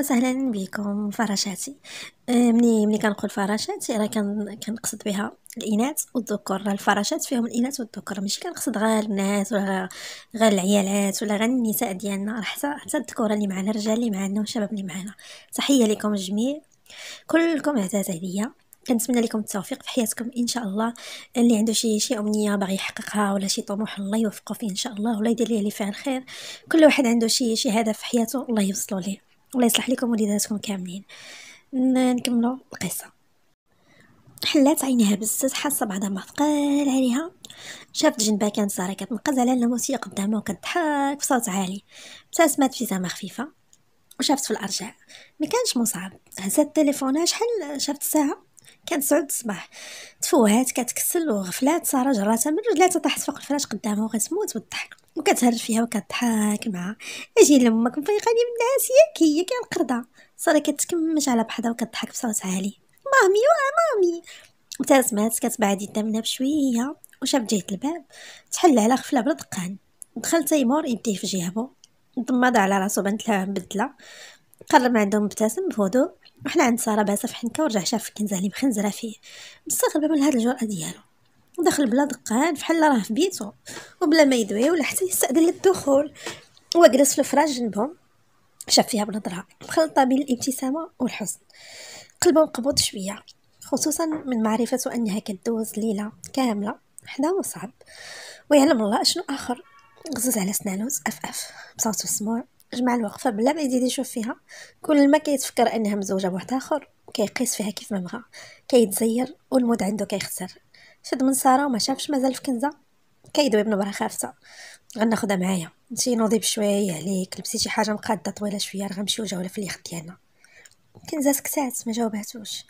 وسهلا بكم فراشاتي أه، ملي ملي كنقول فراشات راه كنقصد بها الاناث والذكر الفراشات فيهم الاناث والذكر ماشي كنقصد غير الناس ولا غير العيالات ولا غير النساء ديالنا حتى حتى الذكور اللي معنا الرجال اللي معنا والشباب اللي معنا تحيه لكم الجميع كلكم عزاز عليا كنتمنى لكم التوفيق في حياتكم ان شاء الله اللي عنده شي شي امنيه باغي يحققها ولا شي طموح الله يوفقه فيه ان شاء الله ولا يدير ليه اللي فيه الخير كل واحد عنده شي شي هدف في حياته الله يوصلو ليه الله يصلح لكم وليداتكم كاملين نكملوا القصه حلات عينيها بزاف حاسه ما ثقال عليها شافت جنبها كانت ساره كتنقز على الموسيقى قدامها وكتضحك بصوت عالي ابتسمت زعما خفيفه وشافت في الارجاء ما كانش مصعب هزات تليفونها شحال شافت الساعه كتزعد الصباح تفوهات كتكسل وغفلات ساره جراتها من رجلاتها طاحت فوق الفراش قدامها وغتموت بالضحك وكتهرج فيها وكتضحك معها اجي لامك مفيقاني من النعاس ياك هي كي ساره كتكمش على بحدها وكتضحك بصوت عالي مامي واه مامي ابتسمات كتبعد يدها منها بشويه وشاف جهه الباب تحل على غفله بلا دقان دخل تيمور يديه في جيابو ضمد على راسو بنت لها مبدله قرب عندهم ابتسم بهدوء رحنا عند ساره باسه في حنكه ورجع شاف كنزه اللي مخنزره فيه مستغربه من هاد الجرأه ديالو ودخل بلا دقان فحال راه في بيتو وبلا ما يدوي ولا حتى يستأذن للدخول هو جلس في الفراش جنبهم شاف فيها بنظرة مخلطة بين الابتسامة والحزن قلبه مقبوض شوية خصوصا من معرفته أنها كدوز ليلة كاملة حدا مصعب ويعلم الله شنو آخر غزز على اف اف بصوت السموع جمع الوقفه بلا ما يزيد يشوف فيها كل ما كيتفكر انها مزوجه بواحد اخر كيقيس فيها كيف ما بغى كيتزير والمود عنده كيخسر شد من ساره وما شافش مازال في كنزه كيدوي بنبره خافته غناخدها معايا نمشي نوضي بشويه عليك لبسي شي حاجه مقاده طويله شويه راه غنمشيو جوله في اليخت ديالنا كنزه سكتات ما جاوباتوش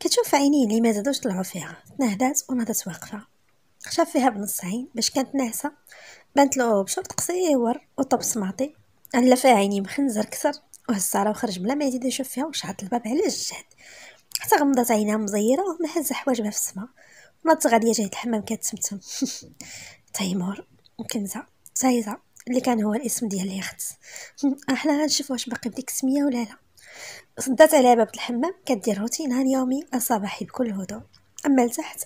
كتشوف عينيه اللي ما زادوش طلعوا فيها تنهدات ونهضت واقفه شاف فيها بنص عين باش كانت ناعسه بانت له بشرط قصير وطبس معطي غلا فيها عيني مخنزر كثر وهزارة وخرج بلا ما يزيد يشوف فيها وشعط الباب على الجهد حتى غمضت عينها مزيرة وما هز حواجبها في السما ناضت غادية جهة الحمام كتسمتم تيمور وكنزه سايزه اللي كان هو الاسم ديال اليخت احنا غنشوف واش باقي بديك السميه ولا لا صدات على باب الحمام كدير روتينها اليومي الصباحي بكل هدوء اما لتحت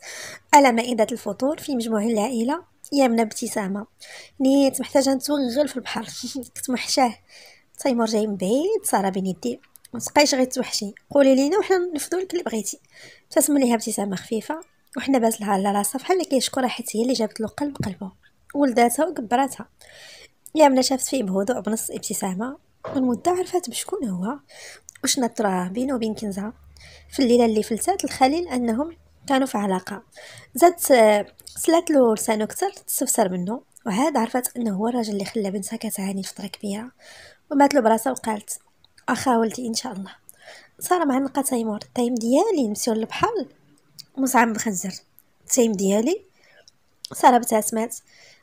على مائده الفطور في مجموع العائله يا من ابتسامه نيت محتاجه نتوغل في البحر كنت محشاه تيمور جاي من بعيد ساره بين يدي متبقايش غير توحشي قولي لينا وحنا نفذوا لك اللي بغيتي ابتسم ليها ابتسامه خفيفه وحنا باسلها على راسها بحال اللي كيشكرها حيت هي اللي جابت له قلب قلبه ولداتها وكبراتها يا من شافت فيه بهدوء بنص ابتسامه والمدة عرفات بشكون هو وشنا طراه بينه وبين كنزها في الليله اللي فلتات الخليل انهم كانوا في علاقه زادت آه، سلات له لسانو كتر تستفسر منه وهاد عرفت انه هو الراجل اللي خلى بنتها كتعاني فتره كبيره ومات له براسها وقالت اخا ولدي ان شاء الله صار معلقه تيمور تيم ديالي نمشيو للبحر مصعب مخنزر تيم ديالي سارة بتاسمات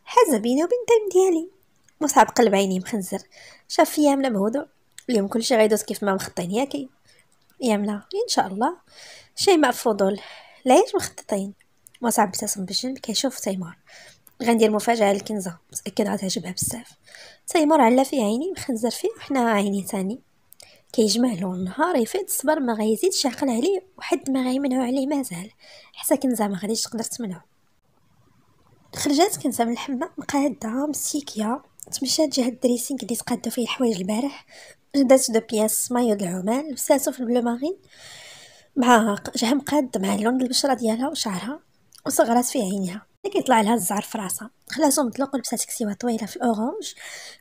حاز بيني وبين تيم ديالي مصعب قلب عيني مخنزر شاف فيا ملا بهدوء اليوم كلشي غيدوز كيف ما مخطين ياكي يا ان شاء الله شيماء فضول العيش مخططين وصعب ابتسم بجن كيشوف تيمار غندير مفاجاه للكنزه متاكد غتعجبها بزاف تيمار علا فيه عيني مخنزر فيه وحنا عيني تاني كيجمع له النهار يفيد الصبر ما غيزيدش عقل عليه وحد ما غيمنعو عليه مازال حتى كنزه ما غاديش تقدر تمنعو خرجات كنزه من الحمام مقاده مسيكيه تمشات جهه الدريسينغ اللي تقادو فيه الحوايج البارح جدات دو بياس مايو د العمان لبساتو في البلو مارين مع جها مقاد مع لون البشرة ديالها وشعرها وصغرات في عينيها كيطلع لها الزعر في راسها خلاتو مطلق ولبسات كسيوه طويله في الاورانج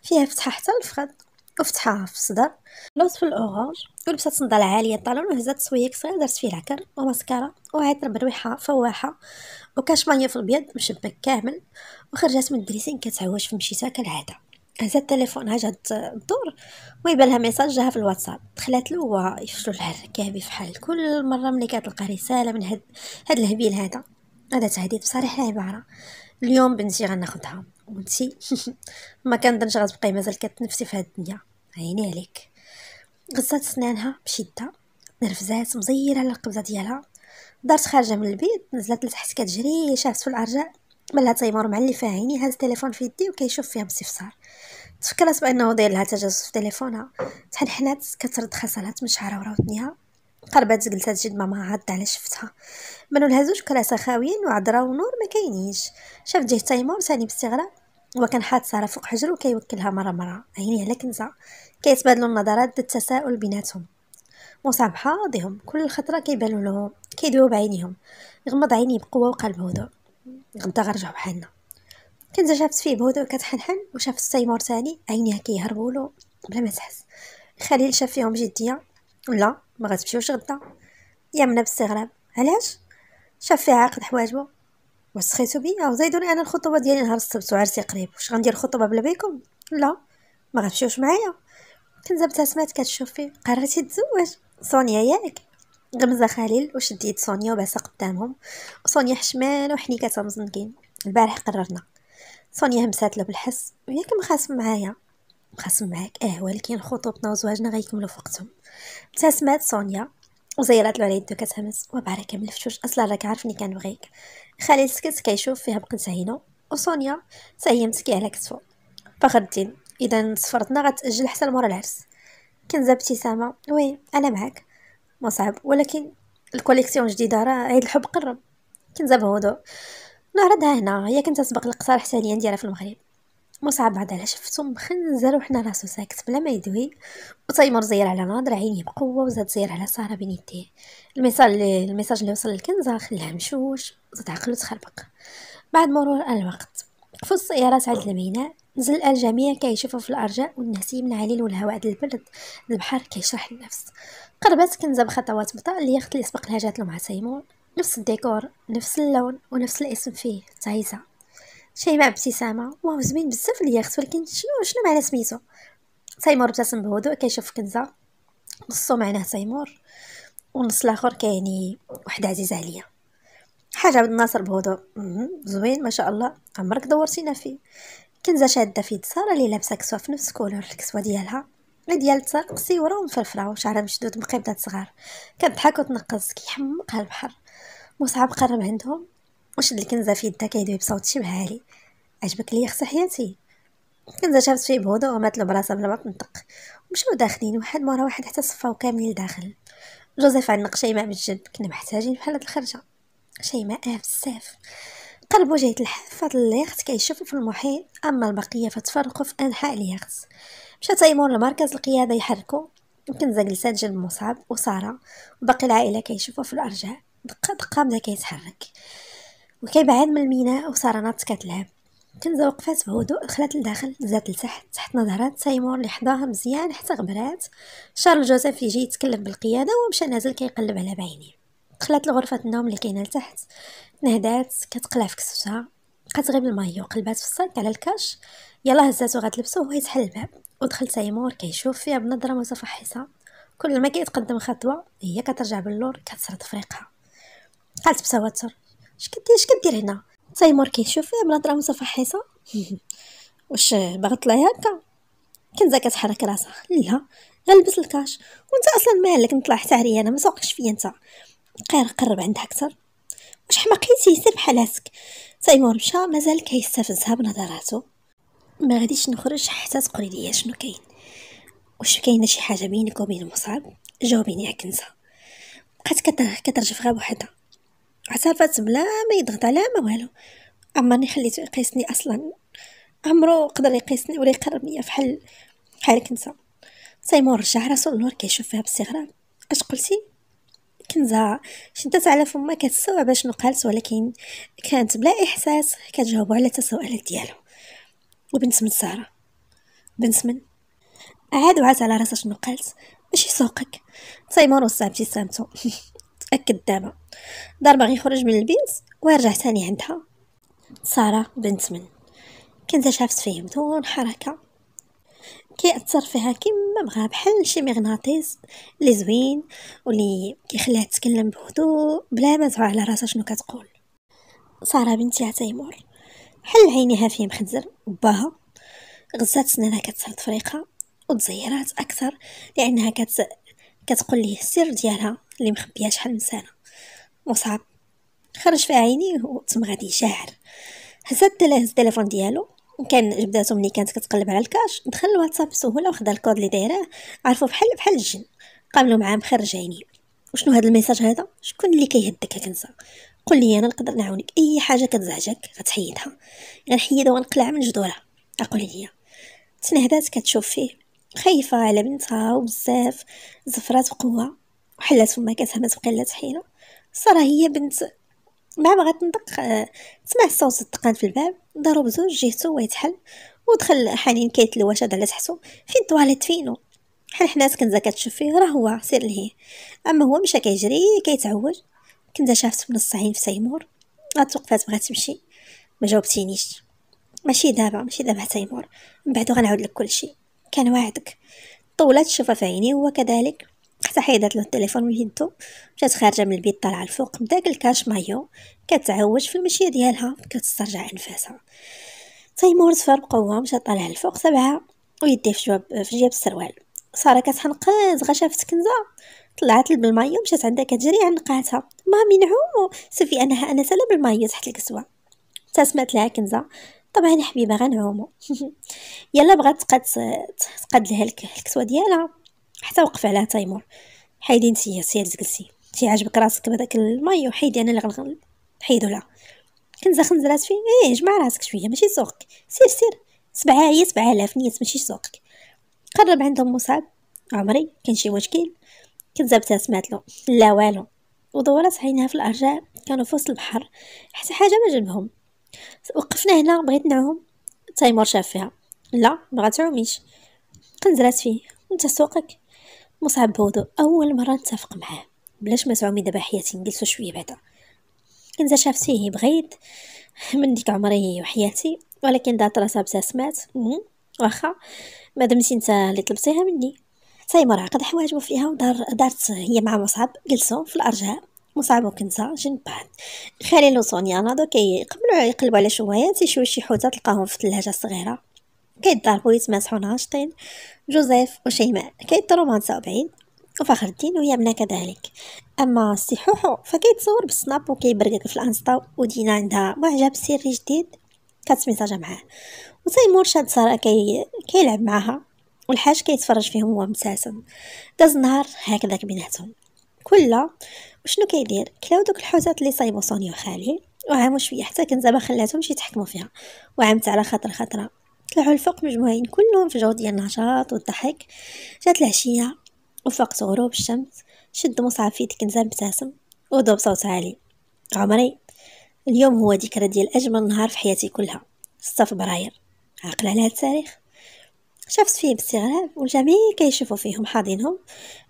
فيها فتحه حتى الفخذ وفتحه في الصدر لوز في الاورانج ولبسات صندله عاليه الطالون وهزات سويك صغير درت فيه العكر وماسكارا وعطر برويحه فواحه وكاش مانيا في البيض مشبك كامل وخرجت من الدريسين كتعوج في مشيتها كالعاده هزات التليفون هاجت الدور ويبان لها ميساج جاها في الواتساب دخلت له ويفشلوا لها الركابي فحال كل مره ملي كتلقى رساله من هاد هاد الهبيل هذا هذا تهديد بصريح العباره اليوم بنتي غناخدها وانتي ما كنظنش غتبقاي مازال كتنفسي في هاد الدنيا عيني عليك غزات سنانها بشده نرفزات مزيره على القبضه ديالها دارت خارجه من البيت نزلت لتحت كتجري شافت في الارجاء ملها تيمور فيها عيني هاز التليفون في يدي وكيشوف فيها باستفسار تفكرت بانه داير لها تجاوز في تليفونها تحنحنات كترد خسالات من شعرها ورا ودنيها قربات جلسات تجد ماما عاد على شفتها منو زوج كراسة خاويين وعذرا ونور ما كاينينش شاف جه تيمور ثاني باستغراب وكان حاط ساره فوق حجر وكيوكلها مره مره عينيه على كنزه كيتبادلوا النظرات التساؤل بيناتهم مصابحة ضيهم كل خطره كيبانوا لهم كيدويو بعينيهم يغمض عينيه بقوه وقلب هدوء غدا غنرجعو بحالنا كنت جابت فيه بهدوء كتحنحن وشاف السيمور تاني عينيه كيهربولو بلا ما تحس خليل شاف فيهم جديه لا ما غتمشيوش غدا يامنه بالاستغراب علاش شاف فيها عاقد حواجبو وسخيتو بيا وزيدوني انا الخطوبه ديالي نهار السبت وعرسي قريب واش غندير الخطوبه بلا بيكم لا ما غتمشيوش معايا كنزبتها سمعت كتشوف فيه قررتي تزوج سونيا ياك غمزة خليل وشديت سونيا وبعسها قدامهم وسونيا حشمان وحنيكة مزنقين البارح قررنا سونيا همسات له بالحس وياك مخاسم معايا مخاسم معاك اه ولكن خطوبتنا وزواجنا غيكملوا في وقتهم ابتسمات سونيا وزيرات له على يدو كتهمس وبارك من الفتوش اصلا راك عارفني كنبغيك خالد سكت كيشوف فيها بقيت عينو وسونيا تهي مسكي على كتفو فخر الدين اذا سفرتنا غتاجل حتى لمورا العرس كنزه ابتسامه وي انا معاك مصعب ولكن الكوليكسيون جديده راه عيد الحب قرب كنزه بهدوء نعرضها هنا هي كنت تسبق القصار حتى نديرها في المغرب مصعب بعد على شفتو مخنزر وحنا راسو ساكت بلا ما يدوي وتيمر زير على ناظر عينيه بقوه وزاد زير على ساره بين يديه الميساج اللي الميساج اللي وصل للكنزه خلاه مشوش زاد عقلو تخربق بعد مرور الوقت قفز السيارات عند الميناء نزل الجميع كيشوفوا في الارجاء والنسيم العليل والهواء ديال البرد البحر كيشرح النفس قربت كنزه بخطوات بطاء ليخت اللي سبق لها مع تيمور نفس الديكور نفس اللون ونفس الاسم فيه تايزا شيماء ابتسامة واو زوين بزاف خت ولكن شنو شنو معنى سميتو تيمور ابتسم بهدوء كيشوف كنزة نصو معناه تيمور والنص الاخر كيعني وحده عزيزه عليا حاجه عبد الناصر بهدوء زوين ما شاء الله عمرك دورتينا فيه كنزه شاده في يد ساره اللي لابسه كسوه في نفس كولور الكسوه ديالها ديال الساق وراهم ومفرفره وشعرها مشدود مقيبضات صغار كتضحك وتنقص كيحمقها البحر مصعب قرب عندهم وشد الكنزه في يدها كيدوي بصوت شبه عالي عجبك ليا خص حياتي الكنزه شافت فيه بهدوء له براسه بلا ما تنطق ومشاو داخلين واحد مورا واحد حتى صفاو كاملين لداخل جوزيف عنق شيماء بالجد كنا محتاجين بحال هاد الخرجه شيماء آه بزاف قلبو وجهة الحافة اليخت كيشوفو في المحيط أما البقية فتفرقوا في أنحاء اليخت مشى تيمور لمركز القيادة يحركو يمكن جلسات جنب مصعب وسارة وباقي العائلة كيشوفو في الأرجاء دقه دقه بدا كيتحرك وكيبعد من الميناء وصرنات كتلعب كنزة وقفات بهدوء دخلت لداخل دزات لتحت تحت نظرات سيمور اللي حداها مزيان حتى غبرات شارل جوزيف يجي يتكلم بالقيادة ومشى نازل كيقلب على بعينيه دخلت لغرفة النوم اللي كاينة لتحت نهدات كتقلع في كسوتها بقات غير بالمايو قلبات في الصاك على الكاش يلا هزاتو غتلبسو وهي تحل الباب ودخل سيمور كيشوف فيها بنظرة متفحصة كل ما كيتقدم خطوة هي كترجع باللور كتسرد فريقها قالت بتوتر اش كدير اش كدير هنا تيمور كيشوف فيها بلا صافا حيصه واش باغا تطلعي هكا كنزه كتحرك راسها لا غنلبس الكاش وانت اصلا مالك نطلع حتى عريانه انا ما سوقش فيا انت قير قرب عندها اكثر واش حماقيتي سير بحال هاسك تيمور مشى مازال كيستفزها بنظراتو ما غاديش نخرج حتى تقولي ليا شنو كاين واش كاينه شي حاجه بينك وبين مصعب جاوبيني يا كنزه بقات كترجف غير بوحدها عسافات بلا ما يضغط على ما والو عمرني خليته يقيسني اصلا عمرو قدر يقيسني ولا يقرب ليا فحال بحال كنزه سيمور رجع راسو النور كيشوف فيها باستغراب اش قلتي كنزة شدت على فما كتستوعب باش قالت ولكن كانت بلا احساس كتجاوب على التساؤلات ديالو وبنت من ساره بنت من عاد وعاد على راسها شنو قالت ماشي سوقك تيمور وسع ابتسامته دابا دار باغي يخرج من البنت ويرجع تاني عندها ساره بنت من كنت شافت فيه بدون حركه كيأثر فيها كيما بغا بحال شي مغناطيس لي زوين واللي كيخليها تتكلم بهدوء بلا ما تعرف على راسها شنو كتقول ساره بنتي تيمور حل عينيها فيه مخزر باها غزات سنانها كتصرد فريقها وتزيرات اكثر لانها كت كتقول ليه السر ديالها اللي مخبيها شحال من سنه وصعب خرج في عيني وتم غادي شاعر هز التليفون ديالو وكان جبداتو ملي كانت كتقلب على الكاش دخل الواتساب بسهوله وخد الكود اللي دايراه عرفو بحال بحال الجن قابلو معاه مخرج عيني وشنو هذا الميساج هذا شكون اللي كيهدك كنزه قل لي انا نقدر نعاونك اي حاجه كتزعجك غتحيدها غنحيدها ونقلع من جذورها اقول لي تنهدات كتشوف فيه خايفة على بنتها وبزاف زفرات بقوة وحلات فما ما تبقى حيرة صرا هي بنت مع ما غتنطق آه، تسمع صوت الدقان في الباب دارو بزوج جهتو ويتحل ودخل حنين كيت شاد على تحتو فين الطواليت فينو حنا حنا كنزا كتشوف فيه راه هو سير لهيه اما هو مشى كيجري كيتعوج كنزا شافت من الصعين في تيمور غتوقفات بغات تمشي ما جاوبتينيش ماشي دابا ماشي دابا تيمور من بعدو غنعاود لك كلشي كان وعدك طولت شوفها في عيني هو كذلك حتى حيدات له التليفون من يدو مشات خارجه من البيت طالعه الفوق بداك الكاش مايو كتعوج في المشيه ديالها كتسترجع انفاسها تيمور صفر بقوه مشات طالعه الفوق سبعة ويدي في جواب في جيب السروال ساره كتحنقز غا شافت كنزه طلعت المايو مشات عندها كتجري عنقاتها مامي نعومو سوفي انها انسه بالمايو تحت الكسوه تسمعت لها كنزه طبعا حبيبه غنعومو يلا بغات تقاد تقاد لها الكسوه ديالها حتى وقف عليها تيمور حيدي نتيا سير زكلسي تي عاجبك راسك بهذاك المايو حيدي انا اللي غنغل حيدو لها كنزه خنزرات فين ايه جمع راسك شويه ماشي سوقك سير سير سبعه هي سبعه آلاف نيت ماشي سوقك قرب عندهم مصعب عمري كان شي مشكل كنزه ابتسمات له لا والو ودورات عينها في الارجاء كانوا في وسط البحر حتى حاجه ما جنبهم وقفنا هنا بغيت نعوم تايمور شاف فيها لا ما غتعوميش قنزرات فيه انت سوقك مصعب بهدوء اول مره نتفق معاه بلاش ما تعومي دابا حياتي نجلسو شويه بعدا كنزا شاف فيه بغيت من ديك عمري وحياتي ولكن دات راسها بساسمات واخا مادمتي انت اللي طلبتيها مني تايمر عقد حواجبو فيها ودار دارت هي مع مصعب جلسو في الارجاء مصعب وكنزة جنبات خليل وسونيا كي يقبلوا يقلبوا على شويه تيشوي شي حوته تلقاهم في الثلاجه الصغيره كيضربو يتماسحوا ناشطين جوزيف وشيماء كيضطروا متسابعين وفخر الدين ويمنى كذلك اما سي حوحو فكيتصور بالسناب وكيبرقك في الانستا ودينا عندها معجب سري جديد كتميساجا معاه وتيمور شاد سارة كي... كيلعب معاها والحاج كيتفرج فيهم هو مساسن داز النهار هكذاك بيناتهم كلها وشنو كيدير كلاو دوك الحوتات اللي صايبو سونيا خالي وعامو شويه حتى كان زعما شي يتحكموا فيها وعامت على خاطر خطره طلعوا الفوق مجموعين كلهم في جو ديال النشاط والضحك جات العشيه وفوق غروب الشمس شد مصعب في ديك نزام ابتسم ودوب بصوت عالي عمري اليوم هو ذكرى ديال اجمل نهار في حياتي كلها ستة فبراير عقل على هاد التاريخ شافت فيه باستغراب والجميع كيشوفوا فيهم حاضنهم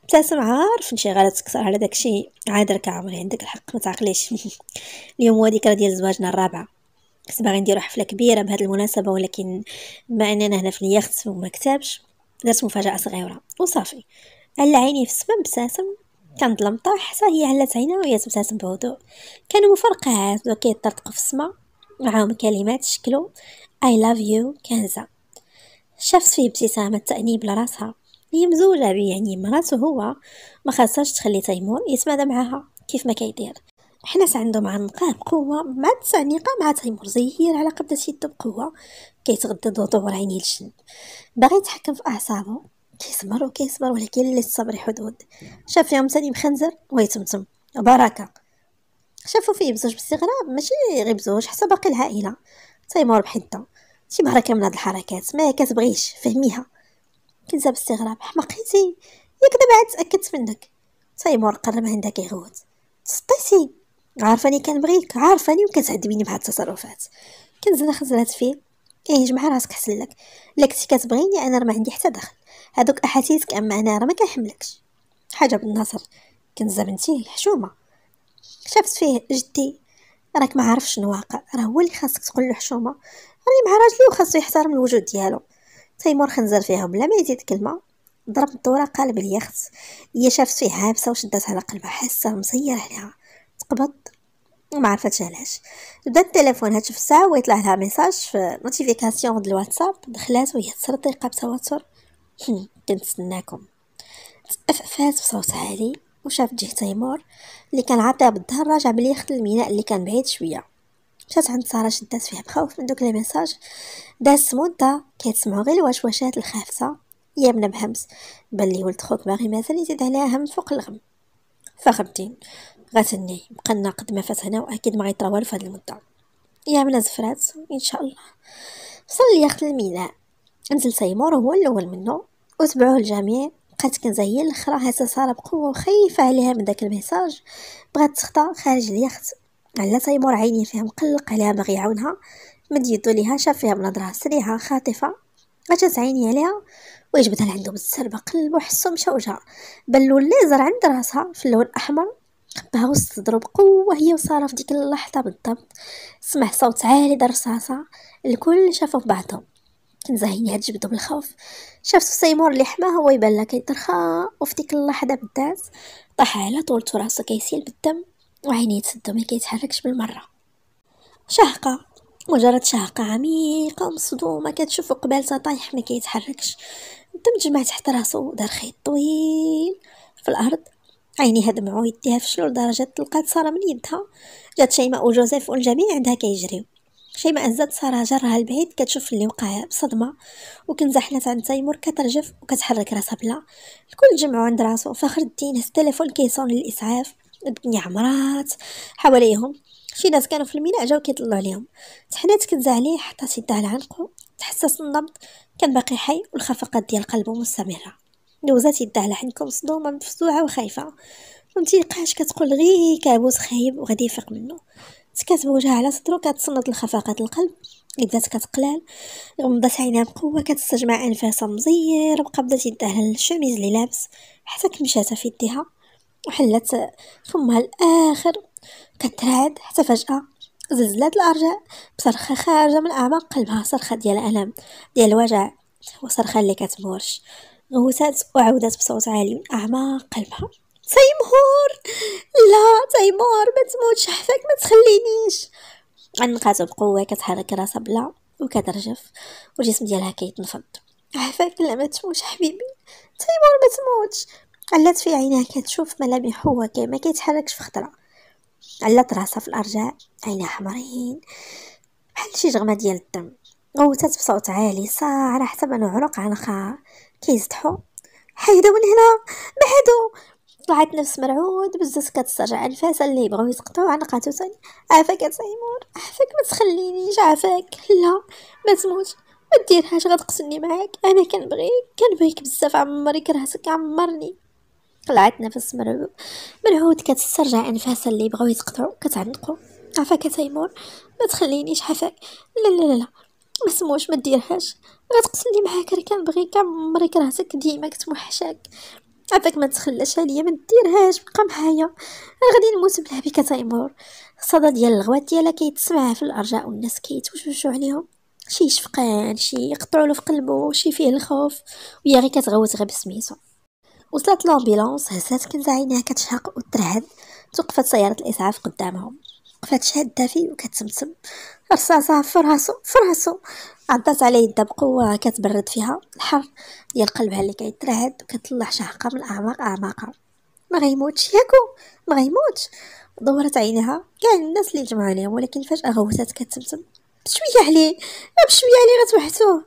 ابتسم عارف نشي غالا تكسر على داكشي عاد راك عمري عندك الحق ما تعقليش اليوم هو ذكرى ديال زواجنا الرابعه كنت باغي نديرو حفله كبيره بهاد المناسبه ولكن بما اننا هنا في اليخت وما كتابش درت مفاجاه صغيره وصافي على عيني في السما ابتسم كان ظلم طاح حتى هي علات عينها وهي تبتسم بهدوء كانوا مفرقعات بداو كيطرطقوا في السما معاهم كلمات شكلو اي لاف يو كنزه شافت فيه ابتسامه تانيب لراسها هي مزوجه بيه يعني مراته هو ما خاصهاش تخلي تيمور يتمادى معاها كيف ما كيدير حنا عنده مع نقاه بقوه مع التعنيقه مع تيمور زي هي العلاقه بدات تشد بقوه كيتغدد دور عيني الجن باغي يتحكم في اعصابه كيصبر وكيصبر ولكن للصبر حدود شاف يوم ثاني مخنزر ويتمتم بركه شافوا فيه بزوج باستغراب ماشي غير بزوج حتى باقي العائله تيمور بحده شي بركة من هاد الحركات ما كتبغيش فهميها كنزه باستغراب حمقيتي ياك دابا عاد تاكدت منك تايمور قرب عندها كيغوت تسطيتي عارفاني كنبغيك عارفاني وكتعذبيني بهاد التصرفات كنزه خزرات فيه ايه جمع راسك حسن لك الا كنتي كتبغيني انا راه ما عندي حتى دخل هادوك احاسيسك اما انا راه ما كنحملكش حاجه بالنصر كنزه بنتي حشومه شافت فيه جدي راك ما عارف شنو واقع راه هو اللي خاصك تقول له حشومه راني مع راجلي وخاصو يحترم الوجود ديالو تيمور خنزر فيهم لا ما يزيد كلمه ضرب الدورة قلب اليخت هي شافت فيه هابسة وشدتها على قلبها حاسة مسير عليها تقبض وما عرفتش علاش بدا التليفون تشوف الساعة ويطلع لها ميساج في نوتيفيكاسيون ديال الواتساب دخلات وهي تصرطيقة بتوتر كنتسناكم تأفأفات بصوت عالي وشاف جه تيمور اللي كان عاطيها بالظهر راجع باليخت للميناء اللي كان بعيد شويه مشات عند ساره شدات فيها بخوف من دوك لي ميساج دازت مده كيتسمعوا غير الوشوشات الخافته يامنه بهمس بان لي ولد خوك باغي مازال يزيد عليها هم فوق الغم فخمتين غتني بقالنا قد ما فات هنا واكيد ما غيطرا والو فهاد المده يامنه زفرات ان شاء الله وصل اخت الميناء نزل سيمور هو الاول منه وتبعوه الجميع بقات كنزه هي الاخرى هسه ساره بقوه وخايفه عليها من داك الميساج بغات تخطا خارج اليخت على تيمور عيني فيها مقلق عليها باغي يعاونها مد يدو ليها شاف فيها بنظره سريعه خاطفه اجات عيني عليها وجبدها لعندو بالسربه قلبو حسو مشوجها بلو الليزر عند راسها في اللون الاحمر خباها وسط صدرو بقوه هي وساره في ديك اللحظه بالضبط سمع صوت عالي دار رصاصه الكل شافو في بعضهم كان هاد جبدو بالخوف شافت سيمور اللي حماه هو يبان لها كيترخا وفي ديك اللحظه بالذات طاح على طول راسو كيسيل بالدم وعينيه تسدو ما كيتحركش بالمره شهقه مجرد شهقه عميقه ومصدومة كتشوفو قبالتها طايح ما كيتحركش دم جمع تحت راسو دار خيط طويل في الارض عينيها دمعو يديها فشلو لدرجه تلقات ساره من يدها جات شيماء وجوزيف والجميع عندها كيجريو شيماء هزات ساره جرها البعيد كتشوف اللي وقع بصدمه وكنزه حلات عند تيمور كترجف وكتحرك راسها بلا الكل جمعو عند راسو فخر الدين هز التليفون كيصون للاسعاف الدنيا عمرات حواليهم شي ناس كانوا في الميناء جاو كيطلعوا عليهم تحنات كنز عليه حطات يده على عنقه تحسس النبض كان باقي حي والخفقات ديال قلبه مستمره دوزات يده على حنكم صدومه مفزوعه وخايفه ومتيقعش كتقول غير كابوس خايب وغادي يفيق منه تكاتب وجهها على صدرو كتصنت الخفقات القلب اللي بدات كتقلال غمضات عينها بقوه كتستجمع انفاسها مزير وقبضت يدها على الشوميز اللي لابس حتى كمشاتها في يديها وحلت فمها الآخر كترعد حتى فجأة زلزلات الأرجاء بصرخة خارجة من أعماق قلبها صرخة ديال الألم ديال الوجع وصرخة اللي كتمورش غوتات وعودت بصوت عالي من أعماق قلبها تيمور لا تيمور ما تموتش حفاك ما تخلينيش عنقاتو بقوه كتحرك راسها بلا وكترجف والجسم ديالها كيتنفض عفاك لا ما تموتش حبيبي تيمور ما تموتش علت في عينها كتشوف ملامح هو كي كيتحركش في خطره علات راسها في الارجاء عينها حمرين بحال شي جغمه ديال الدم غوتات بصوت عالي ساره حتى بانو عرق عنقها كيزدحو حيدو من هنا بعدو طلعت نفس مرعود بزاف كتسترجع انفاسها اللي بغاو يسقطو عنقاتو ثاني عافاك تيمور عافاك ما تخلينيش عافاك لا ما تموت ما ديرهاش غتقتلني معاك انا كنبغيك كنبغيك بزاف عمري كرهتك عمرني طلعت نفس مرعوب مرعود كتسترجع انفاس اللي بغاو يتقطعو كتعنقو عفاك تيمور ما تخلينيش عفاك لا لا لا لا ما سموش ما ديرهاش غتقتلني معاك راه كنبغيك عمري كرهتك ديما كتوحشاك عفاك ما تخلاش عليا ما ديرهاش بقى معايا غادي نموت بلا بك تيمور الصدى ديال الغوات ديالها كيتسمع في الارجاء والناس كيتوشوشو عليهم شي شفقان شي يقطعوا له في قلبه شي فيه الخوف ويا غير كتغوت غير بسميتو وصلت لومبيلونس هزات كنز عينيها كتشهق وترهد توقفت سيارة الإسعاف قدامهم وقفات شاد دافي وكتسمسم رصاصة في راسو في راسو عضات على يدها بقوة كتبرد فيها الحر ديال قلبها اللي كيترهد وكتطلع شهقة من أعماق أعماقها ما غيموتش ياكو ما غيموتش دورت عينها كاع الناس اللي جمعوا عليهم ولكن فجأة غوتات كتسمسم بشوية عليه بشوية عليه غتوحتوه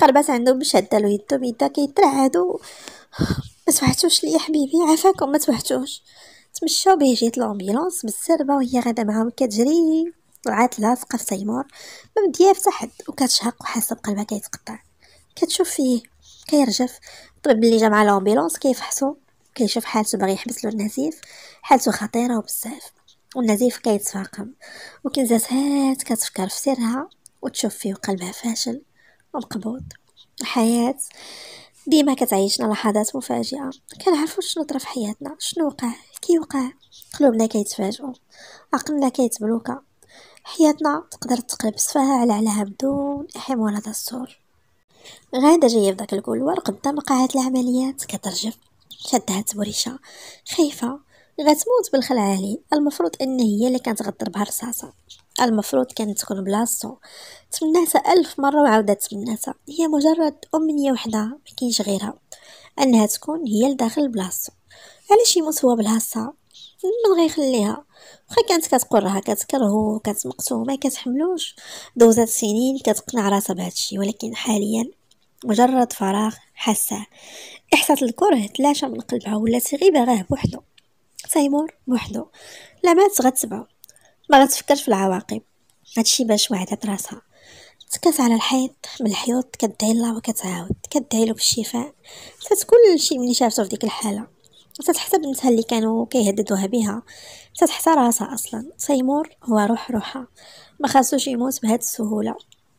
قربات عندهم شادة له يدو بيدها كيترعدو ما توحتوش لي يا حبيبي عافاكم ما توحتوش تمشاو به جيت لومبيلونس بالسربه وهي غادا معاهم كتجري طلعات لاصقه في تيمور ما بديها حتى حد وكتشهق وحاسه بقلبها كيتقطع كتشوف فيه كيرجف الطبيب اللي جا مع لومبيلونس كيفحصو كيشوف حالته باغي يحبس له النزيف حالته خطيره وبزاف والنزيف كيتفاقم وكنزات هات كتفكر في سرها وتشوف فيه قلبها فاشل ومقبوض الحياه ديما كتعيشنا لحظات مفاجئه كنعرفوا شنو طرا في حياتنا شنو وقع كيوقع قلوبنا كيتفاجئوا عقلنا كيتبلوكا حياتنا تقدر تقلب سفاها على علاها بدون اي ولا دستور غاده جايه في داك الكولوار قدام قاعه العمليات كترجف شدها تبريشه خايفه غتموت بالخلع عليه المفروض ان هي اللي كانت بها الرصاصه المفروض كانت تكون بلاصتو تمناتا ألف مرة وعاودت تمناتا هي مجرد أمنية وحدة ما كاينش غيرها أنها تكون هي لداخل بلاصتو علاش يموت هو بلاصتها من غيخليها واخا كانت كتقول راها كتكرهو كتمقتو ما كتحملوش دوزات سنين كتقنع راسها بهادشي ولكن حاليا مجرد فراغ حاسه احساس الكره تلاشى من قلبها ولات غير باغاه بوحدو تيمور بوحدو لا مات غتبعو ما غتفكرش في العواقب هادشي باش وعدت راسها تكات على الحيط من الحيوط كدعي الله وكتعاود كدعي له بالشفاء صات كلشي ملي شافته في ديك الحاله صات حتى بنتها اللي كانوا كيهددوها بها صات حتى راسها اصلا سيمور هو روح روحها ما خاصوش يموت بهاد السهوله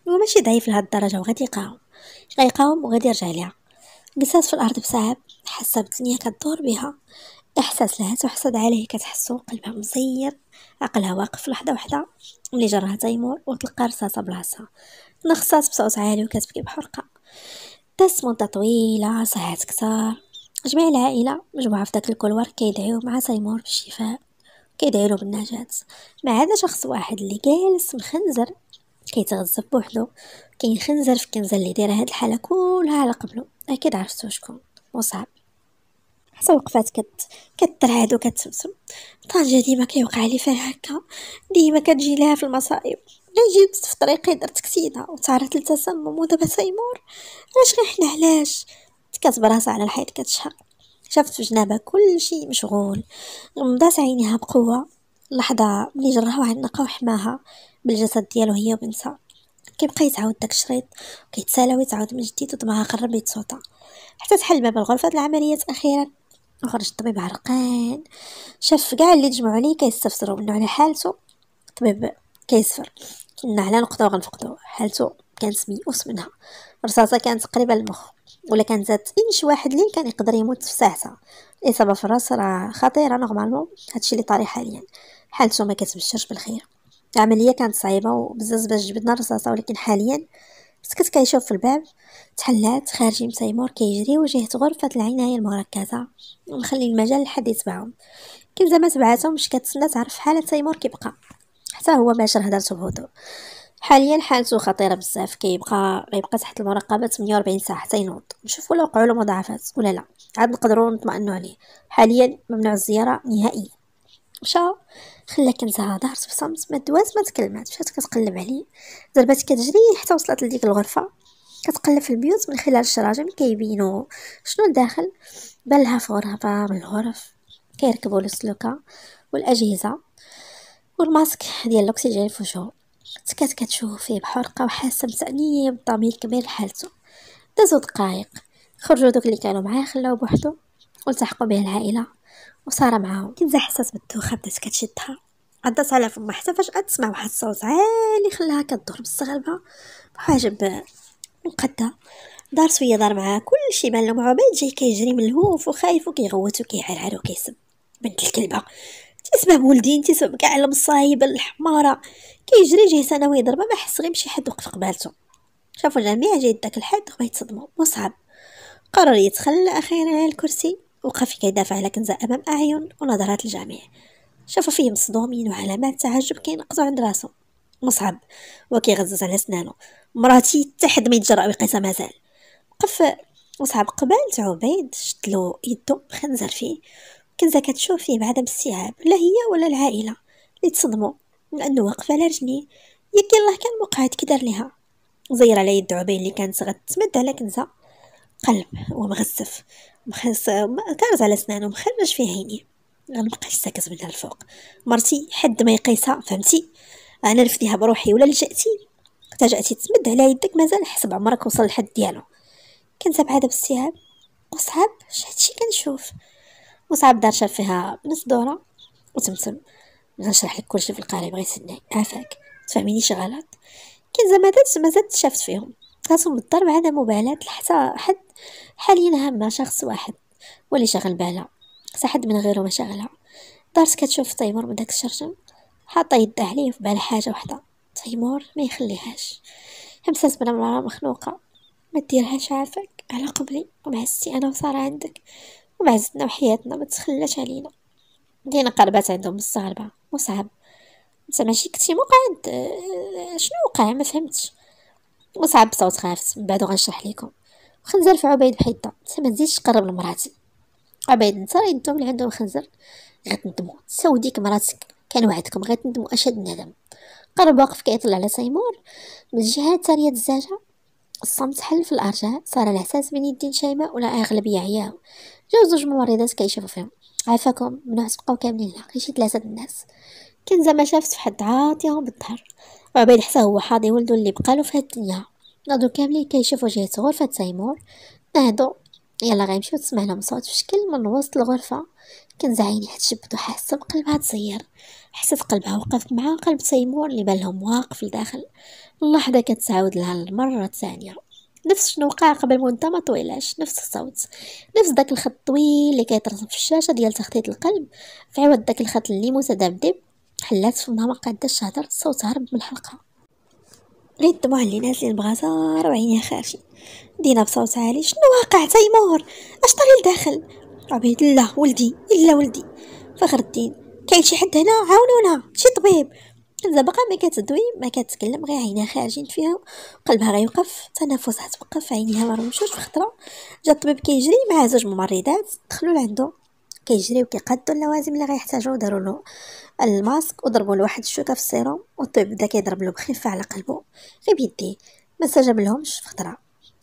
هو ماشي ضعيف لهاد الدرجه وغادي يقاوم غيقاوم وغادي يرجع ليها جلسات في الارض بصعب حاسه بالدنيا كدور بها احساس لها وحسد عليه كتحسو قلبها مزير عقلها واقف لحظه واحده ملي جرها تيمور وتلقى رصاصه بلاصتها نخصات بصوت عالي وكتبكي بحرقه دازت مده طويله صحات كثار جميع العائله مجموعه في داك الكولوار كيدعيو مع تيمور بالشفاء كيدعيو له بالنجاه ما عدا شخص واحد اللي جالس مخنزر كيتغذى بوحدو كينخنزر في كنزة اللي دايره هاد الحاله كلها على قبلو اكيد عرفتو شكون وصعب حتى وقفات كت كترعد وكتسمسم طنجة ديما كيوقع لي فيها هكا ديما كتجي لها في المصايب غير جيت في طريقي درت كسيده وتعرضت للتسمم ودابا سيمور علاش غير حنا علاش تكات براسها على الحيط كتشهق شافت في جنابها كلشي مشغول غمضات عينيها بقوه اللحظه ملي جراها عنقه وحماها بالجسد ديالو هي وبنتها كيبقى يتعاود داك الشريط وكيتسالا ويتعاود من جديد ودمعها قرب يتصوتا حتى تحل باب الغرفه العمليات اخيرا وخرج الطبيب عرقان شاف كاع اللي تجمعوا عليه كيستفسروا منه على حالته الطبيب كيسفر كنا على نقطه وغنفقدو حالته كانت ميؤوس منها الرصاصه كانت قريبه للمخ ولا كان زاد انش واحد لين كان يقدر يموت في ساعتها الاصابه في الراس راه خطيره نورمالمون هادشي اللي طاري حاليا حالته ما كتبشرش بالخير العمليه كانت صعيبه وبزاف باش جبدنا الرصاصه ولكن حاليا مسكت كيشوف في الباب تحلات خارجي مسيمور كيجري وجهة غرفة العناية المركزة ونخلي المجال لحد يتبعهم كيف زعما تبعاتهم مش كتسنى تعرف حالة سيمور كيبقى حتى هو باشر هضرته بهدوء حاليا حالته خطيرة بزاف كيبقى غيبقى تحت المراقبة 48 ساعة حتى ينوض نشوفوا لو وقعوا له مضاعفات ولا لا عاد نقدروا نطمئنوا عليه حاليا ممنوع الزيارة نهائيا مشاو خلا كنزها ظهرت بصمت ما دواز ما تكلمات مشات كتقلب عليه ضربات كتجري حتى وصلت لديك الغرفه كتقلب في البيوت من خلال الشراجم كيبينوا شنو الداخل بلها في غرفه من الغرف كيركبوا السلوكه والاجهزه والماسك ديال الاكسجين في وجهه سكات كتشوف فيه بحرقه وحاسه بتانيه بالضمير كبير لحالته دازو دقائق خرجوا دوك اللي كانوا معاه خلاو بوحدو والتحقوا به العائله وصار معاهم كنزا حسات بالدوخة بدات كتشدها عضات على فما حتى عاد تسمع واحد الصوت عالي خلاها كدور بالصغلبة بحاجب مقدة دار شوية دار معاها كلشي بان لهم عبيد جاي كيجري ملهوف وخايف وكيغوت وكيعرعر وكيسب بنت الكلبة تسبه بولدين تسبه كاع المصايب الحمارة كيجري جاي سنة ضربة ما حس غير بشي حد وقف قبالته شافو الجميع جاي داك الحد وما يتصدموا وصعب قرر يتخلى أخيرا على الكرسي وقف كي على كنزة أمام أعين ونظرات الجميع شافوا فيه مصدومين وعلامات تعجب كينقزوا عند راسو مصعب وكيغزز على سنانو مراتي تحد حد ما يتجرأ ويقيسها مازال وقف مصعب قبالت عبيد شتلو يدو خنزر فيه كنزة كتشوف فيه بعدم استيعاب لا هي ولا العائلة اللي تصدمو لأنه واقف على رجليه يكي الله كان مقعد كدر لها ليها زير على يد عبيد اللي كانت غتمد على كنزة قلب ومغسف مخس كارز على اسنانه مخرج فيه عيني انا ساكت من الفوق مرتي حد ما يقيسها فهمتي انا نفديها بروحي ولا لجأتي تجأتي تمد على يدك مازال حسب عمرك وصل الحد ديالو كنت بعدا باستيعاب وصعب شهادشي كنشوف وصعب دار شاف فيها نص دوره وتمتم غنشرح لك كلشي في القريب غير سناي عافاك تفهمينيش غلط كان زعما مازال شافت فيهم خاصو الضرب عدم مبالاة حتى حد حاليا هامة شخص واحد ولي شغل بالها حتى حد من غيره ما شغلها دارت كتشوف تيمور من داك الشرجم حاطة يده عليه في بال حاجة وحدة تيمور ما يخليهاش همسات بلا مرة مخنوقة ما ديرهاش عافاك على قبلي ومعزتي انا وسارة عندك ومعزتنا وحياتنا ما تخلاش علينا دينا قربات عندهم الصغربة مصعب نتا ماشي كنتي موقع عند آه، شنو وقع ما فهمتش وصعب بصوت خافت من بعد غنشرح لكم خنزر في عبيد بحيطة ما تزيدش تقرب لمراتي عبيد انت راه يدو اللي عندهم خنزر غتندمو تساو ديك مراتك كان وعدكم غتندمو اشد الندم قرب واقف كيطلع على سيمور من الجهه الثانيه الزاجه الصمت حل في الارجاء صار الاحساس بين يدين شيماء ولا اغلبيه عياو جاو زوج ممرضات كيشوفو فيهم عافاكم منو بقاو كاملين لا غير شي ثلاثه الناس كان زعما في حد عاطيهم بالظهر وعبيد حتى هو حاضي ولدو اللي بقالو في هاد الدنيا نادو كاملين كيشوفو جهة غرفة تيمور نادو يلا غيمشيو تسمع لهم صوت في شكل من وسط الغرفة كان زعيني حتى شبدو حاسة بقلبها تصير حسيت قلبها وقف مع قلب تيمور اللي بالهم واقف لداخل اللحظة كتعاود لها المرة الثانية نفس شنو وقع قبل مدة ما طويلاش نفس الصوت نفس داك الخط الطويل اللي كيترسم في الشاشة ديال تخطيط القلب في عوض داك الخط اللي متذبذب حلات فمها ما قادش تهضر الصوت هرب من الحلقه غير الدموع اللي نازلين بغزاره وعينيها خافي دينا بصوت عالي شنو واقع تيمور اش طري لداخل عبيد لا ولدي الا ولدي فخر الدين كاين شي حد هنا عاونونا شي طبيب حمزه باقا ما كتدوي ما كتكلم غير عينها خارجين فيها قلبها غيوقف تنفسها توقف عينيها مرمشوش في خطره جا الطبيب كيجري مع زوج ممرضات دخلوا لعندو كيجريو كيقادوا اللوازم اللي غيحتاجو داروا له الماسك وضربوا له واحد الشوكه في السيروم والطبيب بدا كيضرب له بخفه على قلبه غير بيديه ما استجاب لهمش في خطره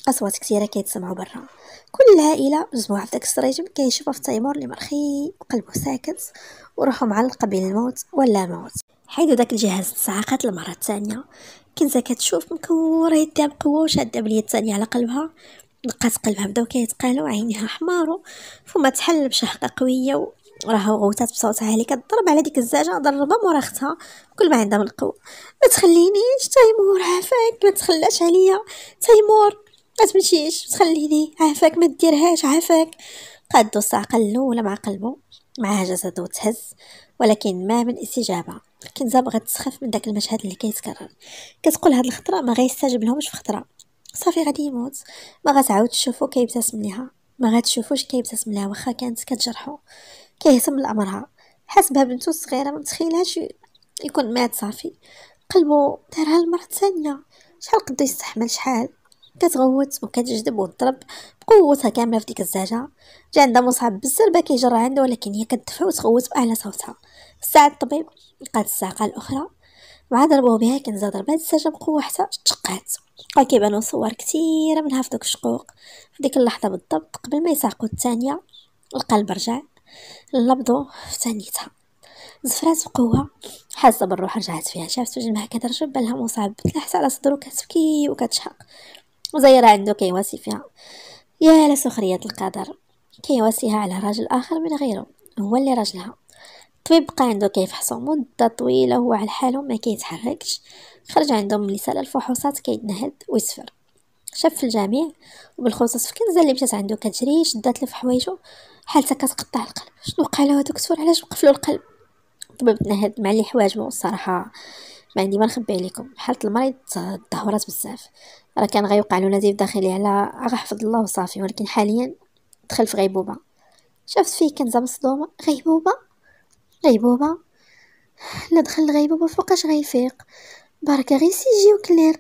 اصوات كثيره كيتسمعوا برا كل العائله مجموعه في داك السريجم كيشوفوا في تيمور اللي مرخي وقلبه ساكت وروحو معلقه بين الموت ولا موت حيدو داك الجهاز تصعقات المره الثانيه كنزه كتشوف مكوره يديها بقوه وشاده باليد الثانيه على قلبها لقات قلبها بداو كيتقالو عينيها حمارو فما تحل بشهقه قويه وراها غوتات بصوتها عالي كضرب على ديك الزاجه ضربه مورا كل ما عندها من القوه ما تخلينيش تيمور عافاك ما تخلاش عليا تيمور ما تمشيش تخليني عافاك ما ديرهاش عافاك قادو الصعقه الاولى مع قلبه مع جسده تهز ولكن ما من استجابه كنزه بغات تسخف من داك المشهد اللي كيتكرر كتقول هاد الخطره ما غيستجب لهمش في خطره صافي غادي يموت ما غتعاود تشوفو كيبتسم ليها ما غتشوفوش كيبتسم ليها واخا كانت كتجرحو كيهتم لامرها بها بنتو الصغيره ما تخيلهاش يكون مات صافي قلبو دارها المره الثانيه شحال قد يستحمل شحال كتغوت وكتجذب وتضرب بقوتها كامله في ديك الزاجه جا عندها مصعب بالزربه كيجر عنده ولكن هي كتدفع وتغوت باعلى صوتها ساعة الطبيب لقات الصاعقه الاخرى مع ضربوه بها كنزة ضربات الساجة بقوة حتى تشقات بقا كيبانو صور كثيرة منها في دوك الشقوق في ديك اللحظة بالضبط قبل ما يساقو الثانية القلب رجع لنبضو في ثانيتها زفرات بقوة حاسة بالروح رجعت فيها شافت وجمها كدرج بالها مصاب تلحس على صدرو كتبكي وكتشحق وزيرة عندو كيواسي فيها يا لسخرية القدر كيواسيها على راجل آخر من غيره هو اللي راجلها الطبيب بقى عنده كيفحصو مده طويله هو على حاله ما كيتحركش خرج عنده من لسان الفحوصات كيتنهد ويسفر شاف في الجامع وبالخصوص في كنزه اللي مشات عنده كتجري شدات له في حوايجو حالتها كتقطع القلب شنو وقع له هذوك السور علاش مقفلو القلب الطبيب تنهد مع اللي حواجبو الصراحه ما عندي ما نخبي عليكم حاله المريض تدهورات بزاف راه كان غيوقع له نزيف داخلي على حفظ الله وصافي ولكن حاليا دخل في غيبوبه شفت فيه كنزه مصدومه غيبوبه غيبوبة لا دخل الغيبوبة فوقاش غيفيق بركة غير سيجي وكلير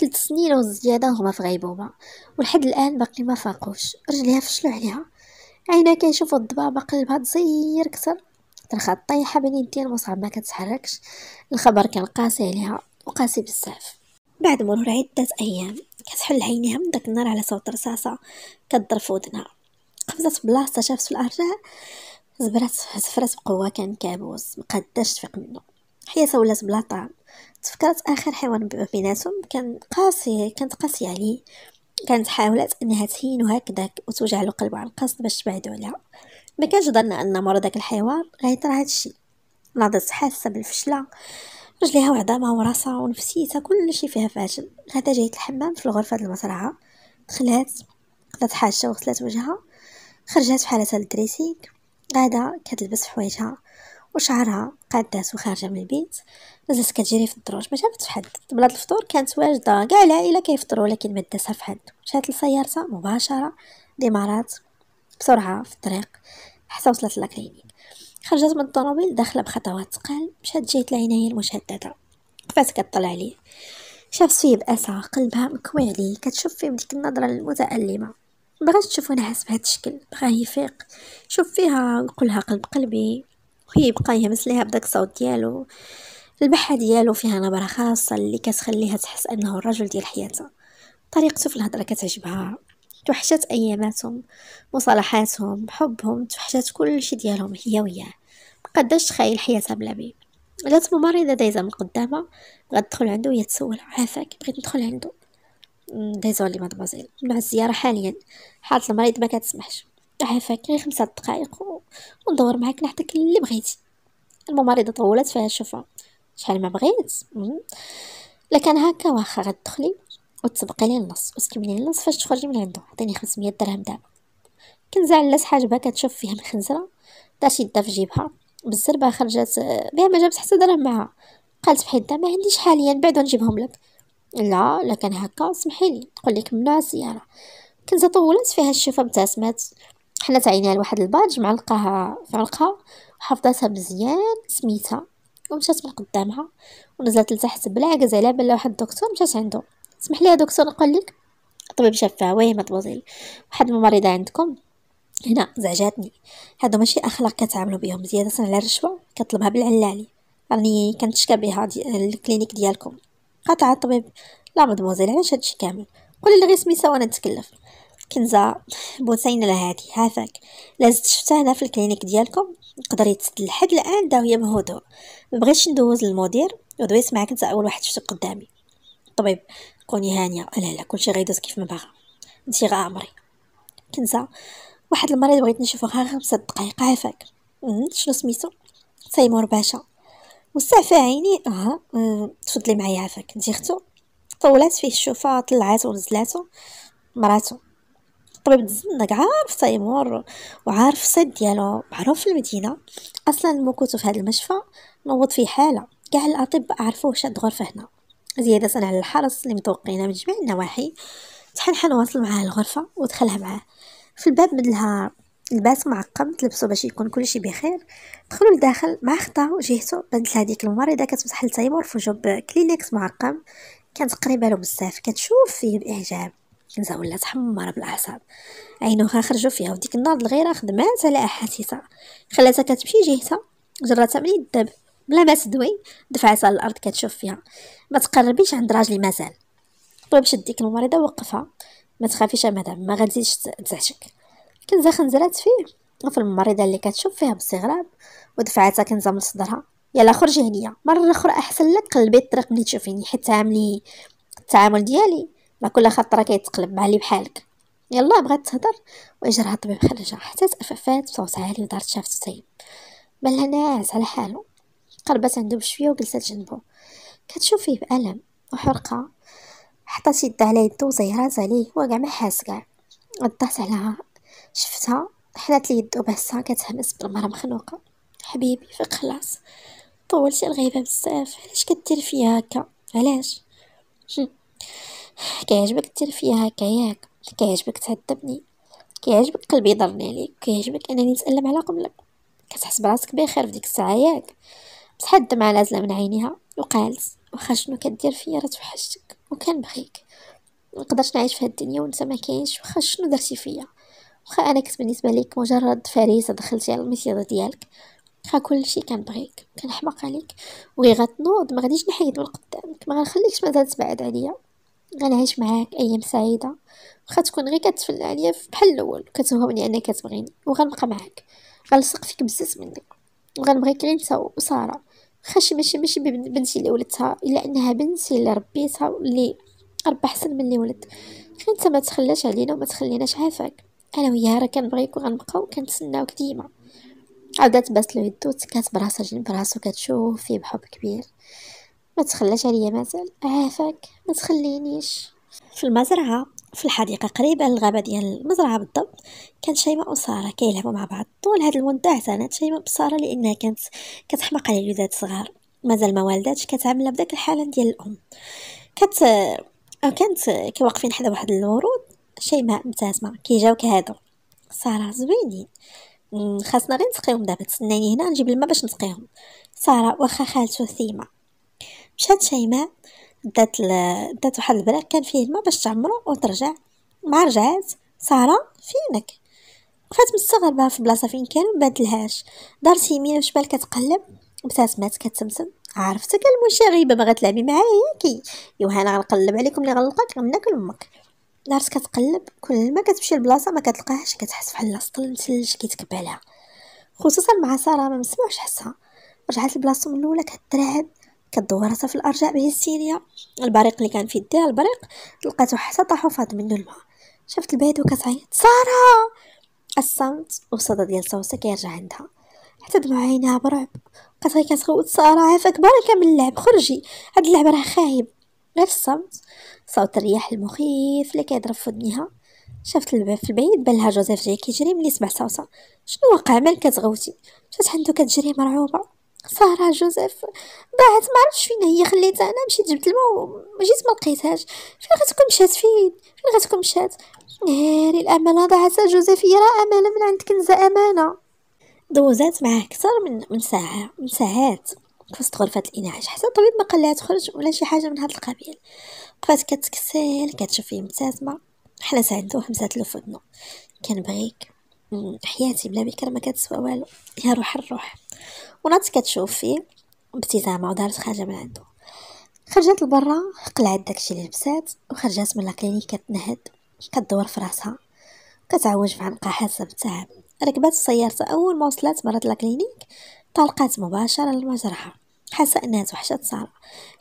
ثلاث سنين وزيادة هما في غيبوبة ولحد الآن باقي ما فاقوش رجليها فشلو عليها عينها كيشوفوا الضبابة قلبها تزير كثر تنخا طايحة بين يديها المصعب ما كتحركش الخبر كان قاسي عليها وقاسي بزاف بعد مرور عدة أيام كتحل عينيها من داك النهار على صوت رصاصة كضرب في ودنها قفزت بلاصتها شافت في الأرجاء زبرات زفرات بقوة كان كابوس مقداش تفيق منه حياته ولات بلا طعم تفكرت اخر حيوان بيناتهم كان قاسي كانت قاسية عليه كانت حاولت انها تهينو هكداك وتوجع له قلبه على القصد باش تبعدو عليها ما كانش ظن ان مرة داك الحيوان غيطرا هادشي ناضت حاسة بالفشلة رجليها وعظامها وراسها ونفسيتها كلشي فيها فاشل غدا جايت الحمام في الغرفة ديال المصرعة دخلات قضات حاجة وغسلات وجهها خرجات في حالتها للدريسينك بعدها كتلبس حوايجها وشعرها داس وخارجة من البيت نزلت كتجري في الدروج ما شافتش حد بلاد الفطور كانت واجدة كاع العائلة كيفطروا لكن ما داسها في حد مشات لسيارتها مباشرة ديمارات بسرعة في الطريق حتى وصلت لاكلينيك خرجت من الطوموبيل داخله بخطوات ثقال مشات جيت العناية المشددة قفات كطلع عليه شافت فيه بأسها قلبها مكوي عليه كتشوف فيه بديك النظرة المتألمة بغات تشوفو نعاس بهذا الشكل بغا يفيق شوف فيها نقولها قلب قلبي وهي يبقى يهمس ليها بداك الصوت ديالو البحة ديالو فيها نبرة خاصة اللي كتخليها تحس انه الرجل ديال حياتها طريقته في الهضرة كتعجبها توحشات اياماتهم مصالحاتهم حبهم توحشات كل شي ديالهم هي وياه مقداش تخيل حياتها بلا بي جات ممرضة دايزة من قدامها بغات تدخل عنده وهي تسول عافاك بغيت ندخل عنده ديزولي مادمازيل مع الزيارة حاليا حالة المريض ما كتسمحش راح غير خمسة دقائق وندور معاك نحتك اللي بغيتي الممرضة طولت فيها شوفها شحال ما بغيت لكن هكا واخا غتدخلي وتسبقي لي النص وتكملي النص فاش تخرجي من عندو عطيني خمسمية درهم دابا على لاس حاجبة كتشوف فيها مخنزره دارت يدها في جيبها بالزربه خرجت بها ما جابت حتى درهم معاها قالت بحيدها ما عنديش حاليا بعد نجيبهم لك لا لا كان هكا سمحي لي نقول لك ممنوع السياره كنت طولت فيها الشوفه ابتسمت حنا تعينيها لواحد الباج معلقاها في علقها حفظتها مزيان سميتها ومشات من قدامها ونزلت لتحت بلا عكز بلا واحد الدكتور مشات عنده سمح لي يا دكتور نقول لك الطبيب شافها ما تبوزيل واحد الممرضه عندكم هنا زعجاتني هادو ماشي اخلاق كتعاملوا بهم زياده على الرشوه كطلبها بالعلالي راني كنتشكى بها دي الكلينيك ديالكم قطع الطبيب لا مدموزيل علاش هادشي كامل قولي لي غير سميتها وانا نتكلف كنزة لا لهادي هذاك لازت شفتها هنا في الكلينيك ديالكم نقدر يتسد لحد الان داوية بهدوء مبغيتش ندوز للمدير ودويت معاك انت اول واحد شفتو قدامي الطبيب كوني هانية لا لا كلشي غيدوز كيف ما باغا انتي غامري كنزة واحد المريض بغيت نشوفو غير خمسة دقايق عافاك شنو سميتو تيمور باشا وسعفا عيني ها أه. تفضلي معايا عافاك انت اختو طولات فيه الشوفه طلعاتو ونزلاتو مراتو الطبيب الزنك عارف تيمور وعارف الصيد ديالو معروف في المدينه اصلا موكوتو في هذا المشفى نوض فيه حاله كاع الاطباء عرفوه شاد غرفه هنا زياده على الحرس اللي متوقينا من جميع النواحي تحنحن واصل معاه الغرفه ودخلها معاه في الباب مدلها لباس معقم تلبسو باش يكون كلشي بخير دخلوا لداخل مع خطاو جهتو بانت هذيك الممرضه كتفتح لتيمور في جوب كلينكس معقم كانت قريبه له بزاف كتشوف فيه باعجاب كنزا ولات حمره بالاعصاب عينوها خرجوا فيها وديك النار الغيره خدمات على احاسيسها خلاتها كتمشي جهتها جراتها من الدب بلا ما تدوي دفعتها للارض كتشوف فيها ما تقربيش عند راجلي مازال طلب شد ديك الممرضه وقفها ما تخافيش يا مدام ما غاديش تزعجك كنزة خنزرات فيه وفي الممرضة اللي كتشوف فيها باستغراب ودفعتها كنزة من صدرها يلا خرجي هنيا مرة أخرى أحسن لك قلبي الطريق ملي تشوفيني حيت تعاملي التعامل ديالي مع كل خطرة كيتقلب مع اللي بحالك يلا بغات تهضر وأجرها الطبيب خرجها حتى تأففات بصوت عالي ودارت شافت الطبيب بل ناعس على حاله قربت عنده بشوية وجلست جنبه كتشوف فيه بألم وحرقة حطات يدها على يدو وزيرات عليه وكاع ما حاس كاع وضحت على شفتها حنات لي يدو بهسا كتهمس بالمرة مخنوقه حبيبي فيك خلاص طولتي الغيبه بزاف علاش كدير فيا هكا علاش كيعجبك دير فيا هكا ياك كيعجبك تعذبني كيعجبك قلبي يضرني عليك كيعجبك انني نتالم على قبلك كتحس براسك بخير في ديك الساعه ياك بصح الدمعه نازله من عينيها وقالت واخا شنو كدير فيا راه توحشتك وكنبغيك منقدرش نعيش في هاد الدنيا وانت ما كاينش واخا شنو درتي فيا واخا انا كنت بالنسبه ليك مجرد فريسه دخلتي على المصيده ديالك واخا كلشي كنبغيك حماق عليك وغي غتنوض ما غاديش نحيد من قدامك ما غنخليكش مازال تبعد عليا غنعيش معاك ايام سعيده واخا تكون غير كتفنى عليا بحال الاول كتوهمني انك كتبغيني وغنبقى معاك غنلصق فيك بزز منك وغنبغيك غير انت وساره واخا شي ماشي ماشي بنتي اللي ولدتها الا انها بنتي اللي ربيتها واللي ربى احسن من اللي ولد غير انت ما تخلاش علينا وما تخليناش عافاك انا وياها راه كنبغيك وغنبقاو كنتسناوك ديما عاودات بس لو يدو تكات براسها جنب راسو كتشوف فيه بحب كبير ما تخلاش عليا مازال عافاك ما تخلينيش في المزرعه في الحديقه قريبه للغابه ديال المزرعه بالضبط كانت شيماء وساره كيلعبوا مع بعض طول هذا المده عتانات شيماء بساره لانها كانت كتحماق على الولاد صغار مازال ما والداتش كتعاملها بداك الحاله ديال الام كت كانت كواقفين حدا واحد الورود شيماء مبتسمه كيجاوك هادو ساره زوينين خاصنا غير نسقيهم دابا تسناني هنا نجيب الماء باش نسقيهم ساره واخا خالتو ثيمه مشات شيماء دات ل... دات واحد البراك كان فيه الماء باش تعمرو وترجع مع رجعات ساره فينك بقات مستغربه في بلاصه فين كانوا مبدلهاش دارت يمين وشمال كتقلب ابتسمات كتسمسم عرفتك المشاغبه باغا تلعبي معايا ياكي يوهانا غنقلب عليكم اللي غنلقاك غناكل امك دارت كتقلب كل ما كتمشي لبلاصه ما كتلقاهاش كتحس بحال لاصق المثلج كيتكب عليها خصوصا مع ساره ما مسمعش حسها رجعت لبلاصتو من الاولى كترعب كدور راسها في الارجاء بهستيريا البريق اللي كان في يديها البريق لقاتو حتى طاح وفاض منه الماء شافت البيت وكتعيط ساره الصمت والصدى ديال صوتها كيرجع عندها حتى دموع عينيها برعب بقات غير كتغوت ساره عافاك بركه من اللعب خرجي هاد اللعب راه خايب غير الصمت صوت الرياح المخيف اللي كيضرب في ودنيها شافت الباب في البعيد بان لها جوزيف جاي كيجري ملي سمع صوتها شنو وقع مال كتغوتي مشات عندو كتجري مرعوبه ساره جوزيف ضاعت ما عرفتش فين هي خليتها انا مشيت جبت الماء وجيت ما لقيتهاش فين غتكون مشات فين فين غتكون مشات ناري الامانه ضاعت جوزيف هي راه امانه من عند كنزه امانه دوزات معاه اكثر من من ساعه من ساعات في وسط غرفه الانعاش حتى الطبيب ما قال لها تخرج ولا شي حاجه من هذا القبيل بقات كتكسل فيه مبتسمه حنا خمسة همزه الفدنو كنبغيك حياتي بلا بكرة ما كتسوى والو يا روح الروح ونات كتشوف فيه ابتسامه ودارت خارجه من عنده خرجت لبرا قلعت داكشي اللي لبسات وخرجت من لاكلينيك كتنهد كدور في راسها كتعوج في عنقها حاسه بالتعب ركبات السيارة اول ما وصلت مرات لاكلينيك طلقات مباشره للمجرحه حاسه انها توحشات ساره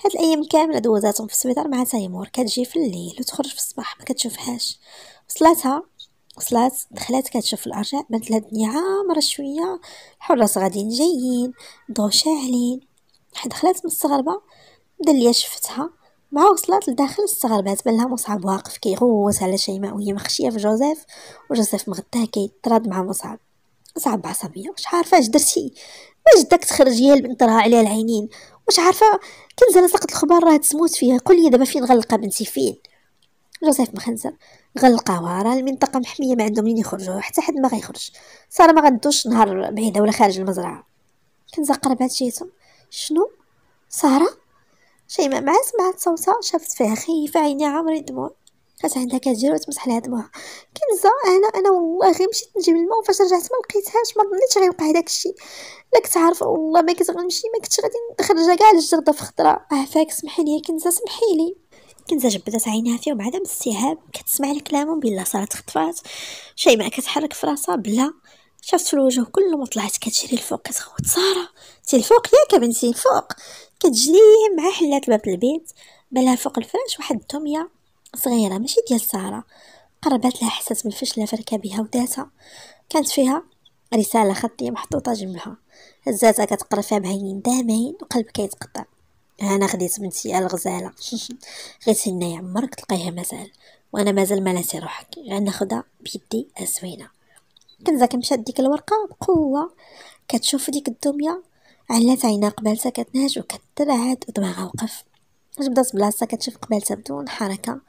هاد الايام كامله دوزاتهم في السبيطار مع تيمور كتجي في الليل وتخرج في الصباح ما كتشوفهاش وصلاتها وصلات دخلات كتشوف في الارجاء بانت لها الدنيا عامره شويه الحراس غاديين جايين ضو شاعلين حيت دخلات مستغربه دليا شفتها مع وصلات لداخل استغربات بان لها مصعب واقف كيغوت على شيماء وهي مخشيه في جوزيف وجوزيف مغداه كيطرد مع مصعب مصعب عصبيه واش عارفه اش درتي واش داك تخرجيها البنت راها عليها العينين واش عارفه كنز لصقت الخبار راه تسموت فيها قولي دابا فين غنلقى بنتي فين جوزيف مخنزر غنلقاوها راه المنطقه محميه ما عندهم لين يخرجوا حتى حد ما غيخرج صار ما غندوش نهار بعيده ولا خارج المزرعه كنزه قربات جيتهم شنو ساره شيماء مع سمعت صوتها شافت فيها خايفه عيني عامرين دموع كانت عندها كتجير وتمسح لها دموعها كنزه انا انا والله غير مشيت نجيب الماء وفاش رجعت ما لقيتهاش ما ظنيتش غيوقع داك الشيء لا كنت عارفه والله ما كنت غنمشي ما كنتش غادي نخرجها كاع الجرده في خطره عفاك أه، سمحي لي كنزه سمحي لي كنزه جبدات عينها فيهم عدم استيهاب كتسمع لكلامهم بلا صارت خطفات شيماء كتحرك في راسها بلا شافت في الوجه ما طلعت كتجري الفوق كتخوت ساره تي الفوق ياك بنتي الفوق كتجري مع حلات باب البيت بلا فوق الفراش واحد الدميه صغيره ماشي ديال ساره قربت لها حسات بالفشل في بها وداتها كانت فيها رساله خطيه محطوطه جنبها هزاتها كتقرا فيها بعينين دامعين وقلب كيتقطع انا خديت بنتي الغزاله غير هنايا عمرك تلقايها مازال وانا مازال نسي روحك غير ناخدها بيدي الزوينه كنزه كمشات ديك الورقه بقوه كتشوف ديك الدميه علات عينها قبالتها كتنهج وكترعد ودماغها وقف جبدات بلاصة كتشوف قبالتها بدون حركة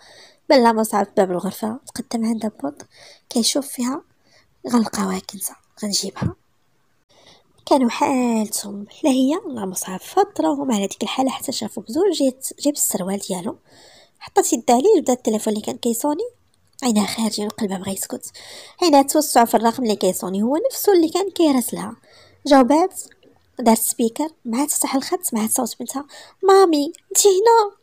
بلا ما صعب باب الغرفة تقدم عندها بوط كيشوف فيها غنلقاوها واكنزه غنجيبها كانوا حالتهم لا هي لا مصعب فترة وهم على ديك الحالة حتى شافو بزوج جيب السروال ديالو حطات يدها عليه بدا التليفون اللي كان كيصوني عينها خارجين وقلبها بغا يسكت عينها توسع في الرقم اللي كيصوني هو نفسه اللي كان كيرسلها جاوبات دار سبيكر مع تفتح الخط مع صوت بنتها مامي انت هنا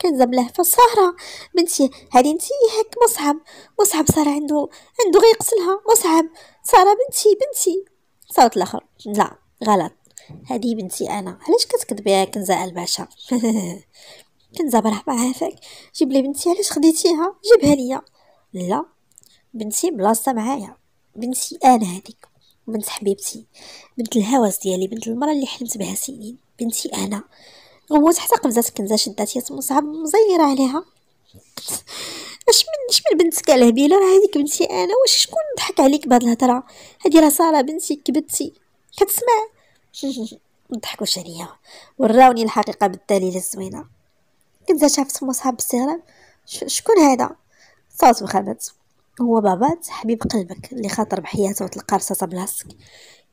كنزب لهفه ساره بنتي هذه انت هاك مصعب مصعب ساره عنده عنده غيقتلها مصعب ساره بنتي بنتي صوت الاخر لا غلط هذه بنتي انا علاش كتكذبي يا كنزه الباشا كنزه مرحبا عافاك جيب لي بنتي علاش خديتيها جيبها ليا لا بنتي بلاصتها معايا بنتي انا هذيك بنت حبيبتي بنت الهوس ديالي بنت المرأة اللي حلمت بها سنين بنتي أنا غموت حتى قفزات كنزة شدات يا مصعب مزيرة عليها اش من اش من بنتك كالة هبيله راه هذيك بنتي انا واش شكون ضحك عليك بهاد الهضره هادي راه ساره بنتي كبتي كتسمع مضحكوش عليا وراوني الحقيقه بالدليل الزوينه كنزة شافت مصعب بالسهراب شكون هذا صوت مخبط هو بابا حبيب قلبك اللي خاطر بحياته وتلقى رصاصه بلاصتك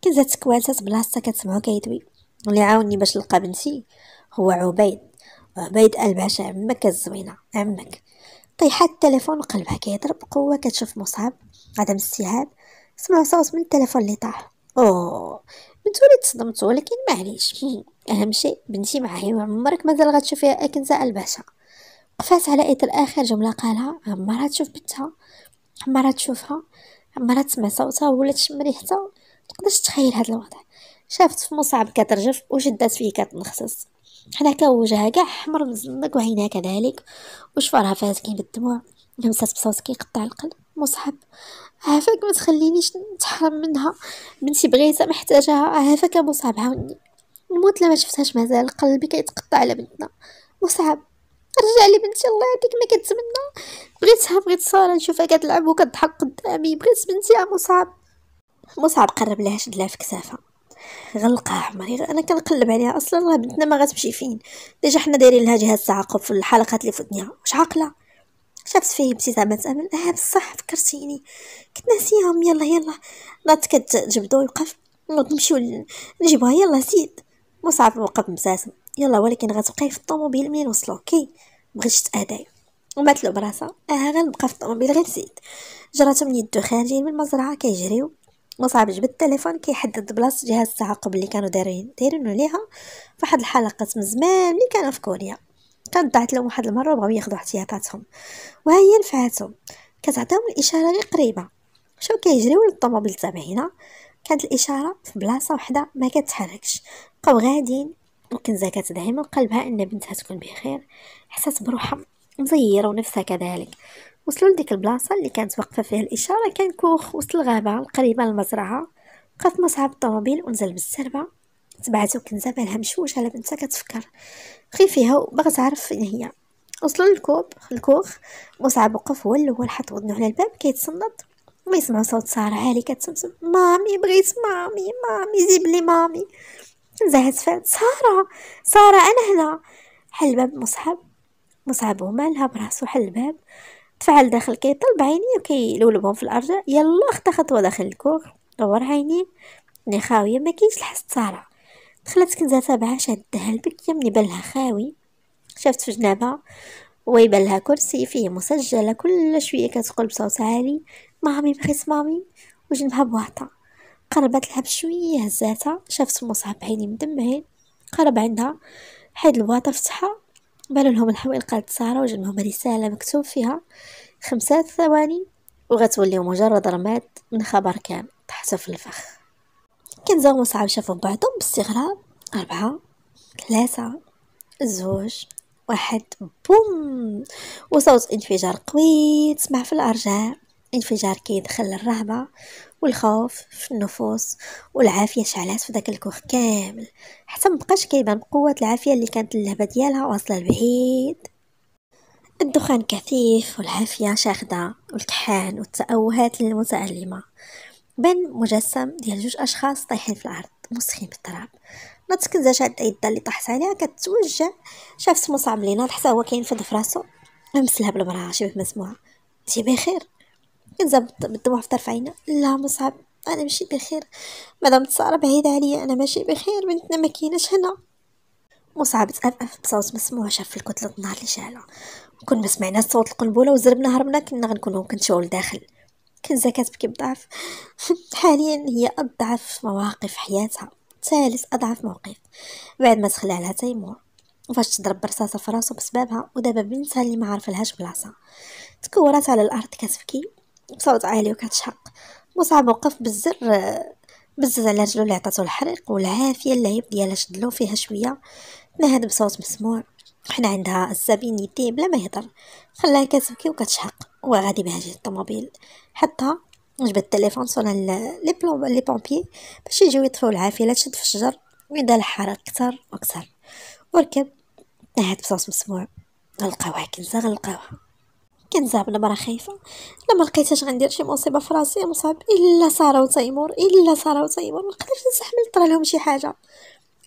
كي زاد سكواتات بلاصتها كتسمعو كيدوي اللي عاوني باش نلقى بنتي هو عبيد عبيد الباشا عمك الزوينه عمك طيحات التليفون وقلبها كيضرب بقوه كتشوف مصعب عدم استيعاب سمع صوت من التليفون اللي طاح بنتو بنتولي تصدمت ولكن معليش اهم شيء بنتي معايا وعمرك مازال غتشوفيها اكنزه الباشا قفات على اثر اخر جمله قالها عمرها تشوف بنتها عمرها تشوفها عمرها تسمع صوتها ولا تشم ريحتها متقدرش تخيل هذا الوضع شافت في مصعب كترجف وشدات فيه كتنخسس حناك وجهها كاع حمر مزنق وعينها كذلك وشفرها فاسكين بالدموع لمسات بصوت كيقطع القلب مصعب عافاك ما تخلينيش نتحرم منها بنتي بغيتها محتاجها عافاك مصعب عاوني نموت لما شفتهاش مازال قلبي كيتقطع على بنتنا مصعب رجع لي بنتي الله يعطيك ما كتمنى بغيتها بغيت ساره نشوفها كتلعب وكتضحك قدامي بغيت بنتي مصعب مصعب قرب لها شد لها في كسافه غلقها عمري انا كنقلب عليها اصلا راه بنتنا ما غتمشي فين ديجا حنا دايرين لها جهاز تعاقب في الحلقات اللي فاتنيها واش عاقله شافت فيه ابتسامة أمل آه بصح فكرتيني كنت ناسيهم يلا يلا نات كتجبدو يوقف نمشيو نجيبوها يلا سيد مصعب وقف مساسم يلا ولكن غتبقاي في الطوموبيل منين نوصلو كي بغيتش تأداي ومثلو براسه اه غنبقى في الطوموبيل غير زيد جراتهم من يدو خارجين من المزرعه كيجريو مصعب جبد التليفون كيحدد بلاصه جهاز الساعه قبل اللي كانوا دايرين دايرين عليها فواحد الحلقات من زمان اللي كانوا في كوريا كانت ضاعت لهم واحد المره وبغاو ياخذوا احتياطاتهم وهي نفعتهم كتعطيهم الاشاره غير قريبه شو كيجريو للطوموبيل تابعينا كانت الاشاره في بلاصه وحده ما كتحركش بقاو غاديين وكنزة كتدعي من قلبها أن بنتها تكون بخير حسات بروحها مزيرة ونفسها كذلك وصلوا لديك البلاصة اللي كانت واقفة فيها الإشارة كان كوخ وسط الغابة القريبة للمزرعة وقف مصعب الطوموبيل ونزل بالسربة تبعتو كنزة بالها مشوشة على بنتها كتفكر خيفيها وبغى تعرف فين هي وصلوا للكوب الكوخ مصعب وقف هو الأول حط ودنو على الباب كيتصنت يسمع صوت سارة عالي كتسمسم مامي بغيت مامي مامي جيب لي مامي نزعت فهد سارة سارة أنا هنا حل الباب مصعب مصعب وما لها براسو حل الباب تفعل داخل كيطلب عيني وكيلولبهم في الأرجاء يلا خطا خطوة داخل الكوخ دور عيني ملي خاوية ما كيش لحست سارة دخلت كنزة تابعة شادها البكية ملي بلها خاوي شافت في جنابها ويبلها لها كرسي فيه مسجلة كل شوية كتقول بصوت عالي مامي بخيس مامي وجنبها بواطة قربت لها بشويه هزاتها شافت مصعب بعيني مدمعين قرب عندها حيد البواطه فتحها بان لهم الحوائق قالت ساره وجمعهم رساله مكتوب فيها خمسة ثواني وغتولي مجرد رماد من خبر كان تحت في الفخ كان زاو مصعب شافوا بعضهم باستغراب أربعة ثلاثة زوج واحد بوم وصوت انفجار قوي تسمع في الأرجاء انفجار كيدخل الرهبة والخوف في النفوس والعافيه شعلات في داك الكوخ كامل حتى مبقاش كيبان بقوه العافيه اللي كانت اللهبه ديالها واصله لبعيد الدخان كثيف والعافيه شاخده والكحان والتأوهات المتألمه بان مجسم ديال جوج اشخاص طايحين في الارض مسخين بالتراب ناتسكن زعما شاد اليد اللي طاحت عليها كتوجع شافت مصعب لينا حتى هو كاين في فراسو مسلها بالمرأة شبه مسموع تي بخير انزل بالدموع في طرف عينا لا مصعب انا ماشي بخير مدام تصارى بعيده عليا انا ماشي بخير بنتنا ما كيناش هنا مصعب تأفف بصوت مسموع شاف في الكتلة النهار اللي شعلة كون ما سمعنا صوت القنبلة وزربنا هربنا كنا غنكونو داخل لداخل كنزة كتبكي بضعف حاليا هي أضعف مواقف حياتها ثالث أضعف موقف بعد ما تخلع لها تيمور وفاش تضرب برصاصة في راسو بسبابها ودابا بنتها اللي ما عارفلهاش بلاصة تكورات على الأرض كتبكي بصوت عالي وكتشحق مصعب وقف بالزر بزز على رجلو اللي عطاتو الحريق والعافيه اللعيب ديالها شدلو فيها شويه نهد بصوت مسموع حنا عندها الزبين يديه بلا ما يهضر خلاها كتبكي وكتشحق وغادي بها جهه الطوموبيل حتى جبد التليفون صونا لي لي بومبيي باش يجيو يطفيو العافيه لا تشد في الشجر ويدا الحرق كتر وكتر وركب نهد بصوت مسموع غلقاوها كنزه غلقاوها كنزعب المرا خايفه ما لقيتاش غندير شي مصيبه في راسي مصاب الا ساره وتيمور الا ساره وتيمور ما نقدرش نستحمل طرا لهم شي حاجه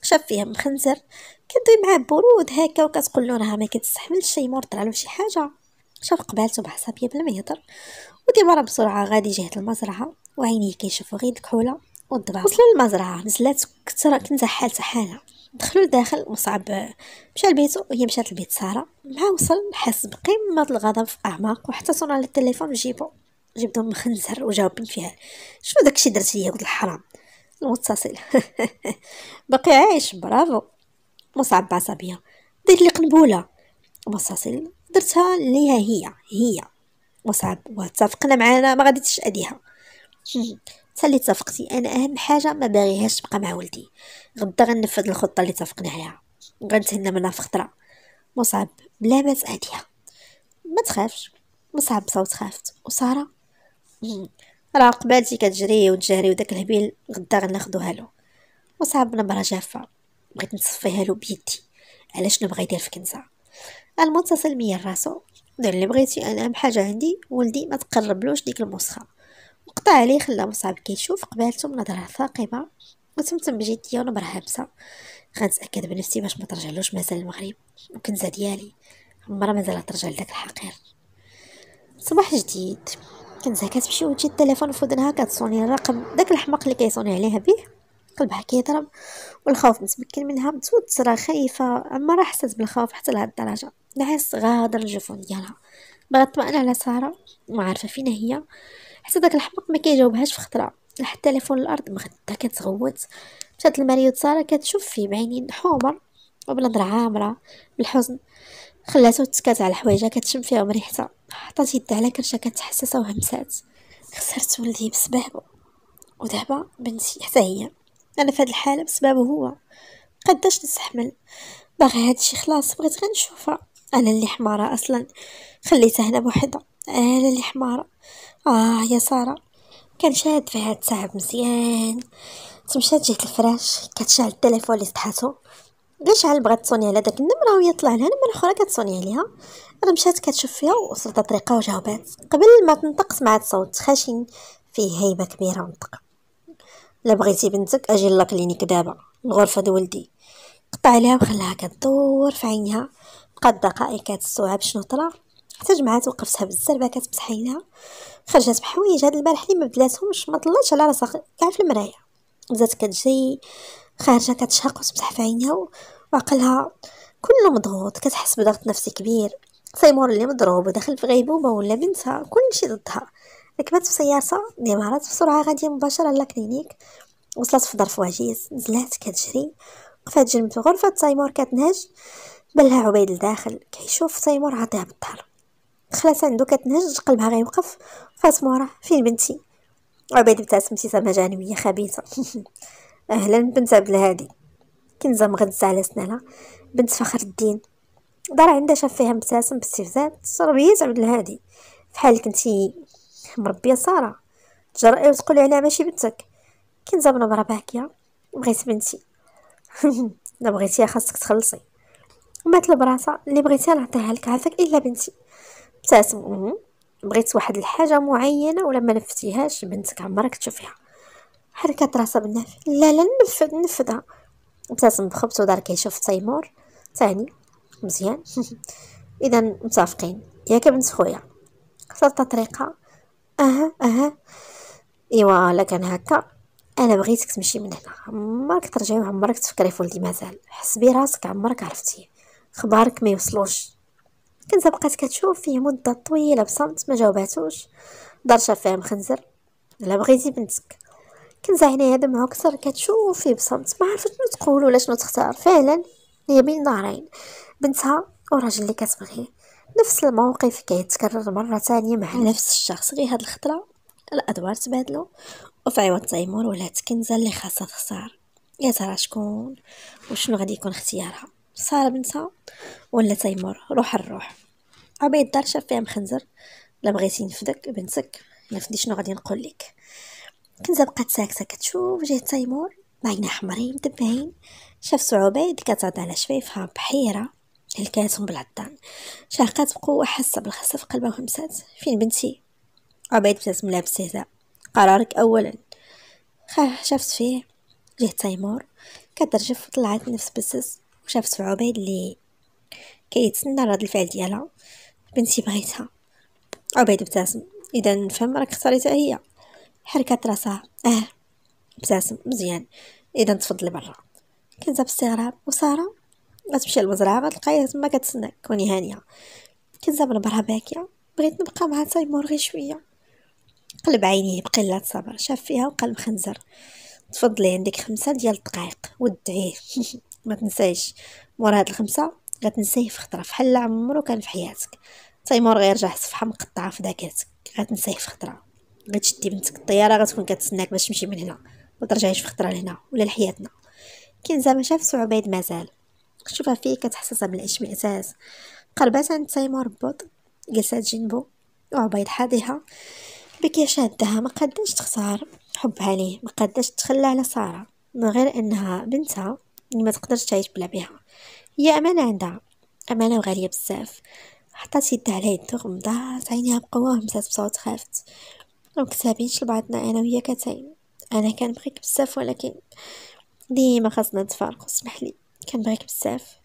شاف فيهم خنزر كدوي معاه برود هكا وكتقول له راه ما كتستحملش تيمور طرا له شي حاجه شاف قبالته بعصبيه بلا ما يهضر وديما راه بسرعه غادي جهه المزرعه وعينيه كيشوفو غير الكحوله والضباب وصل للمزرعه نزلات كثر كنزه حالته حاله دخلوا لداخل مصعب مشى لبيتو وهي مشات لبيت ساره مع وصل حس بقمه الغضب في اعماق وحتى صون على التليفون جيبو جبدو من وجاوبني فيها شنو داكشي درت ليا ولد الحرام المتصل باقي عايش برافو مصعب عصبيه دير لي قنبوله متصل درتها ليها هي هي مصعب واتفقنا معانا ما غاديش تشاديها حتى اللي اتفقتي انا اهم حاجه ما باغيهاش تبقى مع ولدي غدا غنفذ الخطه اللي اتفقنا عليها غنتهنى منها في خطره مصعب بلا ما تأديها ما تخافش مصعب بصوت خافت وساره راه قبالتي كتجري وتجري وداك الهبيل غدا غناخذوها له مصعب نبره جافه بغيت نصفيها له بيدي على شنو بغا يدير في كنزه المتصل مي راسو دير اللي بغيتي انا اهم حاجه عندي ولدي ما تقربلوش ديك المسخه قطع عليه خلاه مصعب كيشوف قبالته بنظرة ثاقبة وتمتم بجدية ونبرة هابسة غنتأكد بنفسي باش ما ترجعلوش مازال المغرب وكنزة ديالي عمرها مازال ترجع لذاك الحقير صباح جديد كنزة كتمشي وتجي التليفون في ودنها كتصوني الرقم داك الحمق اللي كيصوني عليها به قلبها كيضرب والخوف متمكن منها متوترة خايفة عمرها حست بالخوف حتى لهاد الدرجة نعس غادر الجفون ديالها بغات تطمئن على سارة ما عارفة فين هي حتى داك الحمق ما كيجاوبهاش في خطره حتى تليفون الارض مغدا كتغوت مشات لماريو ساره كتشوف فيه بعينين حمر وبنظرة عامرة بالحزن خلاتو تسكات على حوايجها كتشم فيهم ريحتها حطات يدها على كرشا كتحسسها وهمسات خسرت ولدي بسببه ودابا بنتي حتى هي انا في هاد الحاله بسببه هو قداش نستحمل باغي هادشي خلاص بغيت غير نشوفها انا اللي حماره اصلا خليتها هنا بوحدها انا اللي حماره آه يا سارة كان شاد فهاد صاحب مزيان تمشات جهة الفراش كتشعل التليفون اللي صدحاتو علاش شحال بغات تصوني على داك النمرة وهي طلع لها نمرة أخرى كتصوني عليها راه مشات كتشوف فيها وصلت طريقة وجاوبات قبل ما تنطق سمعت صوت خشن فيه هيبة كبيرة ونطق لا بغيتي بنتك أجي لا كلينيك دابا الغرفة د ولدي قطع عليها وخلاها كدور في عينها بقات دقائق كتستوعب شنو طرا حتى جمعات وقفتها بالزربة كتمسح عينها خرجت بحوايج هاد البارح اللي ما بدلاتهمش ما طلعتش على راسها كاع في المرايا بدات كتجي خارجه كتشهق وتمسح في عينيها وعقلها كله مضغوط كتحس بضغط نفسي كبير سيمور اللي مضروب ودخل في غيبوبه ولا بنتها كلشي ضدها ركبت في سيارتها ديمارات بسرعه غاديه مباشره لكلينيك وصلت في ظرف وجيز نزلات كتجري وقفات جنب غرفه تيمور كتنهج بلها عبيد لداخل كيشوف تيمور عاطيها بالظهر خلاص عندو كتنهج قلبها غيوقف فاس مورا فين بنتي عبيد ابتسم ابتسامه جانبيه خبيثه اهلا بنت عبد الهادي كنزه مغدزه على سناله بنت فخر الدين دار عندها شاف فيها مبتسم باستفزاز ربيت عبد الهادي فحالك كنتي مربيه ساره تجرأي وتقولي عليها ماشي بنتك كنزه بنبره باكيه بغيت بنتي لا بغيتيها خاصك تخلصي ومات البراصه اللي بغيتيها نعطيها لك عافاك الا بنتي ابتسم بغيت واحد الحاجه معينه ولا ما نفتيهاش بنتك عمرك تشوفيها حركات راسها بالنافذ لا لا نفذ نفذها ابتسم بخبط ودار كيشوف تيمور ثاني مزيان اذا متفقين ياك بنت خويا خسرت طريقه اها اها ايوا الا كان هكا انا بغيتك تمشي من هنا عمرك ترجعي وعمرك تفكري في ولدي مازال حسبي راسك عمرك عرفتيه خبارك ما يوصلوش كنت بقات كتشوف فيه مده طويله بصمت ما جاوباتوش دار فيها مخنزر لا بغيتي بنتك كنت عينيها دمع كثر كتشوف فيه بصمت ما عرفت شنو تقول ولا شنو تختار فعلا هي بين ظهرين بنتها وراجل اللي كتبغيه نفس الموقف كيتكرر مرة تانية مع نفس الشخص غير هاد الخطرة الأدوار تبادلوا وفي عوض تيمور ولات كنزة اللي خاصها تختار يا ترى شكون وشنو غادي يكون اختيارها سارة بنتها ولا تيمور روح الروح عبيد الدار شاف فيها مخنزر لا بغيتي نفدك بنتك ما فهمتي شنو غادي نقول لك كنزه بقات ساكته كتشوف جهه تيمور عينا حمرين دبعين شاف صعوبه كتعطى كتعض على شفايفها بحيره هلكاتهم بالعطان شاقات بقوه حاسه في قلبها وهمسات فين بنتي عبيد بدات ملابس باستهزاء قرارك اولا خا شافت فيه جهه تيمور كترجف طلعت نفس بسس شافت عبيد اللي كيتسنى لهاد الفعل ديالها بنتي بغيتها عبيد ابتسم اذا فهم راك اختاريتها هي حركات راسها اه ابتسم مزيان اذا تفضلي برا كنت باستغراب وساره غتمشي للمزرعه غتلقايها تما كتسنى كوني هانيه كنت من برا باكيه بغيت نبقى مع تيمور غير شويه قلب عينيه بقلة صبر شاف فيها وقلب خنزر تفضلي عندك خمسة ديال الدقائق ودعيه ما تنسايش مور هاد الخمسه غتنسيه في خطره فحال عمرو كان في حياتك تيمور غيرجع صفحه مقطعه في ذاكرتك غتنسيه في خطره غتشدي بنتك الطياره غتكون كتسناك باش تمشي من هنا وترجعيش في خطره لهنا ولا لحياتنا كين زعما شافت عبيد مازال شوفها فيه كتحسسها بالاشمئزاز قربات عند تيمور بوط جلسات جنبو وعبيد حاديها بكي شادها ما قدش تختار حبها ليه ما قدش تخلى على ساره من غير انها بنتها ما تقدرش تعيش بلا بها هي امانه عندها امانه وغاليه بزاف حطات يدها على يدو غمضات عينيها بقوه وهمسات بصوت خافت مكتابينش لبعضنا انا وهي كتاين انا كنبغيك بزاف ولكن ديما خاصنا نتفارقو سمح لي كنبغيك بزاف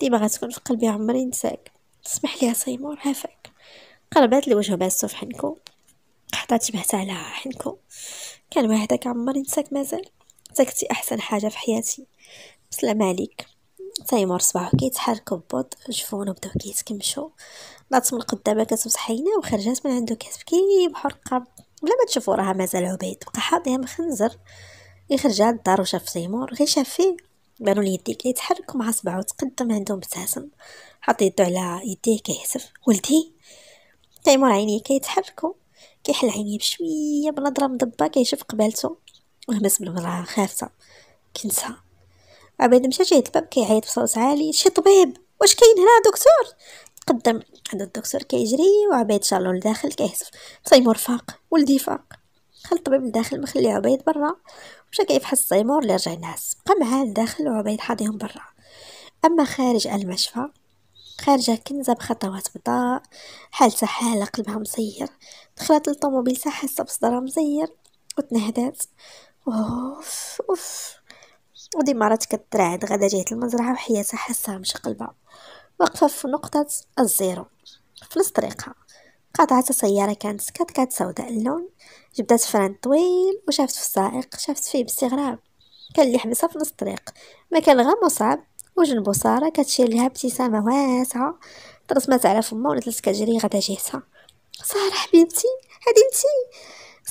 ديما غتكون في قلبي عمري نساك تسمح لي يا سيمور قلبات قربات لوجهو باسو في حنكو حطات شبهتها على حنكو كان وحدك عمري نساك مازال ساكتي احسن حاجه في حياتي السلام عليك تيمور صباحو كيتحركو ببطء جفونو بداو كيتكمشو ناضت من القدامه كتبت حينه وخرجات من عندو كتبكي بحال القاب بلا ما تشوفو راها مازال عبيد بقى حاضيها مخنزر على الدار وشاف تيمور غير شاف فيه بانو اليدي كيتحركو مع صباعو تقدم عندهم ابتسم حط يدو على يديه كيهتف ولدي تيمور عينيه كيتحركو كيحل عينيه بشويه بنظره مضبه كيشوف قبالتو وهمس بالمراه خافته كنسها عبيد مشى جهة الباب كيعيط بصوت عالي شي طبيب واش كاين هنا دكتور تقدم عند الدكتور كيجري وعبيد شالو لداخل كيهزف تيمور فاق ولدي فاق دخل الطبيب لداخل مخلي عبيد برا مشى كيفحص تيمور اللي رجع نعس بقى معاه لداخل وعبيد حاضيهم برا اما خارج المشفى خارجة كنزة بخطوات بضاء حالتها حالة قلبها مزير دخلت للطوموبيل حاسة بصدرها مزير وتنهدات اوف اوف وديما رات كترعد غدا جهة المزرعة وحياتها حاسها مشقلبة واقفة في نقطة الزيرو في نص طريقها قطعت سيارة كانت كات سوداء اللون جبدات فران طويل وشافت في السائق شافت فيه باستغراب كان اللي حبسها في نص الطريق ما كان غير مصعب وجنبو سارة كتشير لها ابتسامة واسعة ترسمات على فمها ونزلت كتجري غدا جهتها سارة حبيبتي هادي انتي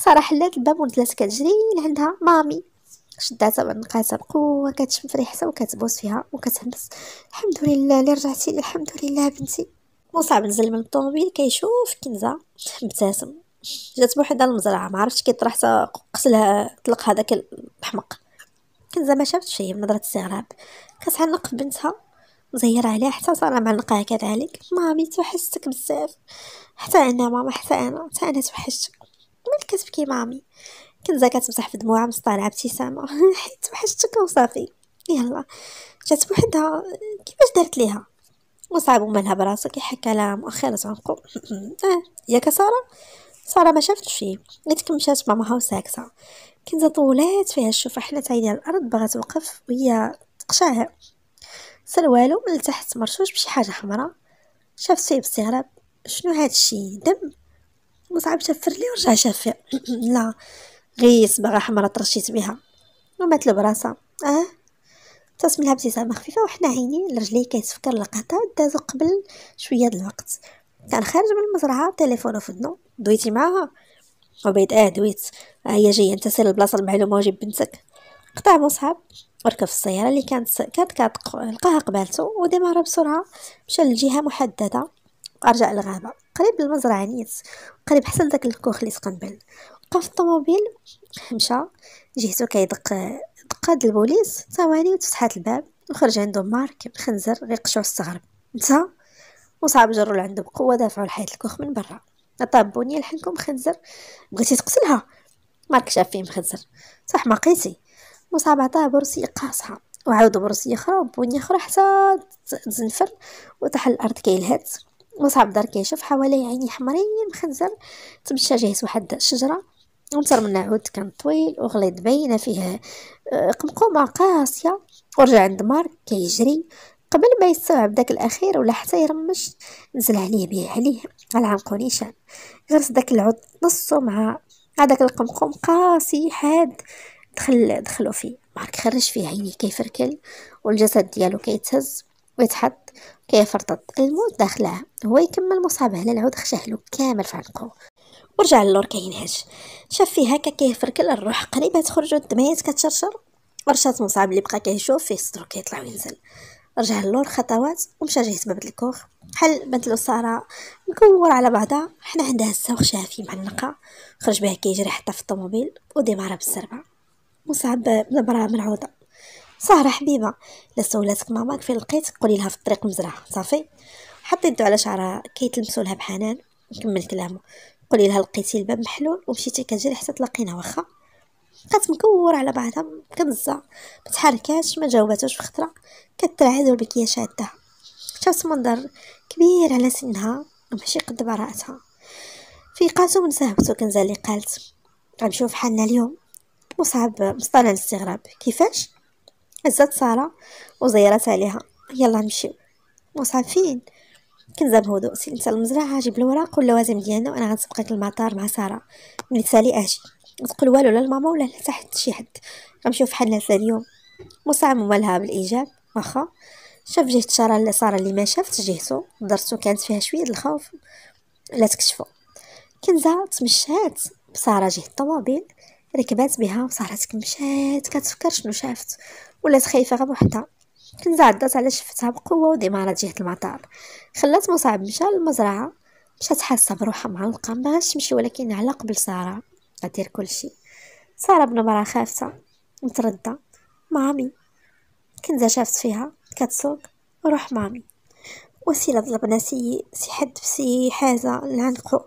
سارة حلات الباب ونزلت كتجري لعندها مامي شداتها بنقاتها بقوه كتشم ريحتها وكتبوس فيها وكتهمس الحمد لله اللي رجعتي الحمد لله بنتي مصعب نزل من الطوموبيل كيشوف كنزه مبتسم جات بوحدها المزرعه ما عرفتش كي طرحت قتلها طلق هذاك الحمق كنزه ما شافت شي بنظره استغراب كتعنق في بنتها مزير عليها حتى صار معلقاها كذلك مامي توحشتك بزاف حتى انا ماما حتى انا حتى انا توحشتك مالك كتبكي مامي كنزا كتمسح في دموعها مصطنعة ابتسامة حيت وحشتك وصافي يلا جات بوحدها كيفاش دارت ليها وصعب مالها براسو كيحكى لها مؤخرا عنقو اه ياك سارة سارة ما شافت شي غير مشات ماماها وساكتة كنزة طولات فيها الشوفة حنت عينيها الأرض بغات توقف وهي تقشعها صار والو من تحت مرشوش بشي حاجة حمراء شافت فيه باستغراب شنو هاد الشي دم وصعب شاف فرلي ورجع شاف لا غي صبغه حمراء ترشيت بها ومات براسها اه تصم لها ابتسامه خفيفه وحنا عيني لرجليه كيتفكر لقطه دازو قبل شويه د الوقت كان خارج من المزرعه تليفونه في ودنو دويتي معاها وبيت اه دويت آه هي جايه سير البلاصه المعلومه وجيب بنتك قطع مصعب وركب في السياره اللي كانت كانت كتلقاها قبالته ودمر بسرعه مشى لجهه محدده ارجع للغابه قريب للمزرعه نيت قريب حسن داك الكوخ اللي تقنبل بقى في الطوموبيل مشى جهتو كيدق دق هاد البوليس ثواني وتفتحات الباب وخرج عنده مارك خنزر غيقشعو قشوع استغرب نتا وصعب جرو لعندو بقوه دافعو لحيط الكوخ من برا طاب بونية لحنكم خنزر بغيتي تقتلها مارك شاف فيه مخنزر صح ما قيتي مصعب عطاه برصيه قاصحه وعاود برصيه اخرى وبونية اخرى حتى تزنفر وطاح الارض كيلهث مصعب دار كيشوف حواليه عيني حمرين مخنزر تمشى جهز واحد الشجره ومسر من عود كان طويل وغليظ باينة فيه آه، قمقومة قاسية ورجع عند مارك كيجري قبل ما يستوعب داك الأخير ولا حتى يرمش نزل عليه بيه عليه على عنقو نيشان غرس داك العود نصو مع هذاك القمقوم قاسي حاد دخل دخلو فيه مارك خرج فيه عينيه كيفركل والجسد ديالو كيتهز ويتحط كيفرطط الموت داخله هو يكمل مصابه على العود خشاه له كامل في عنقو ورجع للوركا كينهش شاف فيه هكا كيفركل الروح قريبه تخرج الدميات كتشرشر ورشات مصعب اللي بقى كيشوف فيه صدرو كيطلع وينزل رجع للور خطوات ومشى جهه باب الكوخ حل بنت سارة مكور على بعضها حنا عندها السوخ شافي معلقه خرج بها كيجري حتى في الطوموبيل وديمارا بالسرعه مصعب دبرها منعوضة سارة حبيبة لا سولاتك ماماك فين لقيتك قولي لها في الطريق مزرعة صافي حط يدو على شعرها كيتلمسو لها بحنان وكمل كلامه قولي لها لقيتي الباب محلول ومشيتي كجري حتى تلاقينا واخا بقات مكور على بعضها كتزع ما تحركاتش ما جاوباتوش في خطره كترعد والبكيه شادة شافت منظر كبير على سنها وماشي قد براءتها فيقاتو من كنزة اللي قالت غنمشيو حالنا اليوم مصعب مصطنع الاستغراب كيفاش هزات ساره وزيرات عليها يلا نمشيو مصعب فين كنزه بهدوء سير نتا المزرعه جيب الوراق واللوازم ديالنا وانا غنسبقك للمطار مع ساره ملي تسالي اجي تقول والو لا لماما ولا لا حتى شي حد غنمشيو في حالنا اليوم مصعب مالها بالايجاب واخا شاف جهه ساره اللي ساره اللي ما شافت جهته درتو كانت فيها شويه الخوف لا تكشفو كنزه تمشات بساره جهه الطوموبيل ركبات بها وصارت مشات كتفكر شنو شافت ولات خايفه غير بوحدها عدات على شفتها بقوة ودمارة جهة المطار خلات مصعب مشى للمزرعة مشات حاسة بروحها معلقة مبغاش تمشي ولكن على قبل سارة غدير كلشي سارة بنبرة خافتة متردة مامي كنزة شافت فيها كتسوق روح مامي وسيلة طلبنا سي سي حد بسي حاجة لعنقو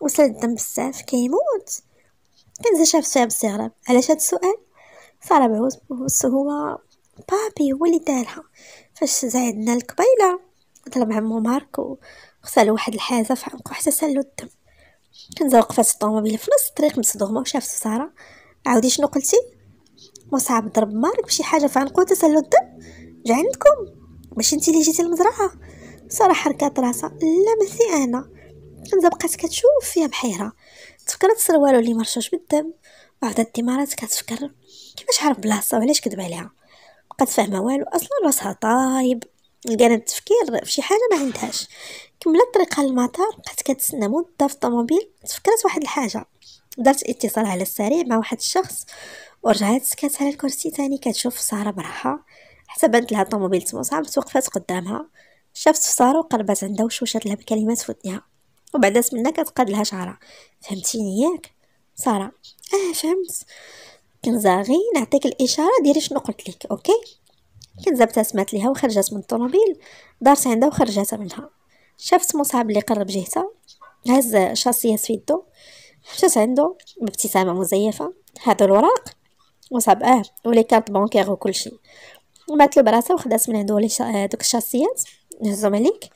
وصل الدم بزاف كيموت كنزة شافت فيها باستغراب علاش هاد السؤال سارة بعوز هو بابي هو اللي دارها فاش زعدنا القبيله طلب عمو مارك وغسل واحد الحازه في عنقو حتى سالو الدم كنزوق فاش الطوموبيل في نص الطريق مصدومه وشاف ساره عاودي شنو قلتي مصعب ضرب مارك بشي حاجه في عنقو تسلو الدم جا عندكم ماشي انت اللي جيتي المزرعه ساره حركات راسها لا ماشي انا كنزه بقات كتشوف فيها بحيره تفكرت سروالو اللي مرشوش بالدم وعطات الدمارات كتفكر كيفاش عرف بلاصه وعلاش كذب عليها بقات فاهمه والو اصلا راسها طايب لقانا التفكير في شي حاجه ما عندهاش كملت طريقها للمطار بقات كتسنى مده في الطوموبيل تفكرت واحد الحاجه دارت اتصال على السريع مع واحد الشخص ورجعت سكات على الكرسي تاني كتشوف ساره براحه حتى بانت لها الطوموبيل صعبت وقفات قدامها شافت ساره وقربت عندها وشوشات لها بكلمات في ودنها وبعدا سمنا كتقاد لها شعرها فهمتيني ياك ساره اه فهمت كنزاغي نعطيك الاشاره ديري شنو قلت لك اوكي كنزه ابتسمت ليها وخرجت من الطوموبيل دارت عندها وخرجت منها شافت مصعب اللي قرب جهتها هز شاصيه في يدو مشات عنده بابتسامه مزيفه هادو الوراق مصعب اه ولي كارت بانكير وكلشي ومات له براسه وخدات من عنده شا... آه، دوك الشاصيات نهزهم عليك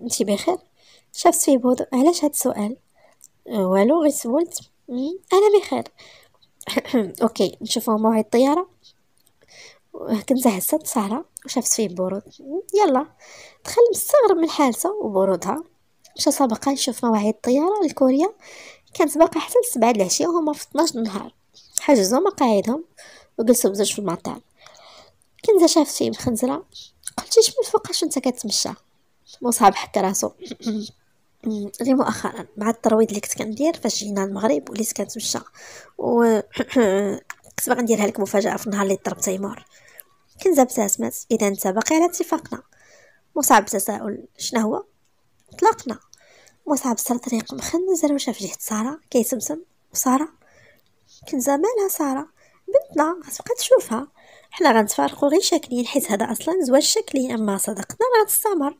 انتي بخير شافت في بودو علاش هاد السؤال آه، والو غير سولت انا بخير اوكي نشوفو موعد الطياره كنت هسه سهرة وشافت فيه برود يلا دخل مستغرب من حالته وبرودها مشى سابقا يشوف مواعيد الطيارة لكوريا كانت باقا حتى لسبعة العشية وهما في 12 النهار حجزوا مقاعدهم وجلسوا بزوج في المطار كنت شافت فيه مخنزرة قلت شمن فوقاش انت كتمشى وصعب حكى راسو لي مؤخرا مع الترويض اللي كنت كندير فاش جينا المغرب وليت كنتمشى و كنت باغي نديرها لك مفاجاه في النهار اللي ضرب تيمور كنزه ابتسمت اذا انت باقي على اتفاقنا مصعب تساؤل شنو هو طلقنا مصعب سر طريق مخنز شاف جهه ساره كيتمسم وساره كنزه مالها ساره بنتنا غتبقى تشوفها حنا غنتفارقوا غير شاكلين حيت هذا اصلا زواج شكلي اما صدقنا راه غتستمر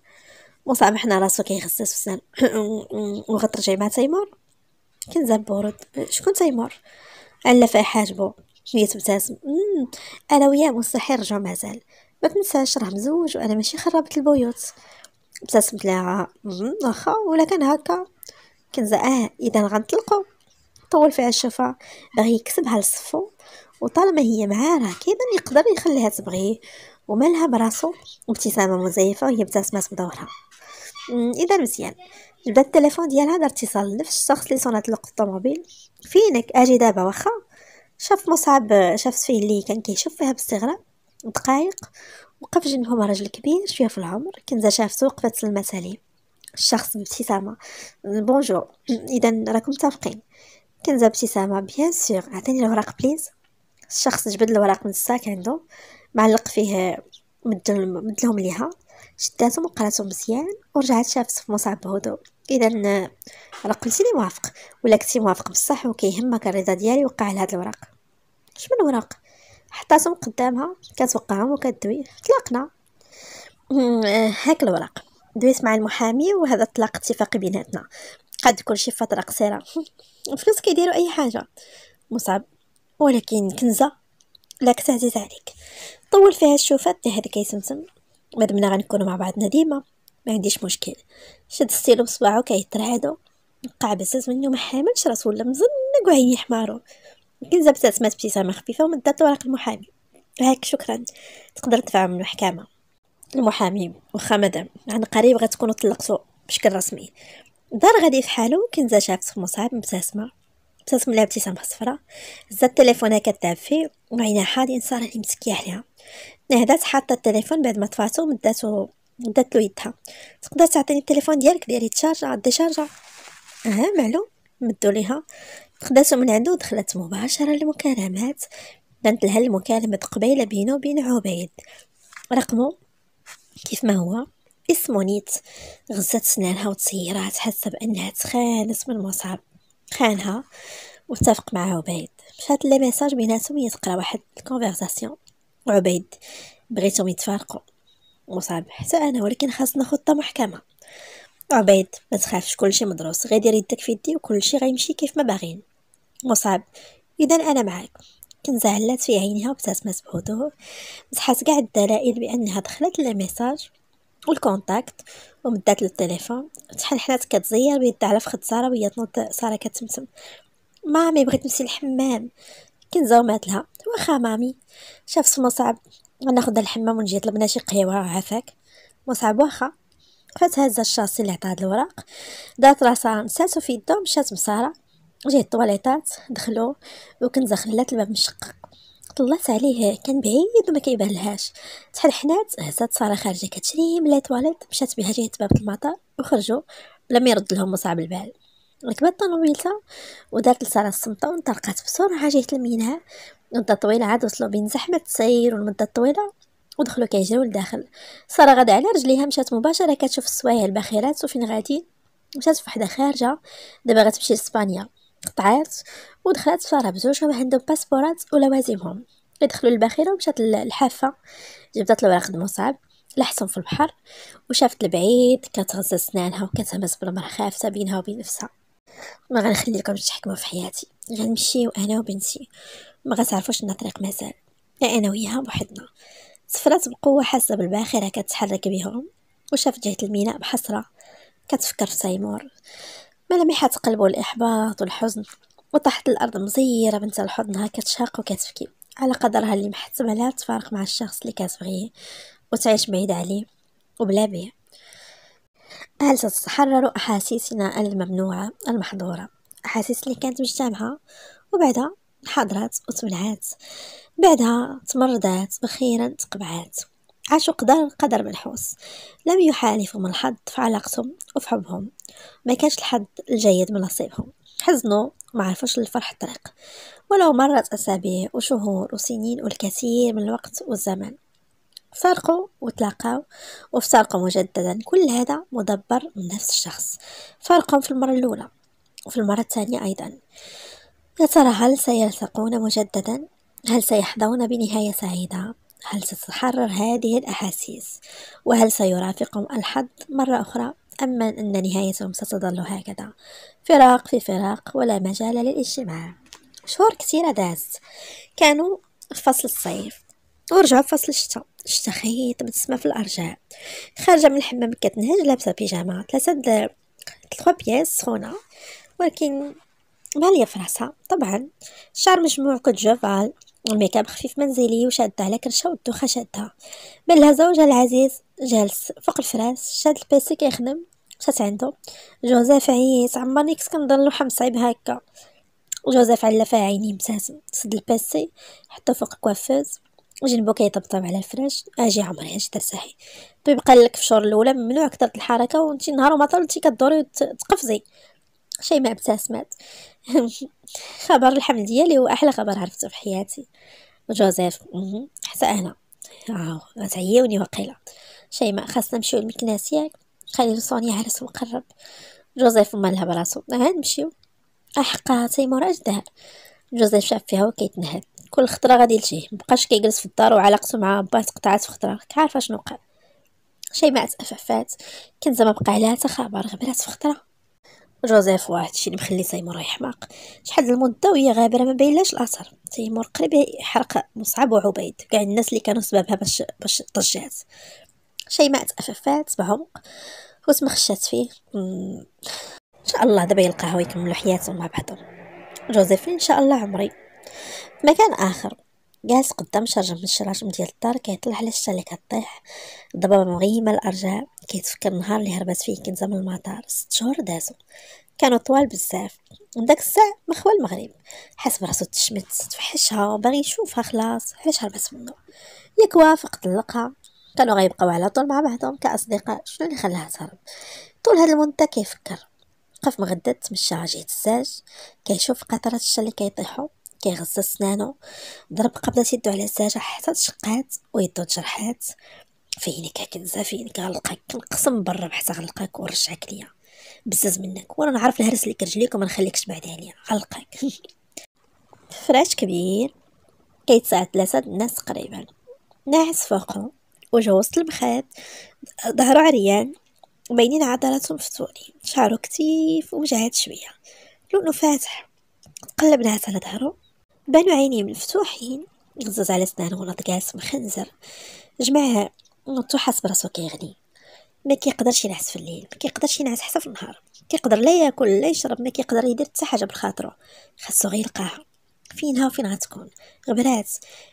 مصعب حنا راسو كيغسس في وغترجع مع تيمور كنزا بورد شكون تيمور على فاي حاجبو هي تبتسم انا وياه مستحيل رجعو مازال ما تنساش راه مزوج وانا ماشي خربت البيوت ابتسمت لها واخا ولا كان هكا كنزا اه اذا غنطلقو طول فيها الشفا باغي يكسبها لصفو وطالما هي معاه راه كيبان يقدر يخليها تبغيه ومالها براسو ابتسامه مزيفه وهي ابتسمت بدورها اذا مزيان جبدات التليفون ديالها دار اتصال لنفس الشخص اللي صنعت لك الطوموبيل فينك اجي دابا واخا شاف مصعب شاف فيه اللي كان كيشوف فيها باستغراب دقائق وقف جنبهم راجل كبير شويه في العمر كنزه شافته وقفت سلمات عليه الشخص بابتسامه بونجور اذا راكم متفقين كنزه ابتسامه بيان سيغ عطيني الوراق بليز الشخص جبد الوراق من الساك عنده معلق فيه مدلهم ليها شداتهم وقراتهم مزيان ورجعت شافت في مصعب بهدوء اذا راه قلتي لي موافق ولا كنتي موافق بصح وكيهمك الرضا ديالي وقع لهاد الوراق اش من وراق حطاتهم قدامها كتوقعهم وكدوي تلاقنا هاك الوراق دويت مع المحامي وهذا الطلاق اتفاقي بيناتنا قد كلشي فتره قصيره الفلوس كيديروا اي حاجه مصعب ولكن كنزه لا كتعزيز عليك طول فيها الشوفات حتى هذا كيسمسم مادمنا غنكونوا مع بعضنا ديما ما عنديش مشكل شد السيلو بصباعو كيترعدو وقع بزاز منو ما حاملش راسو ولا مزنق وعيني حمارو يمكن زبتات مات ابتسامه خفيفه ومدات ورق المحامي هاك شكرا تقدر تدفع منو حكامه المحامي واخا مدام عن قريب غتكونوا طلقتو بشكل رسمي دار غادي في حالو كنزة شافت في مصعب مبتسمه ابتسم لها ابتسامه صفرا زاد التليفون هكا تاب فيه وعينها حاضين صار اللي مسكيه عليها نهضت حاطه التليفون بعد ما طفاتو مداتو مداتلو يدها تقدر تعطيني التليفون ديالك ديري تشارجا ديشارجا اه معلوم مدو ليها خداتو من عنده ودخلت مباشره للمكالمات بانت لها المكالمه قبيله بينو وبين عبيد رقمه كيف ما هو اسمه نيت غزات سنانها وتصيرات حاسه بانها تخانت من المصعب خانها واتفق مع عبيد مشات لي ميساج بيناتهم هي تقرا واحد الكونفرساسيون عبيد بغيتهم يتفارقوا وصعب حتى انا ولكن خاصنا خطه محكمه عبيد ما تخافش كلشي مدروس غير دير يدك في يدي وكلشي غيمشي كيف ما باغين مصعب اذا انا معاك كنت زعلت في عينها وابتسمت بهدوء مسحات كاع الدلائل بانها دخلت ميساج والكونتاكت ومدات للتليفون تحنحنات كتزير بيدها على فخد ساره وهي تنوض ساره كتمتم مامي بغيت نمشي الحمام كنت زومات لها واخا مامي شاف سما صعب ناخذ الحمام ونجي طلبنا شي قهيوه عافاك مصعب واخا هز الشاصي اللي عطاه الوراق دات راسها نساتو في يدو مشات مسارة جات الطواليطات دخلو وكنزة خلات الباب مشقق طلعت عليه كان بعيد وما كيبانلهاش حنات هزات ساره خارجه كتشري من لا مشات بها جهه باب المطار وخرجوا بلا ما يرد لهم مصعب البال ركبت طنوبيلتها ودارت لسارة الصمتة وانطلقت بسرعة جهة الميناء مدة طويلة عاد وصلوا بين زحمة السير والمدة الطويلة ودخلوا كيجريو لداخل سارة غادا على رجليها مشات مباشرة كتشوف السوايع الباخرات وفين غادي مشات فوحدة خارجة دابا غتمشي لإسبانيا قطعات ودخلت سارة بزوجها عندهم باسبورات ولوازمهم دخلوا للباخرة ومشات للحافة جبدت الوراق المصعب لحسن في البحر وشافت البعيد كتغسل سنانها وكتهمس بالمرة خافتة بينها وبين نفسها ما لكم تحكموا في حياتي غنمشيو انا وبنتي ما غتعرفوش لنا طريق مازال لا انا وياها بوحدنا سفرات بقوه حاسه بالباخره كتحرك بهم وشافت جهه الميناء بحسره كتفكر في تيمور ملامحات قلبه الاحباط والحزن وطاحت الارض مزيره بنت لحضنها كتشاق وكتبكي على قدرها اللي محتملها تفارق مع الشخص اللي كتبغيه وتعيش بعيد عليه وبلا بيه هل ستتحرر أحاسيسنا الممنوعة المحظورة أحاسيس اللي كانت مجتمعة وبعدها حضرات وتبلعات بعدها تمرضات أخيرا تقبعات عاشوا قدر قدر منحوس لم يحالفهم الحظ في علاقتهم وفي حبهم ما كانش الحظ الجيد من نصيبهم حزنوا وما عرفوش الفرح الطريق ولو مرت أسابيع وشهور وسنين والكثير من الوقت والزمان فارقوا وتلاقاو وفارقوا مجددا كل هذا مدبر من نفس الشخص فارقهم في المرة الأولى وفي المرة الثانية أيضا يا ترى هل سيلتقون مجددا؟ هل سيحظون بنهاية سعيدة؟ هل ستتحرر هذه الأحاسيس؟ وهل سيرافقهم الحظ مرة أخرى؟ أما أن نهايتهم ستظل هكذا فراق في فراق ولا مجال للاجتماع شهور كثيرة دازت كانوا فصل الصيف ورجع فصل الشتاء الشتا خيط متسمى في الارجاء خارجه من الحمام كتنهج لابسه بيجامه ثلاثه د تلقوا بياس سخونه ولكن ماليه في راسها طبعا الشعر مجموع كوت جوفال الميكاب خفيف منزلي وشاده على كرشه والدوخه شاده بلها زوجها العزيز جالس فوق الفراش شاد البيسي كيخدم شات عنده جوزيف عيس عمرني كنت كنظن حم صعيب هكا جوزيف على فيها عينيه سد البيسي حطو فوق الكوافوز وجنبو كيطبطب على الفراش اجي عمري اجي ترتاحي الطبيب قال لك في الشهور الاولى ممنوع كثرت الحركه وانت نهار وما طول كدوري وتقفزي شي ما ابتسمت خبر الحمل ديالي هو احلى خبر عرفته في حياتي جوزيف حتى انا واو آه، غتعيوني وقيله شيماء خاصنا نمشيو للمكناس ياك خليل صونيا عرس مقرب جوزيف مالها براسو ها نمشيو احقها تيمور دار جوزيف شاف فيها وكيتنهد كل خطره غادي لشيه مبقاش كيجلس في الدار وعلاقته مع باه تقطعات في خطره راك عارفه شنو وقع مات تأففات كان زعما بقى عليها حتى خبر غبرات في خطره جوزيف واحد الشيء اللي مخلي تيمور يحماق شحال المده وهي غابره ما باينلاش الاثر تيمور قريب يحرق مصعب وعبيد كاع الناس اللي كانوا سببها باش باش ضجات شيماء تأففات بعمق وتمخشات فيه ان شاء الله دابا يلقاها ويكملوا حياتهم مع بعضهم جوزيفين ان شاء الله عمري في مكان آخر جالس قدام شرجم من الشراجم ديال الدار كيطلع على الشتا اللي كطيح الضباب مغيمه الارجاء كيتفكر النهار اللي هربت فيه كنزه من المطار ست شهور دازو كانوا طوال بزاف داك الساع مخوى المغرب حس براسو تشمت تفحشها باغي يشوفها خلاص علاش هربت منو ياك وافق طلقها كانوا غيبقاو على طول مع بعضهم كاصدقاء شنو اللي خلاها تهرب طول هاد المده كيفكر وقف مغدد تمشى جهه الزاج كيشوف قطرات الشتا اللي كيطيحو كيغسل سنانو ضرب قبضة يدو على الساجة حتى تشقات ويدو تجرحات فينك كنزة فينك غنلقاك كنقسم برا حتى غنلقاك ونرجعك ليا بزاز منك وانا نعرف الهرس اللي كرجليك وما نخليكش بعد عليا غنلقاك فراش كبير كيتساع ثلاثة الناس تقريبا ناعس فوقه وجه وسط المخاد ظهرو عريان وبينين عضلاتهم مفتولين شعرو كتيف ومجعد شوية لونو فاتح قلب ناعس على ظهرو بانو عينيه مفتوحين غزز على سنان ونض كاس مخنزر جمعها نطو حاس براسو كيغني ما كيقدرش ينعس في الليل ما كيقدرش ينعس حتى في النهار كيقدر لا ياكل لا يشرب ما كيقدر يدير حتى حاجه بخاطرو خاصو غير يلقاها فينها وفين غتكون غبرات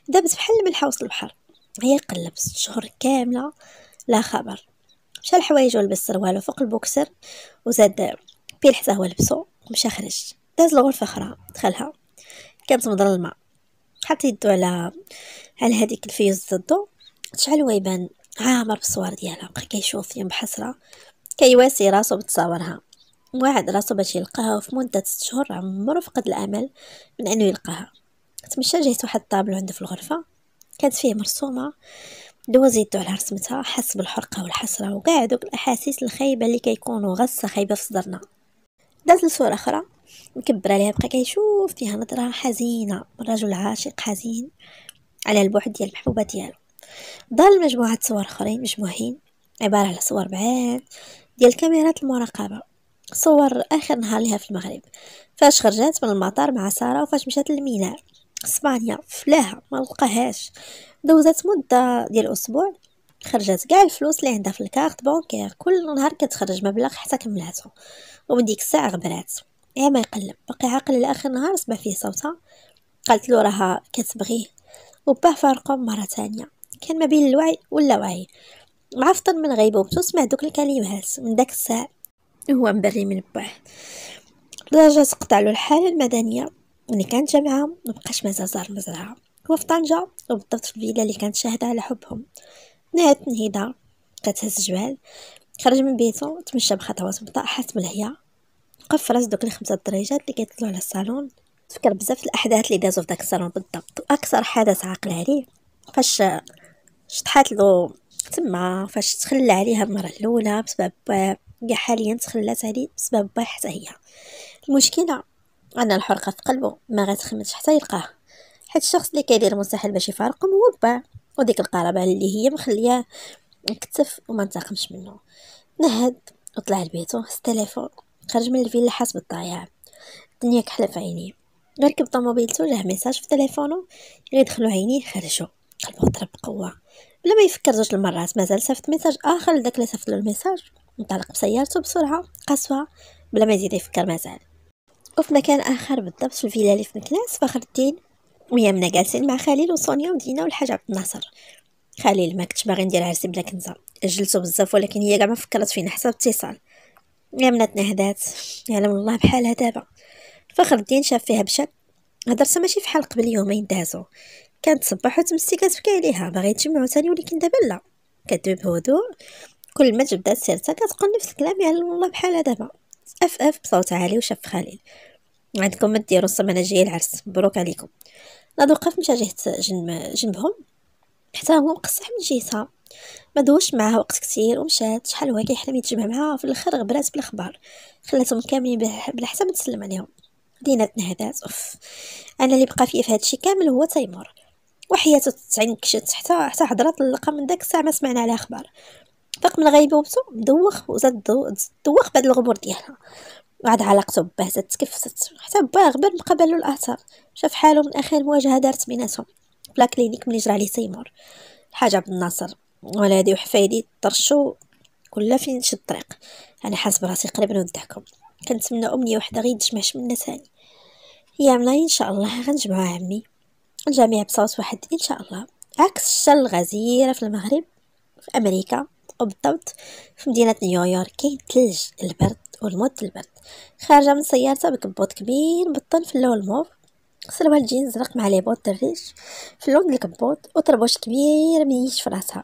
دابت بحال الملح وسط البحر هي قلب ست شهور كامله لا خبر مشى لحوايجو ولبس سروالو فوق البوكسر وزاد حتى هو لبسو ومشى خرج داز لغرفه اخرى دخلها كانت مظلمه حط يدو على على هذيك الفيوز ضدو شحال ويبان عامر بالصور ديالها بقى كيشوف فيهم بحسره كيواسي راسو بتصاورها واحد راسو باش يلقاها وفي مده ست شهور عمرو فقد الامل من انه يلقاها تمشى جهه واحد الطابلو عنده في الغرفه كانت فيه مرسومه دوز يدو على رسمتها حس بالحرقه والحسره وكاع دوك الاحاسيس الخايبه اللي كيكونوا غصه خايبه في صدرنا داز لصوره اخرى مكبر عليها بقى كيشوف فيها نظره حزينه رجل عاشق حزين على البعد ديال المحبوبه ديالو ضل مجموعه صور اخرين مجموعين عباره على صور بعاد ديال كاميرات المراقبه صور اخر نهار لها في المغرب فاش خرجت من المطار مع ساره وفاش مشات للميناء اسبانيا فلاها ما لقاهاش دوزت مده ديال اسبوع خرجت كاع الفلوس اللي عندها في الكارت بونكير كل نهار كتخرج مبلغ حتى كملاتو ومن ديك الساعه غبرات ما يقلب بقي عاقل لاخر نهار سمع فيه صوتها قالت له راها كتبغيه وباه فارقهم مره تانية كان ما بين الوعي ولا وعي معفطن من غيبوبته سمع دوك الكلمات من داك الساع هو مبري من باه درجة سقط له الحالة المدنية اللي كانت جامعة مبقاش مازال زار مزرعة هو في طنجة وبالضبط في الفيلا اللي كانت شاهدة على حبهم نهاية نهيضة كتهز جبال خرج من بيته تمشى بخطوات بطاء حاسم قفرت دوك الخمسة دريجات لي كيطلو على الصالون تفكر بزاف الاحداث لي دازو في داك الصالون بالضبط واكثر حدث عاقل عليه فاش شطحات له تما فاش تخلى عليها المره اللولى بسبب هي حاليا تخلات عليه بسبب باي حتى هي المشكله ان الحرقه في قلبه ما غتخمتش حتى يلقاه حيت الشخص لي كيدير مستحيل باش يفارقهم هو الباع وديك القرابه اللي هي مخلياه مكتف وما منه نهد وطلع لبيتو التليفون خرج من الفيلا حاس بالضياع الدنيا كحلة في عينيه غير كب طوموبيلتو له ميساج في تليفونو دخلو عينيه خرجو قلبو ضرب بقوة بلا ما يفكر زوج المرات مازال صيفط ميساج اخر لذاك اللي صيفط له الميساج انطلق بسيارته بسرعه قسوة بلا ما يزيد يفكر مازال وفي مكان اخر بالضبط في الفيلا اللي في مكناس فخر الدين ويامنا جالسين مع خليل وسونيا ودينا والحاج عبد الناصر خليل ما كنتش باغي ندير عرسي بلا كنزه جلسو بزاف ولكن هي كاع ما فكرت فينا حسب اتصال يا بنات نهدات يعلم الله بحالها دابا فخر الدين شاف فيها بشك هدرت ماشي فحال قبل يومين دازو كانت صباح وتمسي كتبكي عليها باغي يتجمعو تاني ولكن دابا لا كدوي بهدوء كل ما جبدات سيرتها كتقول نفس الكلام يعلم الله بحالها دابا اف اف بصوت عالي وشاف خليل عندكم ما ديروا انا جايه العرس مبروك عليكم لا وقف مشى جهه جنب جنبهم حتى هو مقصح من جهتها ما دوش معها وقت كثير ومشات شحال هو كيحلم يتجمع معها في الاخر غبرات بالاخبار خلاتهم كاملين بلا حتى تسلم عليهم دينا تنهدات اوف انا اللي بقى فيه في هادشي كامل هو تيمور وحياته تعنكشت حتى حتى حضرات اللقا من داك الساعه ما سمعنا عليها اخبار فاق من غيبوبته مدوخ وزاد دوخ بعد الغبور ديالها وعاد علاقته باه زاد تكفست حتى باه غبر بقى بالو الاثار شاف حاله من اخر مواجهه دارت بيناتهم بلا كلينيك ملي جرى عليه تيمور حاجه عبد الناصر ولادي وحفايدي طرشو كل فين شي الطريق انا حاسب راسي قريب نودعكم كنتمنى امنيه وحده غير تجمعش منا ثاني هي عملاي ان شاء الله غنجمعها عمي الجميع بصوت واحد ان شاء الله عكس الشل الغزيره في المغرب في امريكا وبالضبط في مدينه نيويورك كاين الثلج البرد والموت البرد خارجه من سيارتها بكبوت كبير بطن في اللون الموف سروال جينز زرق مع لي بوت الريش في اللون الكبوت وطربوش كبير من في راسها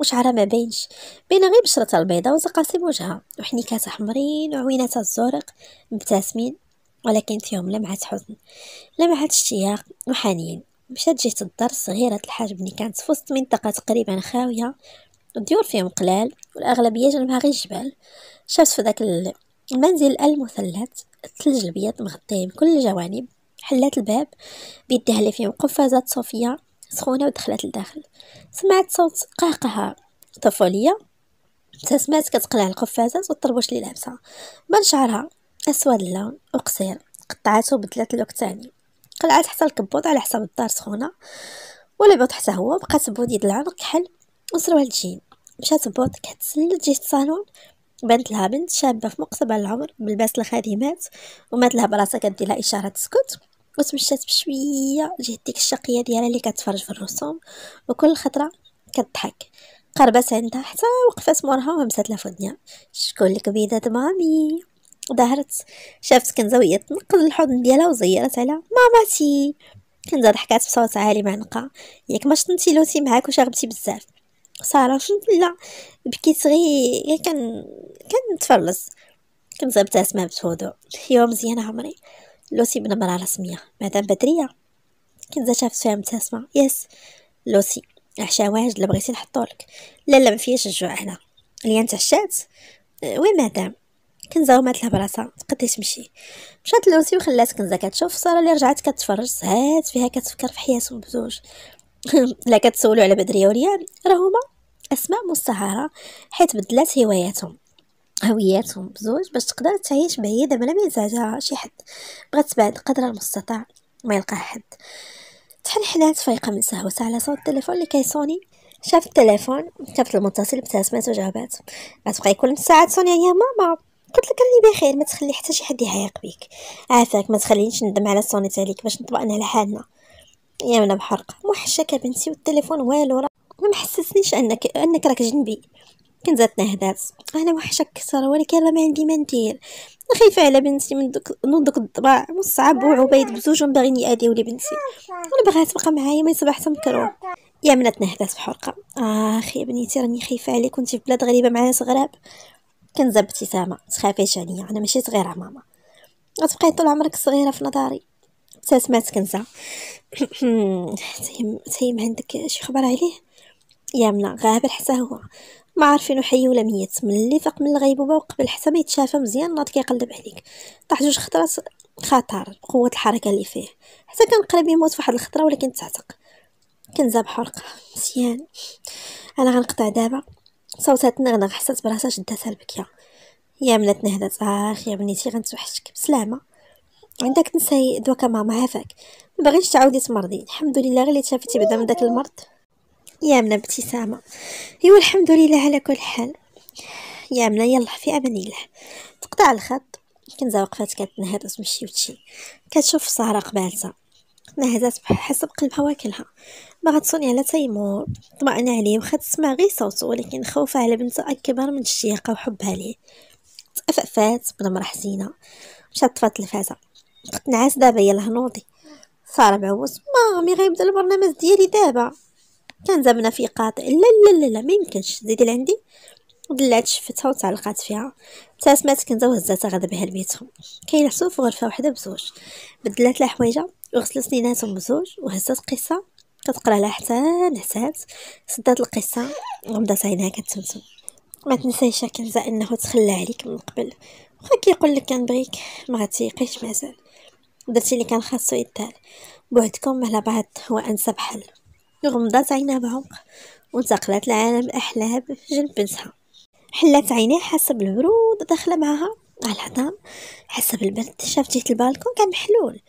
وشعرها ما باينش بين غير بشرتها البيضاء وزقاسم وجهها وحنيكاتها حمرين وعويناتها الزرق مبتسمين ولكن فيهم لمعة حزن لمعة اشتياق وحنين مشات جهة الدار الصغيرة الحاجب اللي كانت في وسط منطقة تقريبا خاوية الديور فيهم قلال والأغلبية جنبها غير جبال شافت في ذاك المنزل المثلث الثلج الابيض مغطيه من كل الجوانب حلات الباب بيدها اللي فيهم قفازات صوفيا سخونه ودخلت لداخل سمعت صوت قهقهه طفوليه تسمعت كتقلع القفازات والطربوش اللي لابسه بان شعرها اسود اللون وقصير قطعته بدلات اللوك تاني قلعت حتى الكبوط على حساب الدار سخونه ولبط حتى هو بقات بودي العنق كحل وسروال الجين مشات بوط كتسلت جهه الصالون بنت لها بنت شابه في مقتبل العمر بلباس الخادمات ومات لها براسها كدير لها اشاره تسكت وتمشات بشويه جهة ديك الشقيه ديالها اللي كتفرج في الرسوم وكل خطره كتضحك قربت عندها حتى وقفات مورها وهمسات لها في شكون لك بيدات مامي ظهرت شافت كنزه وهي تنقل الحضن ديالها وزيرت على ماماتي كنزه ضحكات بصوت عالي معنقه ياك ما شطنتي لوتي معاك وشغبتي بزاف ساره فهمت لا بكيت غير كان كنتفلس كنزه بتسمع بهدوء يوم مزيان عمري لوسي بنمرة رسمية مدام بدرية كنت شافت فيها مبتسمة يس لوسي عشا واجد لا بغيتي نحطولك لا لا ما فيهاش الجوع هنا انت تعشات وي مدام كنزة ومات لها براسها تقدري تمشي مشات لوسي وخلات كنزة كتشوف سارة اللي رجعت كتفرج سهات فيها كتفكر في حياتهم بزوج لا كتسولو على بدرية وريان راه اسماء مستعاره حيت بدلات هواياتهم هوياتهم بزوج باش تقدر تعيش ما بلا دابا شي حد بغات تبعد قدر المستطاع ما يلقى حد تحنحنات فايقه من سهوسة على صوت التليفون اللي كيصوني شاف التليفون شافت المتصل ابتسمات وجاوبات غتبقى يكون نص ساعه تصوني يا ماما قلت لك راني بخير ما تخلي حتى شي حد يعيق بيك عافاك ما تخلينيش ندم على سوني عليك باش نطبقنا على حالنا يا منى بحرق موحشك بنتي والتليفون والو ما محسسنيش انك انك راك جنبي كان زادت نهدات انا وحشك كثر ولكن راه ما عندي ما ندير خايفه على بنتي من دوك من دوك الضباع مصعب وعبيد بزوجهم باغيين يأذيو لي بنتي انا باغاها تبقى معايا من صباح حتى مكروه يا منات نهدات في حرقه آه، اخي آه بنيتي راني خايفه عليك كنتي في بلاد غريبه مع ناس غراب بابتسامة ابتسامه تخافيش عليا انا ماشي صغيره ماما غتبقاي طول عمرك صغيره في نظري ابتسمات كنزه تيم تيم عندك شي خبر عليه يا منى غابر حتى هو ما عارفين حي ولا ميت من اللي فاق من الغيبوبه وقبل حتى ما يتشافى مزيان ناض كيقلب عليك طاح جوج خطرات خطر قوه الحركه اللي فيه حتى كان قريب يموت فواحد الخطره ولكن تعتق زاب حرق مزيان انا غنقطع دابا صوتها تنغنغ حسات براسها شداتها البكيه يا منات نهدت اخ يا بنيتي غنتوحشك بسلامه عندك نسي دوكا ماما عافاك ما بغيتش تعاودي تمرضي الحمد لله غير اللي تشافيتي بعدا من داك المرض يا من ابتسامه ايوا الحمد لله على كل حال يا من يلا في امان الله تقطع الخط كنزا وقفات كتنهض تمشي وتشي كتشوف السهره قبالتها نهزات حسب قلبها واكلها باغا تصوني على تيمور طمعنا عليه وخا تسمع غير صوته ولكن خوفة على بنتها أكبر من الشياقة وحبها ليه تأفأفات بنمرة حزينة مشات طفات الفازة قلت نعاس دابا يلاه نوضي صار معوز مامي غيبدا البرنامج ديالي دابا كان زبنا في قاطع لا لا لا لا ما يمكنش زيدي لعندي دلعت شفتها وتعلقات فيها ابتسمات كنزه وهزاتها غدا بها لبيتهم حسو في غرفه وحده بزوج بدلات لها حوايجها وغسلت سنيناتهم بزوج وهزات قصه كتقرا لها حتى نعسات سدات القصه غمضات عينها كتمتم ما تنسيش كنزه انه تخلى عليك من قبل واخا كيقول لك كنبغيك ما غتيقيش مازال درتي اللي كان خاصو يدار بعدكم على بعض هو انسب حل غمضت بعمق وانتقلت لعالم الأحلام جنب بنتها حلات عينيها حاسة بالبرود داخلة معها على العظام حاسة بالبرد شافت جهة البالكون كان محلول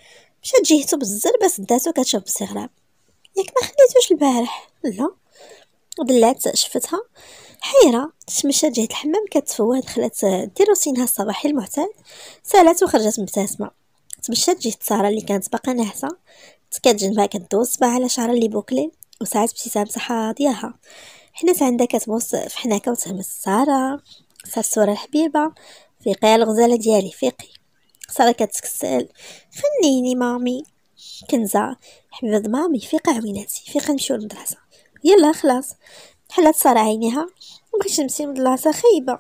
مشات جهته بالزربة سداتو كتشوف باستغراب ياك ما خليتوش البارح لا ضلعت شفتها حيرة تمشات جهة الحمام كتفوه دخلت دير روتينها الصباحي المعتاد سالات وخرجت مبتسمة تمشات جهة سارة اللي كانت باقا ناعسة كانت جنبها كدوز صباع على شعرها اللي بوكلين وساعات ابتسامتها حاضيها حنات عندها كتبوس في حناكه الساره ساره سارة الحبيبه فيقي الغزاله ديالي فيقي ساره كتكسل خليني مامي كنزه حبيبه مامي فيقي عويناتي فيقي نمشيو للمدرسه يلا خلاص حلات ساره عينيها مبغيتش نمشي للمدرسه خايبه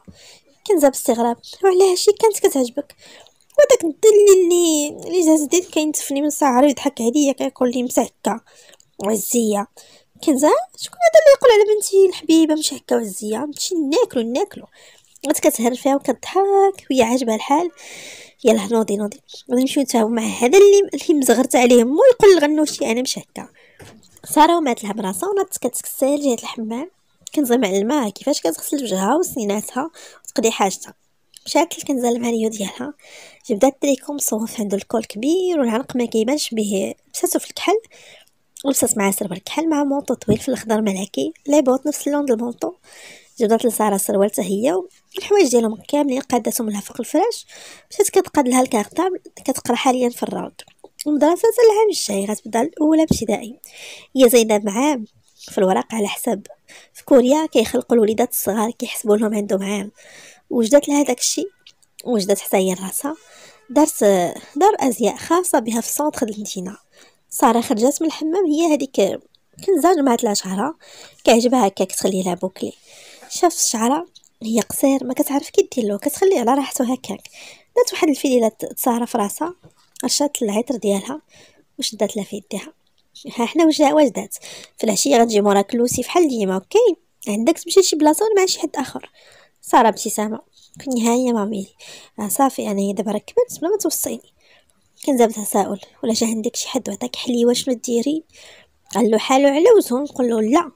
كنزه باستغراب وعلى شي كانت كتعجبك وداك الدل اللي اللي جاز ديك كينتفني من ساعه يضحك عليا كيقول لي مسكه وعزيه كنزه شكون هذا اللي يقول على بنتي الحبيبه مش هكا وعزيه نمشي ناكلو ناكلو بقيت كتهرج فيها وكضحك وهي عاجبها الحال يلا نوضي نوضي غنمشيو نتفاهمو مع هذا اللي اللي مزغرت عليه مو يقول لغنوشي انا مش هكا ساره ومات لها براسها ونات كتكسل جهه الحمام كنزه معلمه كيفاش كتغسل وجهها وسنيناتها وتقضي حاجتها مشات كنزه مع اليو ديالها جبدات التريكو مصوف عنده الكول كبير والعنق ما كيبانش به بساتو في الكحل لبسات مع سروال كحل مع مونطو طويل في الاخضر ملكي لي بوط نفس اللون ديال المونطو جبدات لساره سروال حتى هي الحوايج ديالهم كاملين قادتهم لها فوق الفراش مشات كتقاد لها الكارطابل كتقرا حاليا في الروض المدرسه حتى العام الجاي غتبدا الاولى ابتدائي هي زينب عام في الورق على حساب في كوريا كيخلقوا الوليدات الصغار كيحسبوا لهم عندهم عام وجدات لها داك الشيء وجدات حتى هي راسها دارت دار ازياء خاصه بها في السونتر د المدينه ساره خرجت من الحمام هي هذيك كنزه جمعت لها شعرها كيعجبها هكا كتخلي لها بوكلي شاف الشعره هي قصير ما كتعرف كي دير له كتخليه على راحته هكاك دات واحد الفيديله تساره في راسها رشات العطر ديالها وشدات لها في يديها ها حنا وجدها وجدات في العشيه غتجي موراك لوسي فحال ديما اوكي عندك تمشي لشي بلاصه ولا مع شي حد اخر ساره ابتسامه في النهايه مامي آه، صافي انا دابا ركبت بلا ما توصيني كان زاد تساؤل ولا جا عندك شي حد عطاك حليوه شنو ديري قال له حالو على وجهه نقول له لا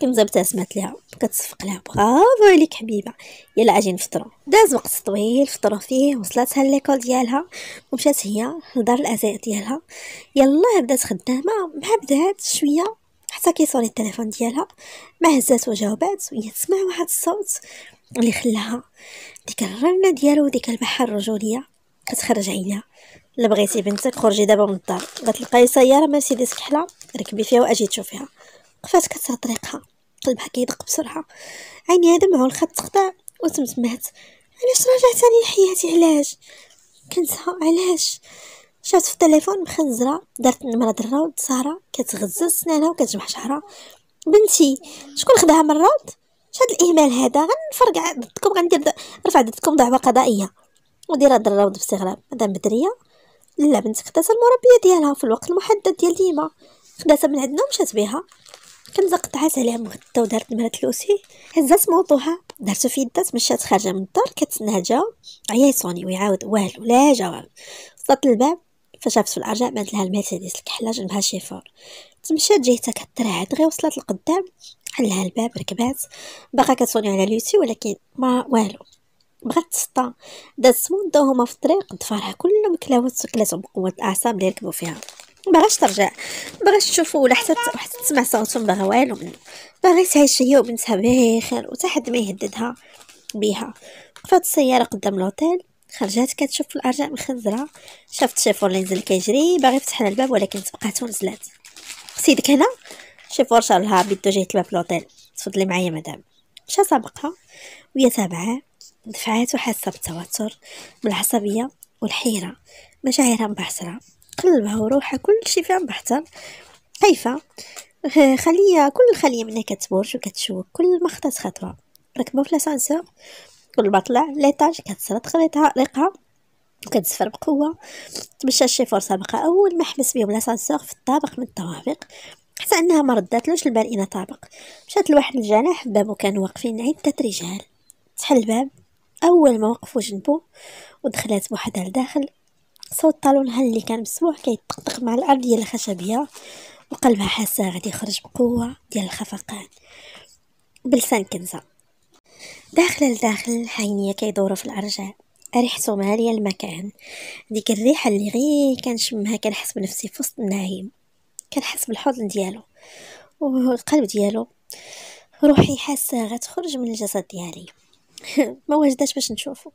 كنت سمعت ليها كتصفق لها برافو عليك حبيبه يلا اجي نفطروا داز وقت طويل فطروا فيه وصلاتها ليكول ديالها ومشات هي لدار الازاء ديالها يلا بدات خدامه مع بدات شويه حتى كيصوري التليفون ديالها ما هزات وجاوبات وهي تسمع واحد الصوت اللي خلاها ديك الرنه ديالو وديك البحر الرجوليه كتخرج عينيها الا بغيتي بنتك خرجي دابا من الدار غتلقاي سياره مرسيدس كحله ركبي فيها واجي تشوفيها وقفات كتسهر طريقها قلبها كيدق بسرعه عينيها دمعو الخط تخضع وتمتمات علاش رجعت ثاني لحياتي علاش كنسها علاش شافت في التليفون مخنزره دارت النمره دره ساره كتغزل سنانها وكتجمع شعرها بنتي شكون خداها من الروض شاد الاهمال هذا غنفرقع ضدكم غندير رفع ضدكم دعوه قضائيه وديرها الدره بستغراب مدام بدريه لا بنت خداتها المربيه ديالها في الوقت المحدد ديال ديما خداتها من عندنا ومشات بها كنزه قطعات عليها مغدا ودارت مرات لوسي هزات موطوها دارتو في يدات مشات خارجه من الدار كتسناها جا عيصوني ويعاود والو لا جواب وصلت للباب فشافت في الارجاء بانت لها المرسيدس الكحله جنبها شيفور تمشات جهتها كترعد غير وصلت لقدام حلها الباب ركبات باقا كتصوني على لوسي ولكن ما والو بغات تسطى دازت من هما في الطريق ضفارها كلهم كلاوات سكلاتهم بقوة الأعصاب اللي ركبوا فيها باغاش ترجع باغاش تشوفو ولا حتى حتى تسمع صوتهم باغا والو منو باغي تعيش هي وبنتها بخير وتا حد ما يهددها بيها وقفات السيارة قدام لوطيل خرجات كتشوف الارجاء مخزرة شافت شيفورلينز اللي كيجري باغي فتح لها الباب ولكن تبقات نزلات سيدك هنا شيفور شالها بيدو جهة الباب لوطيل تفضلي معايا مدام مشا سابقها ويا تابعه دفعاته حاسة بالتوتر بالعصبية والحيرة مشاعرها مبحثرة قلبها وروحها كل شي فيها مبحثر خايفة خلية كل خلية منها كتبرج وكتشوك كل ما خطات خطوة ركبو في لاسانسور كل ما طلع ليطاج كتسرط خليطها ريقها وكتزفر بقوة تمشى شي فرصة بقى أول ما حبس بيهم لاسانسور في الطابق من الطوابق حتى أنها ما ردتلوش البال إلى طابق مشات لواحد الجناح بابو كانوا واقفين عدة رجال تحل الباب اول ما وقفوا جنبو ودخلات بوحدها لداخل صوت طالونها اللي كان مسموع كيطقطق مع الارضيه الخشبيه وقلبها حاسه غادي يخرج بقوه ديال الخفقان بلسان كنزه داخله لداخل عينيه كيدوروا في الارجاء ريحته ماليه المكان ديك الريحه اللي غير كنشمها كنحس بنفسي في وسط النعيم كنحس بالحضن ديالو والقلب ديالو روحي حاسه غتخرج من الجسد ديالي ما واجداش باش نشوفو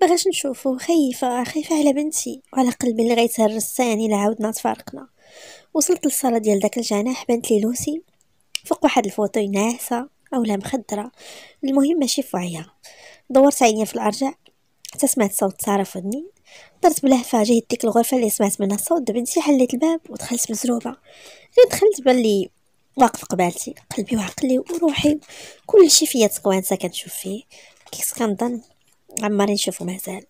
باغاش نشوفو خايفه خايفه على بنتي وعلى قلبي اللي غيتهرس ثاني الا عاودنا تفارقنا وصلت للصاله ديال داك الجناح بانت لي لوسي فوق واحد الفوتو ناعسه أو لا مخدره المهم ماشي في دورت عينيا في الارجع حتى سمعت صوت ساره في ودني درت بلهفه جهد ديك الغرفه اللي سمعت منها صوت بنتي حليت الباب ودخلت مزروبه غير دخلت باللي واقف قبالتي قلبي وعقلي وروحي كلشي فيا تقوانسة كنشوف فيه كيس كنظن عمرني نشوفو مازال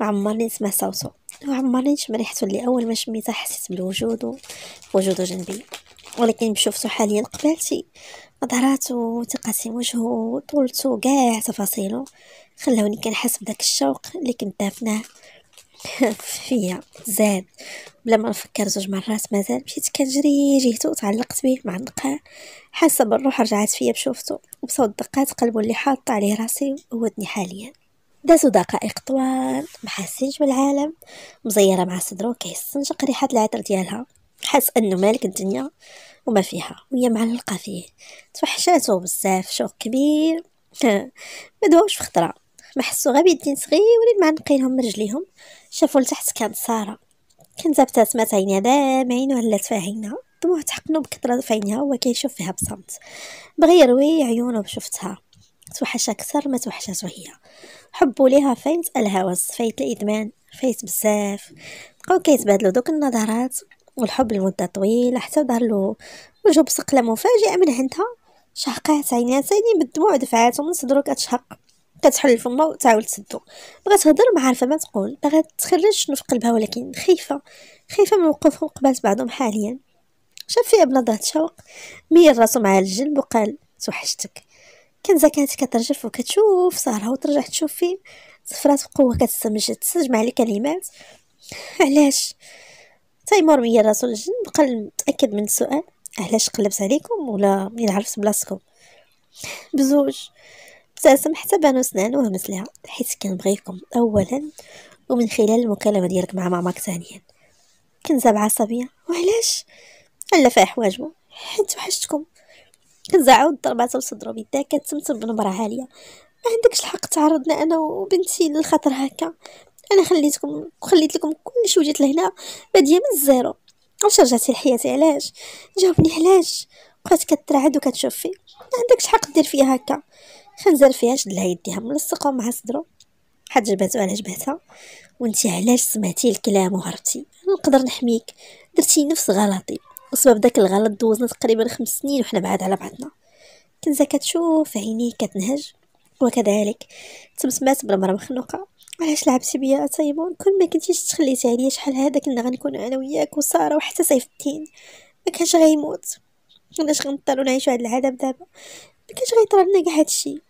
ما عمرني نسمع صوتو وعمرني نشم ريحتو اللي اول ما شميتها حسيت بالوجود وجوده جنبي ولكن بشوفتو حاليا قبالتي نظراتو ثقتي وجهو طولتو كاع تفاصيلو خلاوني كنحس بداك الشوق اللي كنت دافناه فيا زاد بلا ما نفكر زوج مرات مازال مشيت كنجري جهتو تعلقت به مع النقاع حاسه بالروح رجعت فيا بشوفتو وبصوت دقات قلبو اللي حاط عليه راسي ودني حاليا دازو دقائق طوال ما حاسينش بالعالم مزيره مع صدرو كيستنشق ريحه العطر ديالها حاس انه مالك الدنيا وما فيها وهي معلقه فيه توحشاتو بزاف شوق كبير ما دواوش في خطره ما حسوا غير بيدين صغيورين معنقينهم من رجليهم شافوا لتحت كانت ساره كان زابتات ما عينها دام عينو هلات فيها طموح تحقنو بكثرة في عينها هو كيشوف فيها بصمت بغى يروي عيونه بشفتها توحشها كثر ما توحشاتو هي حبو ليها فايت الهوس فايت الادمان فايت بزاف بقاو كيتبادلو دوك النظرات والحب لمده طويله حتى ظهر له وجه بصقله مفاجئه من عندها شهقات عينيها عيناتها بالدموع دفعاتو من صدرو كتشهق كتحل فما وتعاود تسدو بغات تهضر ما عارفه ما تقول بغات تخرج شنو في قلبها ولكن خايفه خايفه من وقوفهم قبالت بعضهم حاليا شاف فيها بنظرة شوق ميل راسو مع الجنب وقال توحشتك كنزا كانت كترجف وكتشوف سهرها وترجع تشوف فيه صفرات بقوه كتستمجد تستجمع لي كلمات علاش تيمور ميل راسو للجنب قال متاكد من السؤال علاش قلبت عليكم ولا منين عرفت بلاصتكم بزوج ابتسم حتى بانو سنانو وهمس ليها حيت كنبغيكم اولا ومن خلال المكالمه ديالك مع ماماك ثانيا كنزه بعصبيه وعلاش خلى حوايجو حيت وحشتكم كنزعو ضرباتها بصدرو بيداه كتمتم بنبره عاليه ما عندكش الحق تعرضنا انا وبنتي للخطر هكا انا خليتكم وخليت لكم شيء وجيت لهنا باديه من الزيرو علاش رجعتي لحياتي علاش جاوبني علاش بقات كترعد وكتشوف فيه ما عندكش الحق دير فيها هكا خنزر فيها شد لها يديها ملصقه مع صدرو حد جبهتو على جبهتها وانتي علاش سمعتي الكلام وهربتي نقدر نحميك درتي نفس غلطي وسبب داك الغلط دوزنا تقريبا خمس سنين وحنا بعاد على بعضنا كنزه كتشوف عينيه كتنهج وكذلك تمسمات بالمرة مخنوقة علاش لعبتي بيا أتايمون كون ما كنتيش تخليتي عليا شحال هذا كنا غنكون انا وياك وساره وحتى سيف الدين ما كانش غيموت علاش غنضطروا نعيشوا هاد العذاب دابا ما كانش غيطرى لنا كاع هادشي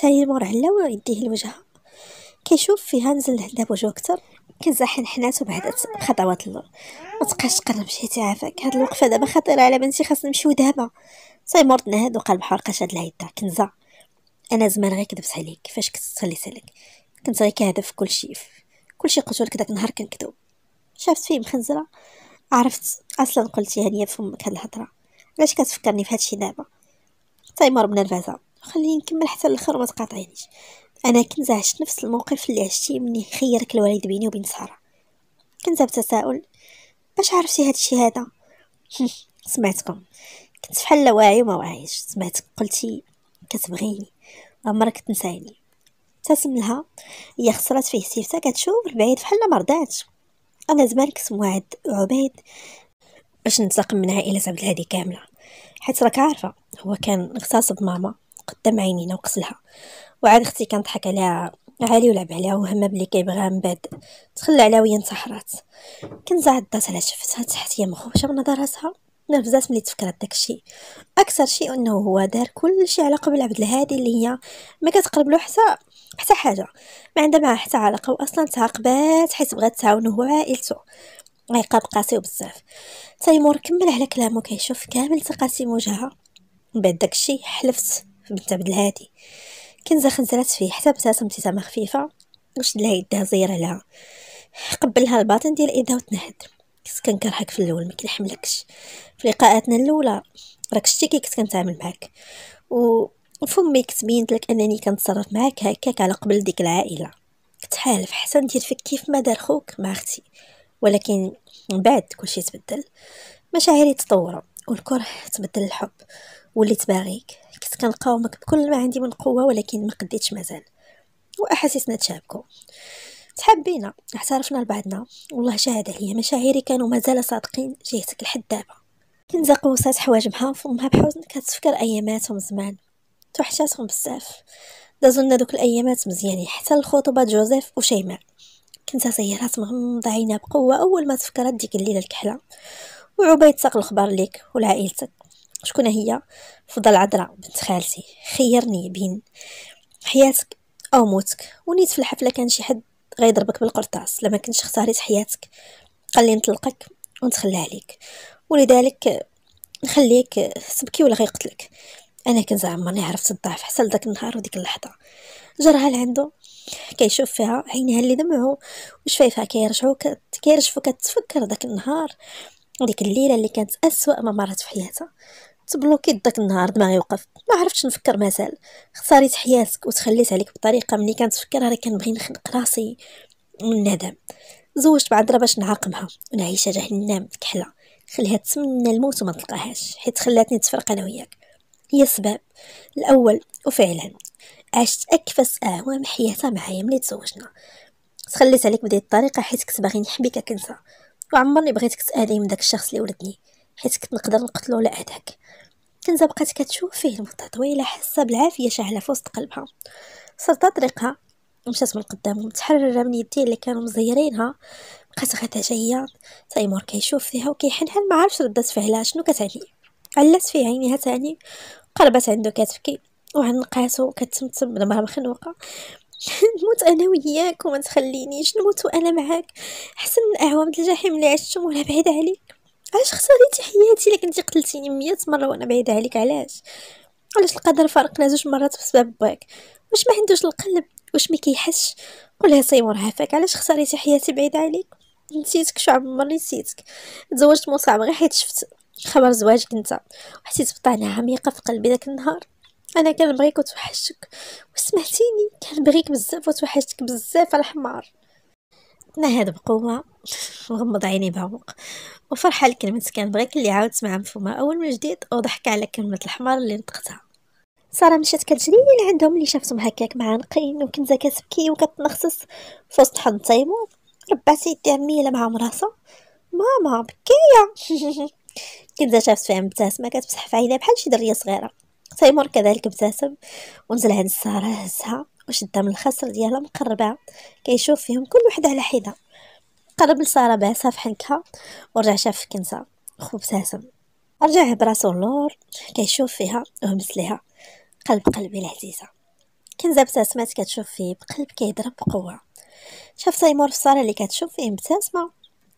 تاهي مور علاوه يديه لوجهها كيشوف فيها نزل الهداب بوجهو كتر كنزاحن حنحنات وبعد خطوات اللور متبقاش تقرب شي عافاك هاد الوقفه دابا خطيره على بنتي خاصنا نمشيو دابا صيمورتنا هاد وقال بحال شاد هاد العيطه كنزه انا زمان غير كدبت عليك فاش كنت تخليت عليك كنت غير كنهدف في كلشي كلشي قلتو لك داك النهار كنكذب شافت فيه مخنزره عرفت اصلا قلتي هانيه فمك هاد الهضره علاش كتفكرني في هادشي دابا تايمر بلا نرفزه خليني نكمل حتى الاخر وما انا كنت عشت نفس الموقف اللي عشتي مني خيرك الوالد بيني وبين ساره كنت بتساؤل باش عرفتي هاد الشي هذا سمعتكم كنت فحال لا واعي وما واعيش سمعتك قلتي كتبغيني عمرك تنساني ابتسم لها هي خسرات فيه سيفتها كتشوف البعيد فحال ما رضاتش انا زمان كنت موعد عبيد باش ننتقم من عائله عبد الهادي كامله حيت راك عارفه هو كان اغتصب ماما قدام عينينا وقتلها وعاد اختي كنضحك عليها عالي ولعب عليها وهمه بلي كيبغاها من بعد تخلى عليها وهي انتحرات كنزعضات على شفتها تحت هي مخوشه من نظراتها نفزات ملي تفكرت داكشي اكثر شيء انه هو دار كلشي على قبل عبد الهادي اللي هي ما كتقرب له حتى حتى حاجه ما عندها معاه حتى علاقه واصلا تعاقبات حيت بغات تعاونه هو عائلته عقاب قاسي وبزاف تيمور كمل على كلامه كيشوف كامل تقاسيم وجهها من بعد داكشي حلفت بنت عبد الهادي كنزة خنزرات فيه حتى ابتسم ابتسامة خفيفة وشد لها يدها زير لها قبلها الباطن ديال ايدها وتنهد كنت كنكرهك في الاول ما كنحملكش في لقاءاتنا الاولى راك شتي كي كنت كنتعامل معاك و فمي كنت لك انني كنتصرف معاك هكاك على قبل ديك العائله كنت حالف حسن دير فيك كيف ما دار خوك مع اختي ولكن من بعد كلشي تبدل مشاعري تطوروا والكره تبدل الحب وليت باغيك كنقاومك بكل ما عندي من قوه ولكن ما قديتش مازال واحاسيسنا تشابكو تحبينا اعترفنا لبعضنا والله شاهد عليا مشاعري كانوا مازال صادقين جهتك لحد دابا كنزا قوسات حواجبها فمها بحزن كتفكر اياماتهم زمان توحشاتهم بزاف دازو لنا دوك الايامات مزيانين حتى الخطبه جوزيف وشيماء كنت سيارات مغمض عينها بقوة أول ما تفكرت ديك الليلة الكحلة وعبيد ساق الخبر ليك ولعائلتك شكون هي فضل عذراء بنت خالتي خيرني بين حياتك او موتك ونيت في الحفله كان شي حد غيضربك بالقرطاس لما كنتش اختاريت حياتك قال لي نطلقك ونتخلى عليك ولذلك نخليك تبكي ولا غيقتلك انا كنت عمرني عرفت الضعف حتى داك النهار وديك اللحظه جرها لعندو كيشوف فيها عينيها اللي دمعو وشفايفها كيرجعو كيرجفو كتفكر داك النهار وديك الليله اللي كانت اسوا ما مرت في حياتها تبلوكيت داك النهار دماغي وقف ما عرفتش نفكر مازال خساريت حياتك وتخليت عليك بطريقه ملي كنتفكرها راه كنبغي نخنق راسي من الندم زوجت بعذرا باش نعاقبها ونعيشها جهنم كحله خليها تسمنى الموت وما تلقاهاش حيت خلاتني نتفرق انا وياك هي السبب الاول وفعلا عشت اكفس اعوام حياتها معايا ملي تزوجنا تخليت عليك بهذه الطريقه حيت كنت باغي نحبك كنسى وعمرني بغيتك تاذي من داك الشخص اللي ولدني حيت كنت نقدر نقتلو على اذاك كنزة بقات كتشوف فيه لمدة طويلة حاسة بالعافية شاعلة في وسط قلبها صرت طريقها مشات من قدام ومتحررة من يديه اللي كانوا مزيرينها بقات غادا جاية تيمور كيشوف فيها وكيحنحن معرفش ردات ردة فعلها شنو كتعني علات في عينيها تاني قربت عندو كتبكي وعنقاتو كتمتم بلا ما مخنوقه نموت انا وياك وما تخلينيش نموت وانا معاك احسن من اعوام الجحيم اللي عشتهم ولا بعيد عليك علاش خسرتي حياتي الا كنتي قتلتيني مية مره وانا بعيده عليك علاش علاش القدر فارقنا زوج مرات بسبب باك واش ما عندوش القلب واش ما كيحسش قولها سيمور عافاك علاش خسرتي حياتي بعيده عليك نسيتك شو عمر نسيتك تزوجت مصعب غير حيت شفت خبر زواجك انت وحسيت بطعنه عميقه في قلبي داك النهار انا كنبغيك وتوحشك وسمعتيني كنبغيك بزاف وتوحشتك بزاف الحمار نهاد بقوه غمض عيني بعمق وفرحة لكلمة بغيك اللي عاود سمعها مفهومة أول من جديد وضحك على كلمة الحمار اللي نطقتها ساره مشات كتجري لعندهم اللي شافتهم هكاك معانقين وكنزه كتبكي في وسط حضن تيمور ربعت يدي عميله معاهم راسها ماما بكيه كنزه شافت فيها مبتسمه كتمسح في عينيها بحال شي دريه صغيره تيمور كذلك ابتسم ونزل عند ساره هزها وشدها من الخصر ديالها مقربة كيشوف فيهم كل وحده على حده قرب لسارة باسها في حنكها ورجع شاف في كنسة خو ابتسم رجع براسو اللور كيشوف فيها وهمس ليها قلب قلبي العزيزة كنزة ابتسمات كتشوف فيه بقلب كيضرب بقوة شاف تيمور في الصالة اللي كتشوف فيه مبتسمة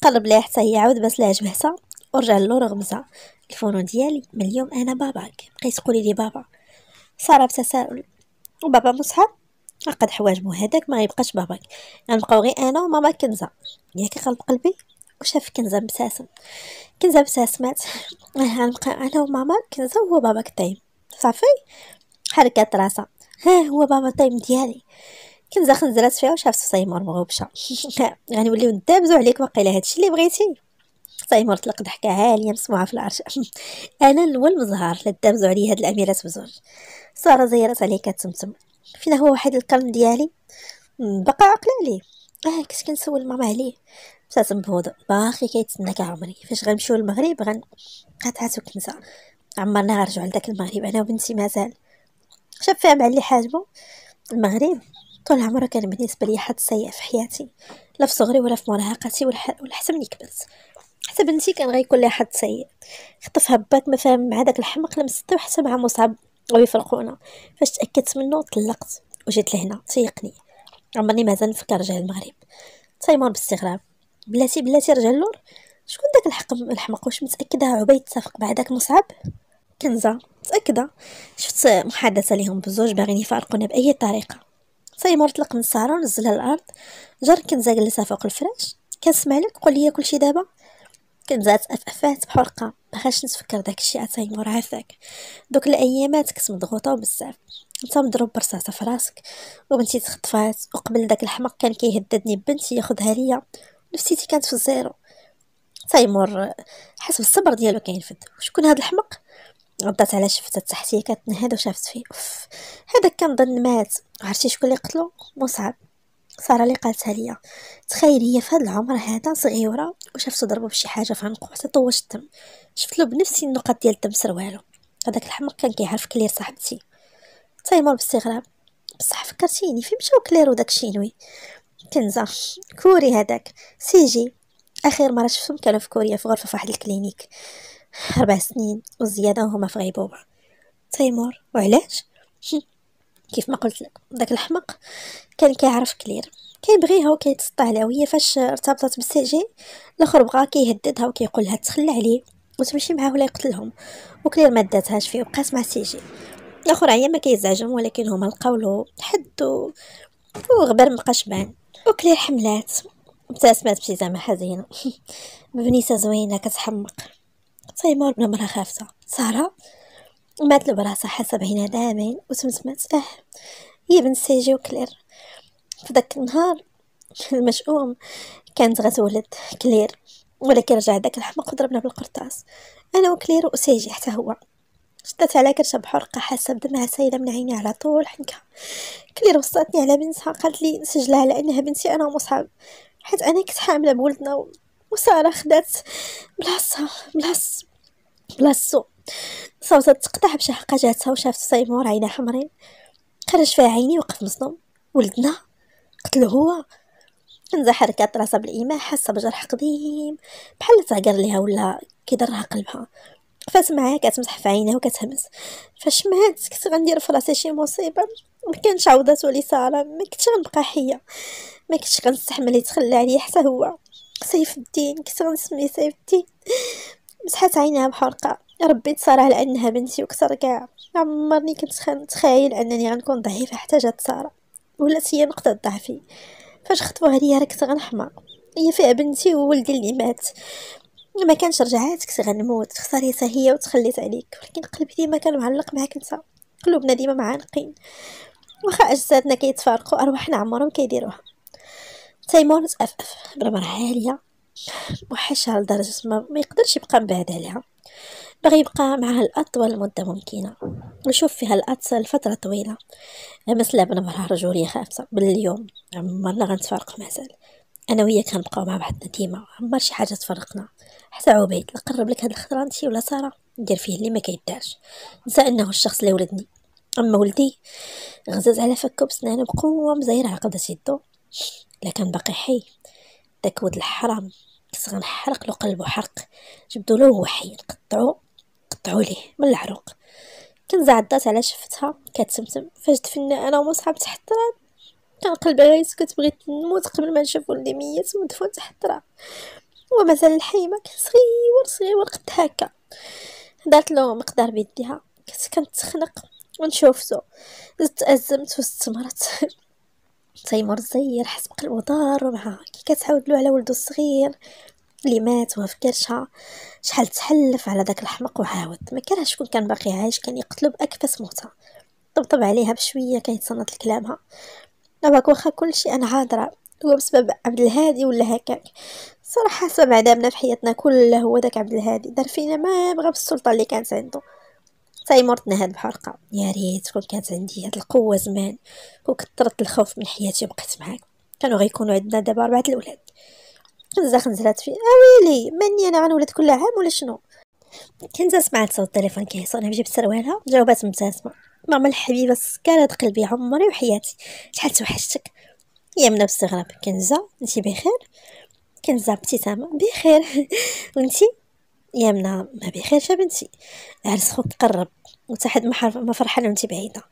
قلب ليها حتى هي عاود بس لها جبهتها ورجع اللور غمزة الفونو ديالي من اليوم انا باباك بقيت تقولي لي بابا سارة بتساؤل وبابا مصحاب عقد حواجبو هذاك ما يبقاش باباك غنبقاو غير انا وماما كنزه ياك قلب قلبي وشاف كنزه مبتسم كنزه ابتسمات آه، غنبقى انا وماما كنزه هو باباك طايم صافي حركات راسها ها هو بابا طايم ديالي كنزه خنزرات فيها وشاف سيمور مغوبشه غنوليو ندابزو عليك واقيلا هادشي اللي بغيتي سيمور طلق ضحكه عاليه مسموعه في العرش انا الاول مزهر لا تدابزو عليا هاد الاميرات بزوج ساره زيرات عليك كتمتم فينا هو واحد الكرن ديالي بقى عقل عليه اه كنت كنسول ماما عليه بصات مبهوضه باقي كيتسناك عمري فاش غنمشيو للمغرب غن قطعتو كنزه عمرنا غنرجعو لداك المغرب انا وبنتي مازال شاف فيها مع اللي حاجبو المغرب طول عمره كان بالنسبه ليا حد سيء في حياتي لا في صغري ولا في مراهقتي ولا, ح... ولا حتى ملي كبرت حتى بنتي كان غيكون ليها حد سيء خطفها باك ما فاهم مع داك الحمق لمسته وحتى مع مصعب ويفرقونا فاش تاكدت منه طلقت وجيت لهنا تيقني عمرني ما نفكر رجع المغرب تيمر باستغراب بلاتي بلاتي رجع اللور شكون داك الحق الحمق واش متاكده عبيد تافق مع داك مصعب كنزه متاكده شفت محادثه ليهم بزوج باغين يفارقونا باي طريقه تيمر طلق من السهره ونزلها الارض جر كنزه جلسها فوق الفراش كنسمع لك قول لي كلشي دابا كنزه تافافات بحرقه ما نتفكر نتفكر داكشي عتاي مور عافاك دوك الايامات كنت مضغوطه بزاف انت مضروب برصاصه في راسك وبنتي تخطفات وقبل داك الحمق كان كيهددني بنتي ياخذها ليا نفسيتي كانت في الزيرو تايمور حسب الصبر ديالو كينفد وشكون شكون هاد الحمق غضات على شفتها تحتيه كتنهد وشافت فيه اوف هذاك كنظن مات عرفتي شكون اللي قتلو مصعب ساره اللي قالتها ليا تخيلي هي في العمر هذا صغيره وشافته ضربه بشي حاجه في عنقو حتى طوش الدم شفت له بنفسي النقط ديال الدم سروالو هذاك الحمق كان كيعرف كلير صاحبتي تيمر باستغراب بصح فكرتيني فين مشاو كلير وداك الشينوي كنزه كوري هذاك سيجي اخر مره شفتهم كانوا في كوريا في غرفه في واحد الكلينيك اربع سنين وزياده وهما في غيبوبه تيمور وعلاش كيف ما قلت لك داك الحمق كان كيعرف كلير كيبغيها وكيتسطى عليها وهي فاش ارتبطت بالسيجي الاخر بغا كيهددها وكيقول لها تخلى عليه وتمشي معاه ولا يقتلهم وكلير ما داتهاش فيه وبقات مع سي الاخر عيا ما كيزعجهم ولكن هما لقاو له حد و... وغبر مبقاش بان وكلير حملات ابتسمات ابتسامه حزينه بنيسة زوينه كتحمق تيمور طيب، بلا خافته ساره ماتلو براسها حاسة بعينها دايما وتمتمات اه هي بنت سيجي وكلير في داك النهار المشؤوم كانت غتولد كلير ولكن رجع داك الحمق وضربنا بالقرطاس انا وكلير وسيجي حتى هو شدات على كرشه بحرقه حاسه بدمعه سايله من عيني على طول حنكه كلير وصاتني على بنتها قالت لي نسجلها على انها بنتي انا ومصعب حيت انا كنت حامله بولدنا وساره خدات بلاصه بلاصه بلاصه صوتها تقطع بشي حقه جاتها وشافت سيمور عينها حمرين خرج فيها عيني وقف مصدوم ولدنا قتلو هو نزح حركات راسها بالإيماء حاسة بجرح قديم بحال تعقر ليها ولا كيضرها قلبها فات معاها كتمسح في عينها وكتهمس فاش مات كنت غندير في راسي شي مصيبه ما كانش عوضاتو لي ساره ما كنتش غنبقى حيه ما كنتش غنستحمل يتخلى عليا حتى هو سيف الدين كنت غنسميه سيف الدين مسحات عينها بحرقه ربيت ساره على انها بنتي وكثر كاع عمرني كنت نتخيل انني غنكون ضعيفه حتى جات ساره ولات هي نقطه ضعفي فاش خطبوا عليا راه كنت غنحما هي فيها بنتي وولدي اللي مات ما كانش رجعات كنت غنموت خساريتها هي وتخليت عليك ولكن قلبي ديما كان معلق معاك انت قلوبنا ديما معانقين واخا اجسادنا كيتفارقوا ارواحنا عمرهم كيديروها اف تأفف بالمرة عالية وحشها لدرجة ما, ما يقدرش يبقى مبعد عليها باغي يبقى معها لأطول مدة ممكنة نشوف فيها الأطول فترة طويلة ابن بنمرها رجولية خافتة باليوم عمرنا غنتفارق مازال انا وياك كنبقاو مع بعضنا ديما عمر شي حاجه تفرقنا حتى عبيد لقرب لك هاد الخطران شي ولا ساره ندير فيه اللي ما كيبدعش نسى انه الشخص اللي ولدني اما ولدي غزاز على فكو بسنانه بقوه مزاير عقدة يدو لكن باقي حي داك ولد الحرام كنت غنحرق له قلبه حرق جبدو له وحي حي نقطعو قطعوا ليه من العروق كنت زعضات على شفتها كتسمتم فاش دفنا انا ومصحاب تحت راه كان كان قلبها سكت بغيت نموت قبل ما نشوف ولدي ميت مدفون تحت هو ومازال الحيمه كان صغيور صغيور قد هكا دارت له مقدار بيديها كنت كنتخنق ونشوفتو زدت ازمت واستمرت تيمور الزير حس بقلبو ضار معاها كي كتعاود له على ولدو الصغير اللي مات وما فكرشها شحال تحلف على داك الحمق وعاود ما كرهش شكون كان باقي عايش كان يقتلو باكفس موتة طبطب عليها بشويه كيتصنت لكلامها دابك واخا كلشي انا عادرة هو بسبب عبد الهادي ولا هكاك صراحة سبع دامنا في حياتنا كلها هو داك عبد الهادي دار فينا ما بغى بالسلطة اللي كانت عنده مرتنا هاد بحرقة يا ريت كون كانت عندي هاد القوة زمان وكثرت الخوف من حياتي وبقيت معاك كانوا غيكونوا عندنا دابا ربعة الأولاد رزاخ خنزرات في اويلي آه ماني انا غنولد كل عام ولا شنو كنت سمعت صوت التليفون كيهصونها بجيب سروالها جاوبات مبتسمه ماما الحبيبه سكرت قلبي عمري وحياتي شحال توحشتك يا منى باستغراب كنزة انتي بخير كنزة ابتسامة بخير وانتي يا منى ما بخيرش بنتي عرس خوك قرب وتحد ما فرحانة وانتي بعيدة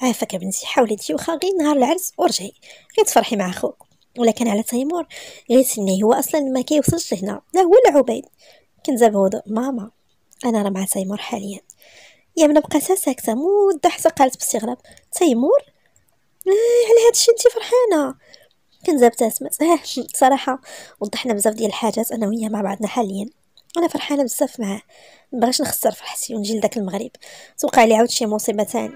عافاك بنتي حاولي تجي واخا غير نهار العرس ورجعي غير تفرحي مع خوك ولكن على تيمور غيتسنيه هو اصلا ما كيوصلش لهنا لا هو لا عبيد كنزل بهدوء ماما انا راه مع تيمور حاليا يا من بقاتها ساكته مود حتى قالت باستغراب تيمور آه على هذا الشيء انت فرحانه كنزاب تاسمت آه صراحه وضحنا بزاف ديال الحاجات انا وهي مع بعضنا حاليا انا فرحانه بزاف معاه مبغاش نخسر فرحتي ونجي لداك المغرب توقع لي عاود شي مصيبه ثاني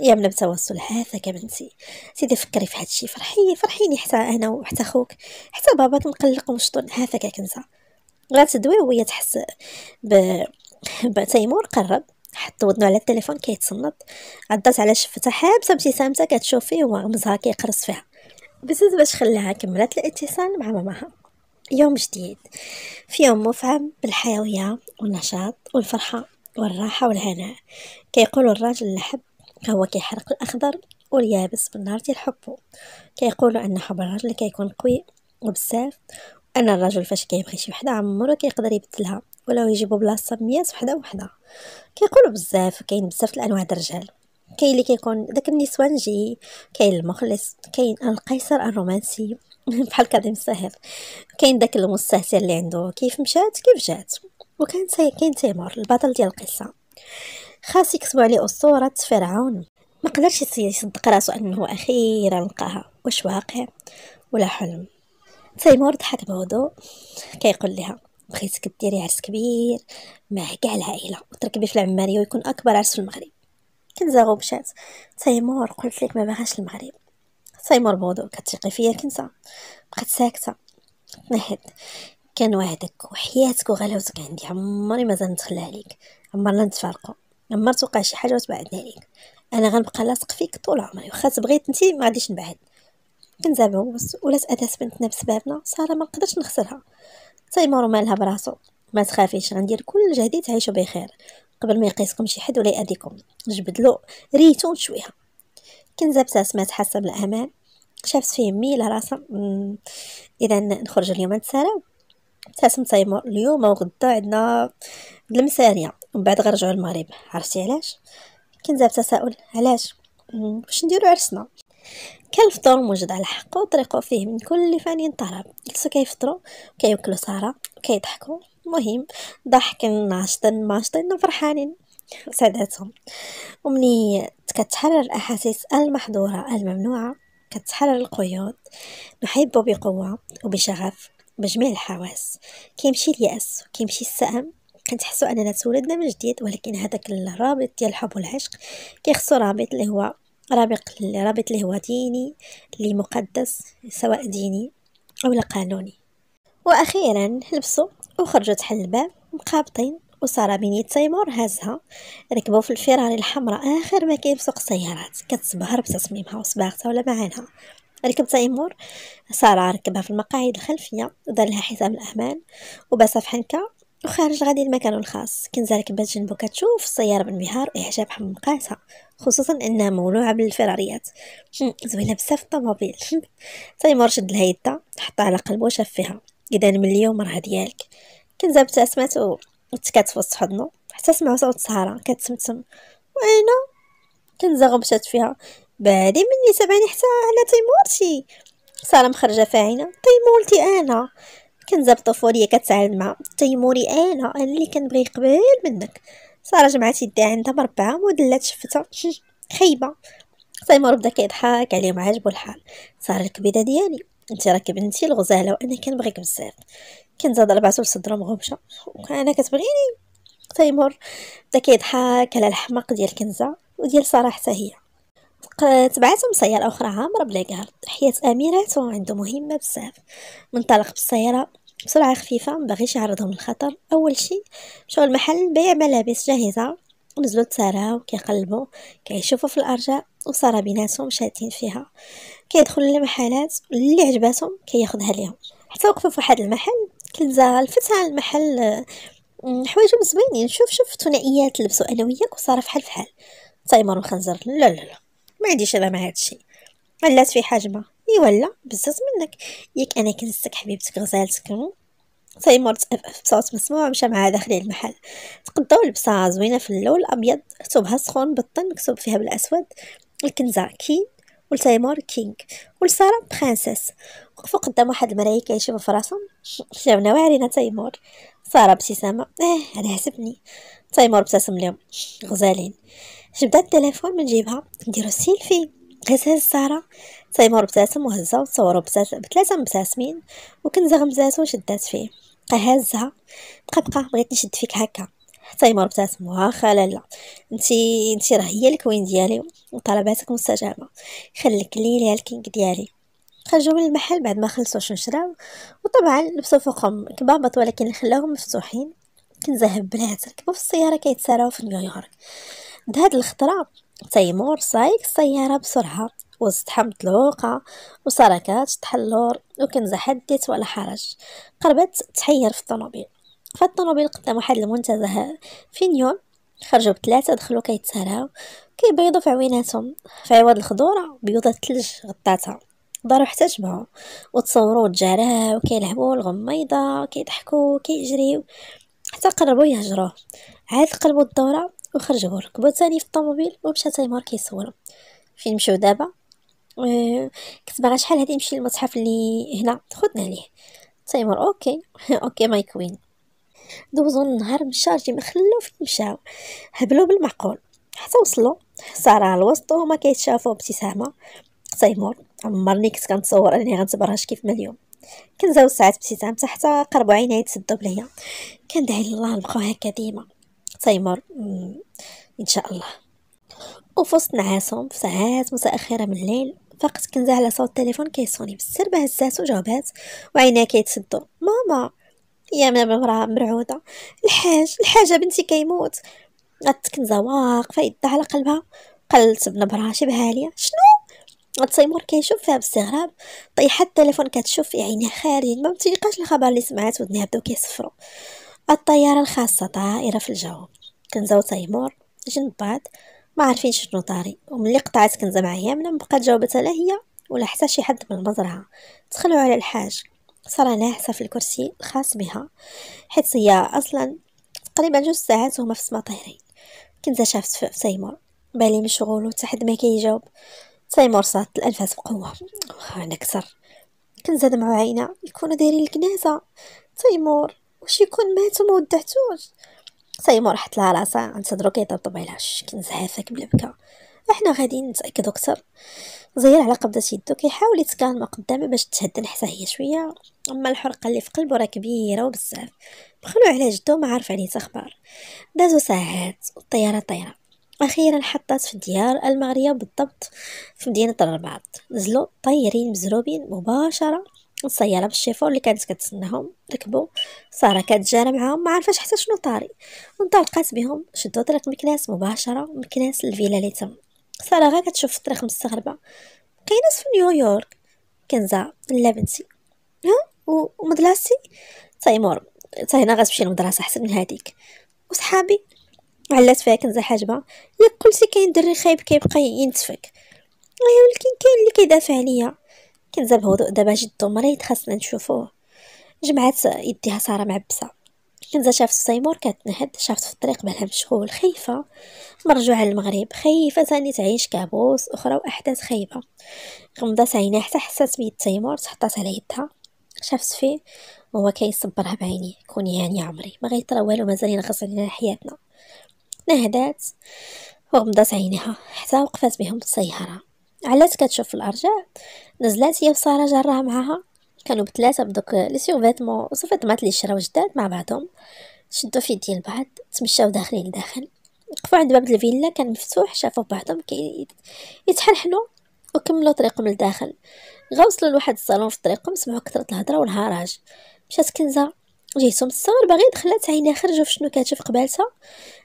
يا من بتوصل هذاك بنتي سيدي فكري في الشيء فرحي فرحيني حتى انا وحتى خوك حتى بابا مقلق ومشطون كنزة كنت غتدوي وهي تحس ب بتيمور قرب حط ودنو على التليفون كيتصنط عضات على شفتها حابسه ابتسامتها كتشوف فيه غمزها كيقرص فيها بزز باش خلاها كملات الاتصال مع ماماها يوم جديد في يوم مفعم بالحيويه والنشاط والفرحه والراحه والهناء كيقول الراجل لحب هو كيحرق الأخضر واليابس بالنار ديال حبو كيقولوا أن حب الرجل كيكون قوي وبزاف أن الرجل فاش كيبغي شي وحدة عمرو كيقدر يبدلها ولو يجيبوا بلاصه بمئات وحده وحده كيقولوا بزاف كاين بزاف الانواع د الرجال كاين اللي كيكون داك النسوانجي كاين المخلص كاين القيصر الرومانسي بحال كاظم الساهر كاين داك المستهتر اللي عنده كيف مشات كيف جات وكان كاين تيمور البطل ديال القصه خاص يكتبوا عليه أسطورة فرعون ما قدرش يصدق راسو أنه أخيرا لقاها واش واقع ولا حلم تيمور ضحك بهدوء كيقول لها بغيتك ديري عرس كبير مع كاع العائله وتركبي في العماريه ويكون اكبر عرس في المغرب كنزاغو مشات تيمور قلت لك ما باغاش المغرب تيمور بهدوء كتثقي فيا كنسا بقات ساكته تنهد كان وعدك وحياتك وغلاوتك عندي عمري مازال نتخلى عليك عمرنا نتفارقوا عمر توقع شي حاجه وتبعدنا عليك انا غنبقى لاصق فيك طول عمري واخا تبغيت انت ما غاديش نبعد بس ولات اداس بنتنا بسبابنا ساره ما نقدرش نخسرها تيمور مالها براسو ما تخافيش غندير كل جهدي تعيشوا بخير قبل ما يقيسكم شي حد ولا يأذيكم جبدلو ريتو شويه كنزة ابتسمت حاسة بالأمان شافت فيه مي على راسها إذا نخرج اليوم نتسالى ابتسم تيمور اليوم وغدا عندنا المساريه ومن بعد غنرجعوا للمغرب عرفتي علاش كنذاب تساؤل علاش واش نديرو عرسنا كان الفطور موجود على حقه وطريقه فيه من كل فاني طرب جلسوا كيفطروا كياكلوا ساره وكيضحكوا المهم ضحك ناشطا ماشطين وفرحانين سعداتهم ومني كتحرر الاحاسيس المحظوره الممنوعه كتحرر القيود نحب بقوه وبشغف بجميع الحواس كيمشي الياس وكيمشي السأم كنتحسوا اننا تولدنا من جديد ولكن هذاك الرابط ديال الحب والعشق كيخصو رابط اللي هو رابط رابط اللي هو ديني اللي مقدس سواء ديني او قانوني واخيرا لبسوا وخرجوا تحل الباب مقابطين وساره بنية تيمور هازها ركبوا في الفيراري الحمراء اخر ما كاين سوق السيارات كتبهر بتصميمها وصباغتها ولا معانها ركب تيمور ساره ركبها في المقاعد الخلفيه ودار لها حزام الامان وباسها في حنكه وخارج غادي المكان الخاص كنزا باش جنبو كتشوف السياره بالمهار واعجاب حمقاتها خصوصا انها مولوعه بالفراريات زوينه بزاف الطوموبيل تيمور شد الهيطه حطها على قلبه وشاف فيها اذا من اليوم راه ديالك كنزا ابتسمت وتكات في وسط حضنه حتى سمعوا صوت سهره كتسمتم وانا كنزا غمشات فيها بعدي مني سبعني حتى على تيمورتي ساره مخرجه فاعنة تيمولتي انا كنزه بطفوليه كتعاند مع تيموري انا انا اللي كنبغي قبل منك ساره جمعات يديها عندها مربعه ودلات شفتها خايبه تيمور بدا كيضحك عليهم عاجبو الحال ساره الكبيده ديالي انت راكي بنتي الغزاله وانا كنبغيك بزاف كنزه ضرباتو لصدرو مغمشه وانا كتبغيني تيمور بدا كيضحك على الحماق ديال كنزه وديال ساره حتى هي تبعتهم سيارة أخرى عامرة بلا حياة أميرات وعنده مهمة بزاف منطلق بالسيارة بسرعة خفيفة مبغيش يعرضهم للخطر أول شي مشاو المحل بيع ملابس جاهزة ونزلو تساراو كيقلبوا كيشوفو في الارجاء وصار بيناتهم شادين فيها كيدخلو للمحلات اللي عجباتهم كياخدها ليهم حتى وقفو في واحد المحل كنزا لفت على المحل حوايجهم زوينين شوف شوف ثنائيات لبسو انا وياك وصار فحال فحال تايمر طيب، وخنزر لا لا لا ما عنديش هذا مع هادشي علات في حجمه ايوا لا بزاف منك ياك انا كنسك حبيبتك غزالتك صاي مرت بصوت مسموع مشى معها داخلين المحل تقداو لبسه زوينه في اللون الابيض كتبها سخون بالطن مكتوب فيها بالاسود الكنزه كين ولتيمور كينغ ولسارة برانسيس وقفوا قدام واحد المراية كيشوفوا في راسهم شافنا واعرين تيمور سارة ابتسامة اه انا حسبني تيمور ابتسم لهم غزالين جبدات التليفون من جيبها نديرو سيلفي قيس هاد السهرة تيمور ابتسم وهزها وتصورو بثلاثة مبتسمين وكنزة غمزاتو شدات فيه بقى هازها بقى بقى بغيت نشد فيك هكا تيمور ابتسم واخا لالا نتي نتي راه هي الكوين ديالي وطلباتك مستجابة خليك ليلي ليها الكينك ديالي خرجوا من المحل بعد ما خلصوا شنو شراو وطبعا لبسوا فوقهم كبابط ولكن خلاوهم مفتوحين كنزة هبلات ركبوا في السيارة كيتساراو في نيويورك بهاد الخطرة تيمور سايق السيارة بسرعة وسط حمض الوقع وسركات تحلور وكنزة حدت ولا حرج قربت تحير في الطوموبيل فالطوموبيل قدام واحد المنتزه فين يوم خرجوا بثلاثة دخلوا كيتساراو كيبيضوا في عويناتهم في عوض الخضورة بيوضة الثلج غطاتها داروا حتى جمعوا وتصوروا وتجاراو كيلعبوا الغميضة كيضحكوا كيجريو حتى قربوا يهجروه عاد قلبوا الدورة هو ركبو تاني في الطوموبيل ومشى تيمور كيصورو فين مشاو دابا آه، كنت باغا شحال هادي نمشي للمتحف اللي هنا خدنا ليه تيمور اوكي اوكي ماي كوين دوزو النهار مشارجي ما خلاو فين مشاو هبلو بالمعقول حتى وصلو سارة الوسط وهما كيتشافوا ابتسامه تيمور عمرني كنت كنتصور اني غنتبرهش كيف ما اليوم كنزاو ساعات ابتسامتها حتى قربوا عيني تسدوا بليا كندعي لله نبقاو هكا ديما تيمر ان شاء الله وفي وسط نعاسهم في ساعات متاخره من الليل فقط كنزه على صوت التليفون كيصوني بالسر بهزات وجاوبات وعينيها كيتسدو ماما يا مرا مرعودة الحاج الحاجة بنتي كيموت غدت كنزة واقفة يدها على قلبها قلت بنبرة شبه عالية شنو تيمور كيشوف فيها باستغراب طيحت التليفون كتشوف عينيه خارج ما متيقاش الخبر اللي سمعت ودنيها بداو كيصفرو الطياره الخاصه طائره في الجو كنزه وتيمور جنب بعض ما عارفين شنو طاري اللي قطعت كنزه مع يامنه بقى جاوبتها لا هي ولا حتى شي حد من المزرعه تخلوا على الحاج صار ناحسة في الكرسي الخاص بها حيت هي اصلا تقريبا جوج ساعات وهما في السما طايرين كنزه شافت في تيمور بالي مشغول وتا حد ما كيجاوب تيمور صات الانفاس بقوه واخا نكسر كنزه دمعو عينا يكونوا دايرين الكنازه تيمور واش يكون مات وما ودعتوش صايم راحت لها راسها عند صدرو كيضرب علاش كنزعافك بالبكا احنا غاديين نتاكدو اكثر زير على قبضه يدو كيحاول يتكالما قدامي باش تهدل حتى هي شويه اما الحرقه اللي في قلبه راه كبيره وبزاف بخلو على جدو ما عارف عليه تخبار دازو ساعات والطياره طايره اخيرا حطات في ديار المغربيه بالضبط في مدينه الرباط نزلوا طايرين مزروبين مباشره السيارة بالشيفور اللي كانت كتسناهم ركبوا سارة كتجارى معاهم ما عرفاش حتى شنو طاري وانطلقات بهم شدوا طريق مكناس مباشرة مكناس للفيلا اللي تم سارة غير كتشوف الطريق مستغربة كاينه في نيويورك كنزة لا ها ومدرستي تيمور حتى هنا غتمشي للمدرسة احسن من هذيك وصحابي علات فيها كنزة حاجبة ياك قلتي كاين دري خايب كيبقى ينتفك ايوا ولكن كاين اللي كيدافع عليا كنزا بهدوء دابا جدو مريض خاصنا نشوفوه جمعات يديها ساره معبسه كنزا شافت سيمور كتنهد شافت في الطريق بالها مشغول خايفه مرجوعه للمغرب خايفه ثاني تعيش كابوس اخرى واحداث خايبه غمضت عينيها حتى حسات بيد سيمور تحطات على يدها شافت فيه هو كيصبرها بعينيه كوني يعني يا عمري ما غيطرا والو مازال ينغص علينا حياتنا نهدات وغمضت عينيها حتى وقفات بهم السياره علات كتشوف الارجاء نزلات هي وساره جراها معاها كانوا بثلاثه بدوك لي سيرفيتمون صافي طمات لي شراو جداد مع بعضهم شدوا في يدين بعض تمشاو داخلين لداخل وقفوا عند باب الفيلا كان مفتوح شافوا بعضهم كي يتحنحنوا وكملوا طريقهم لداخل غا لواحد الصالون في طريقهم سمعوا كثرة الهضره والهراج مشات كنزه جيتو من الصغر باغي دخلت عينيها خرجوا في شنو كتشوف قبالتها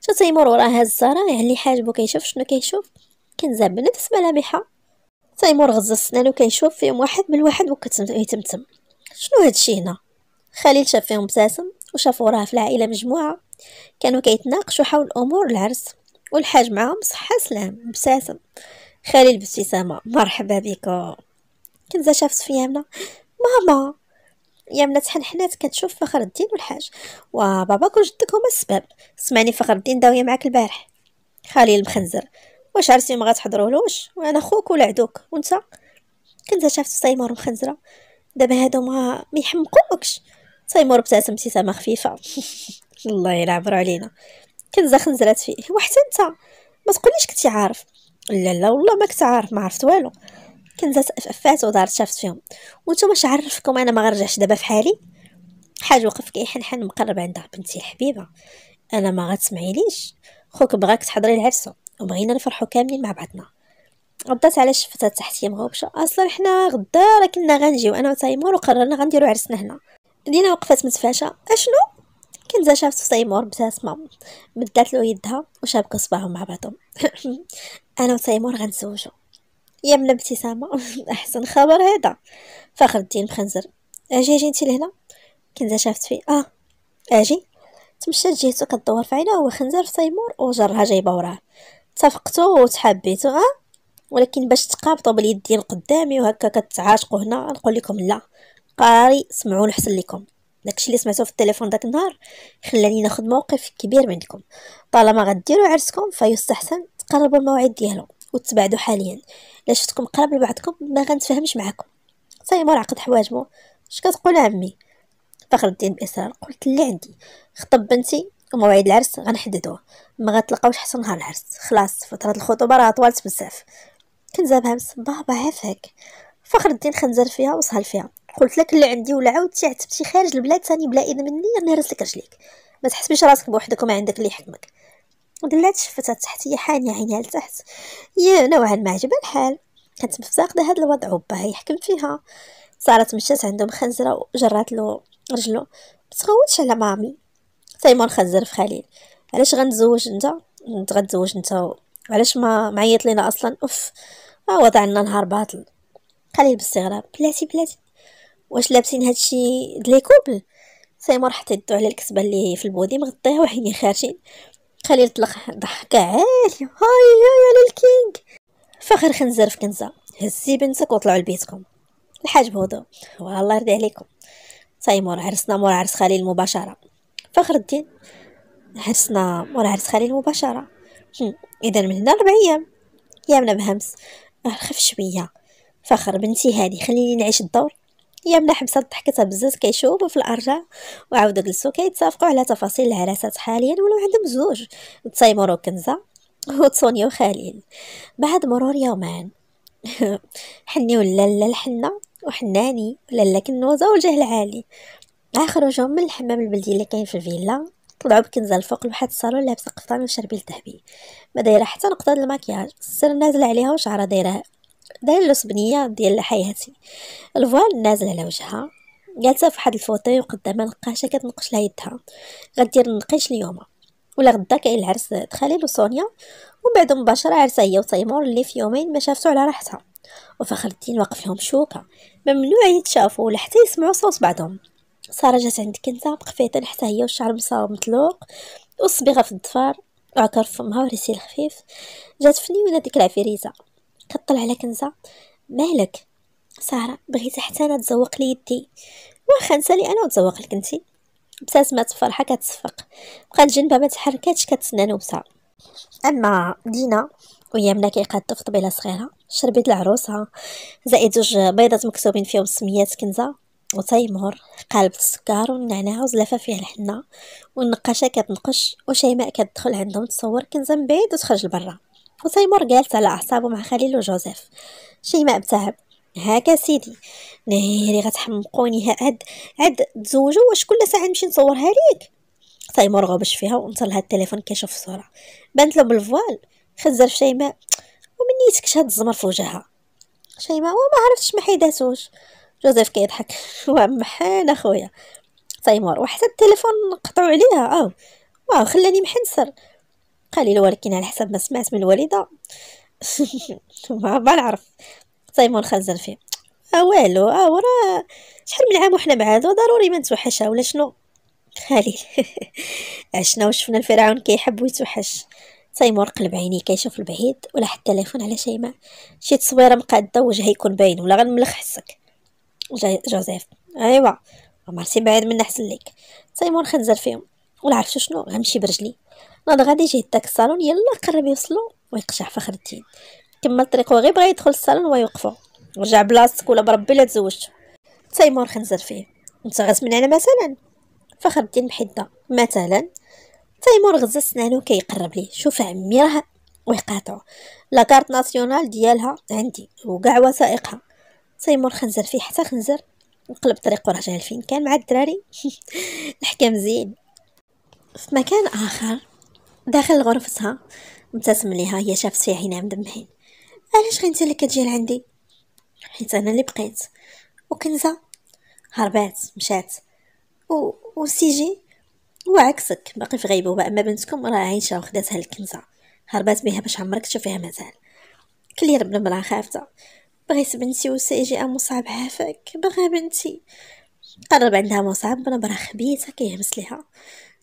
جات يمر وراها الزهره يعني حاجبو كيشوف شنو كيشوف كنزه بنفس ملامحها تيمور غزا السنان وكيشوف فيهم واحد بالواحد وكتمتم شنو هادشي هنا خليل شاف فيهم ابتسم وشاف وراه في العائله مجموعه كانوا كيتناقشوا حول امور العرس والحاج معاهم صحة سلام ابتسم خليل بابتسامة مرحبا بك كنزة شافت في يامنا ماما يامنا تحنحنات كتشوف فخر الدين والحاج وباباك وجدك هما السباب سمعني فخر الدين داوية معاك البارح خليل مخنزر واش عرفتي ما غتحضرولوش وانا خوك ولا عدوك وانت كنت شافت تيمور مخنزره دابا هادو ما ميحمقوكش تيمور ابتسم ابتسامه خفيفه الله يلعبرو علينا كنزه خنزرات فيه وحتى انت ما تقوليش كنتي عارف لا لا والله ما كنت عارف ما عرفت والو كنزه فات ودارت شافت فيهم وانتم اش عرفكم انا ما غنرجعش دابا في حالي حاج وقف كيحنحن مقرب عندها بنتي الحبيبه انا ما غتسمعيليش خوك بغاك تحضري لعرسو وبغينا نفرحوا كاملين مع بعضنا غدات على الشفته تحتي مغوبشه اصلا حنا غدا راه كنا غنجيو انا وتيمور وقررنا غنديرو عرسنا هنا دينا وقفات متفاشة اشنو كنزه شافت تيمور مبتسمه بدات له يدها وشابك صباعهم مع بعضهم انا وتيمور غنتزوجوا يا من الابتسامه احسن خبر هذا فخر الدين بخنزر اجي اجي انت لهنا كنزه شافت فيه اه اجي تمشات جهتو كدور في عينه هو خنزر في تيمور وجرها جايبه وراه وتحبيتو ها آه. ولكن باش تقابطوا باليدين قدامي وهكا كتعاشقوا هنا نقول لكم لا قراري سمعوا لحسن لكم داكشي اللي سمعتو في التليفون داك النهار خلاني ناخذ موقف كبير منكم طالما غديروا عرسكم فيستحسن تقربوا الموعد ديالو وتبعدوا حاليا الا شفتكم قرب لبعضكم ما غنتفاهمش معكم سيمور عقد حواجبو اش كتقول عمي فخر الدين باصرار قلت اللي عندي خطب بنتي موعد العرس غنحددوه ما غتلقاوش حتى نهار العرس خلاص فتره الخطوبه راه طوالت بزاف كنزابها همس بابا عافاك فخر الدين خنزر فيها وسهل فيها قلت لك اللي عندي ولا عاودتي عتبتي خارج البلاد ثاني بلا اذن مني نهرس لك رجليك ما تحسبيش راسك بوحدك وما عندك اللي يحكمك دلات شفتها تحت هي حانية عينيها لتحت يا نوعا ما عجبها الحال كانت مفتقدة هاد الوضع وباها يحكم فيها صارت مشات عندهم خنزرة وجرات له رجلو متغوتش على مامي تيمور خزر في خليل علاش غنتزوج نتا انت غتزوج نتا علاش ما معيط لينا اصلا اوف ما وضعنا نهار باطل خليل باستغراب بلاتي بلاتي واش لابسين هادشي د لي كوبل سيمور حتى يدو على الكسبه اللي في البودي مغطيها وحيني خارجين خليل طلق ضحكه عاليه هاي هاي على الكينغ فخر خنزر في كنزه هزي بنتك وطلعوا لبيتكم الحاج بهدوء والله يرضي عليكم سيمور عرسنا مور عرس خليل مباشره فخر الدين عرسنا مورا عرس خليل مباشرة إذا من هنا ربع أيام يا منا بهمس نخف أه، شوية فخر بنتي هادي خليني نعيش الدور يا منا حبسة ضحكتها بزاف كيشوفو في الأرجاء وعاودو جلسو كيتصافقو على تفاصيل العراسات حاليا ولاو عندهم زوج تسايمور وكنزة وتسونيا وخليل بعد مرور يومان حني ولا لا الحنة وحناني ولا لا كنوزة والجهل العالي وجه من الحمام البلدي اللي كاين في الفيلا طلعوا بكنزه الفوق لواحد الصالون لابسه قفطان وشربيل ذهبي ما دايره حتى نقطه الماكياج السر نازله عليها وشعرها دايره داير الصبنيه ديال حياتي الفوال نازل على وجهها جالسه في واحد الفوتي وقدامها نقاشه كتنقش لها يدها غدير النقيش اليوم ولا غدا كاين العرس خليل وسونيا ومن بعد مباشره عرسها هي وتيمور اللي في يومين ما شافتو على راحتها وفخر الدين واقف لهم شوكه ممنوع يتشافوا ولا حتى يسمعوا صوت بعضهم ساره جات عند انت بقفيطه طيب حتى هي والشعر مصاوب مطلوق والصبيغه في الضفار عكر فمها وريسي الخفيف جات فنيونه ديك العفريته كطلع على كنزه مالك ساره بغيت حتى انا تزوق يدي واخا نسالي انا وتزوق لك انت ابتسمت فرحه كتصفق بقات جنبها ما تحركاتش كتسنى نوبسها اما دينا وهي منا كيقادو في طبيله صغيره شربت لعروسها زائد جوج بيضات مكتوبين فيهم سميات كنزه وتيمر قالبت السكر والنعناع وزلافة فيه الحنة والنقاشة كتنقش وشيماء كتدخل عندهم تصور كنزة من بعيد وتخرج لبرا وتيمر جالس على أعصابه مع خليل وجوزيف شيماء بتعب هاكا سيدي ناري غتحمقوني عد عد تزوجو واش كل ساعه نمشي نصورها ليك تيمور غبش فيها وانطر لها التليفون كيشوف الصوره بانت له بالفوال خزر شيماء ومنيتكش هاد الزمر في وجهها شيماء وما عرفتش ما حيداتوش جوزيف كيضحك محال اخويا تيمور طيب، وحتى التليفون نقطعو عليها او واو خلاني محنسر قليل ولكن على حسب ما سمعت من الوالده ما نعرف تيمور طيب، خزن فيه اه والو اه ورا شحال من عام وحنا مع ضروري ما نتوحشها آه، ولا شنو خليل عشنا وشفنا الفرعون كيحب ويتوحش تيمور طيب، قلب عينيه كيشوف البعيد ولا حتى تليفون على شيماء شي تصويره مقاده وجهها يكون باين ولا غنملخ حسك جوزيف ايوا مرسي بعيد من احسن ليك سيمون خنزر فيهم ولا عرفتو شنو غنمشي برجلي ناض غادي يجي داك الصالون يلا قرب يوصلو ويقشع فخر الدين كمل طريقو غير بغا يدخل الصالون ويوقفو رجع بلاصتك ولا بربي لا تزوجت سيمون خنزر فيه انت غتمنعنا مثلا فخر الدين محدة مثلا تيمور غزا سنانو كيقرب ليه شوف عمي راه ويقاطعو لا كارت ناسيونال ديالها عندي وكاع وثائقها تيمور خنزر فيه حتى خنزر نقلب طريق رجع لفين كان مع الدراري الحكا مزيان في مكان اخر داخل غرفتها مبتسم ليها هي شافت فيها عينها مدمحين علاش غير اللي كتجي لعندي حيت انا اللي بقيت وكنزه هربات مشات و... وسيجي وعكسك باقي في غيبوبه اما بنتكم راه عايشه وخداتها الكنزه هربات بها باش عمرك تشوفيها مازال كلي رب المراه خافته بغيت بنتي وسيجي مصعب عافاك بغا بنتي قرب عندها مصعب بنبره خبيثه كيهمس ليها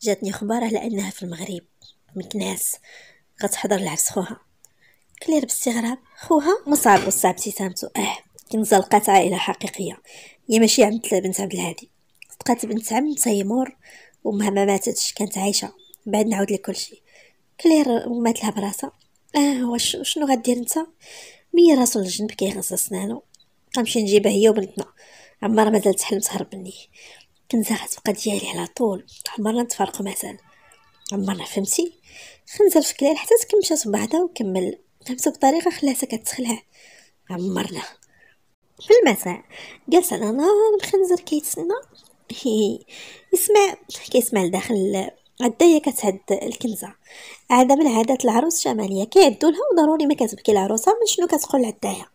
جاتني خبار على انها في المغرب مكناس غتحضر لعرس خوها كلير باستغراب خوها مصعب وصعبتي سامتو اه كنزه لقات عائله حقيقيه هي ماشي عمت بنت عبد الهادي صدقات بنت عم تيمور وامها ما ماتتش كانت عايشه بعد نعاود لك كلشي كلير مات لها براسها اه واش شنو غدير انت مي راسو الجنب كيغسل سنانو غنمشي نجيبها هي وبنتنا عمرها مازال تحلم تهرب مني كنزه غتبقى ديالي على طول عمرنا نتفارقو مازال عمرنا فهمتي خنزه الفكلان حتى تكمشات بعدها وكمل فهمتو بطريقه خلاتها كتخلع عمرنا في المساء جالس على نار الخنزر كيتسنى يسمع كيسمع لداخل عدا هي كتهد الكنزه عاده من عادات العروس الشماليه كيعدوا لها وضروري ما كتبكي العروسه من شنو كتقول عدايا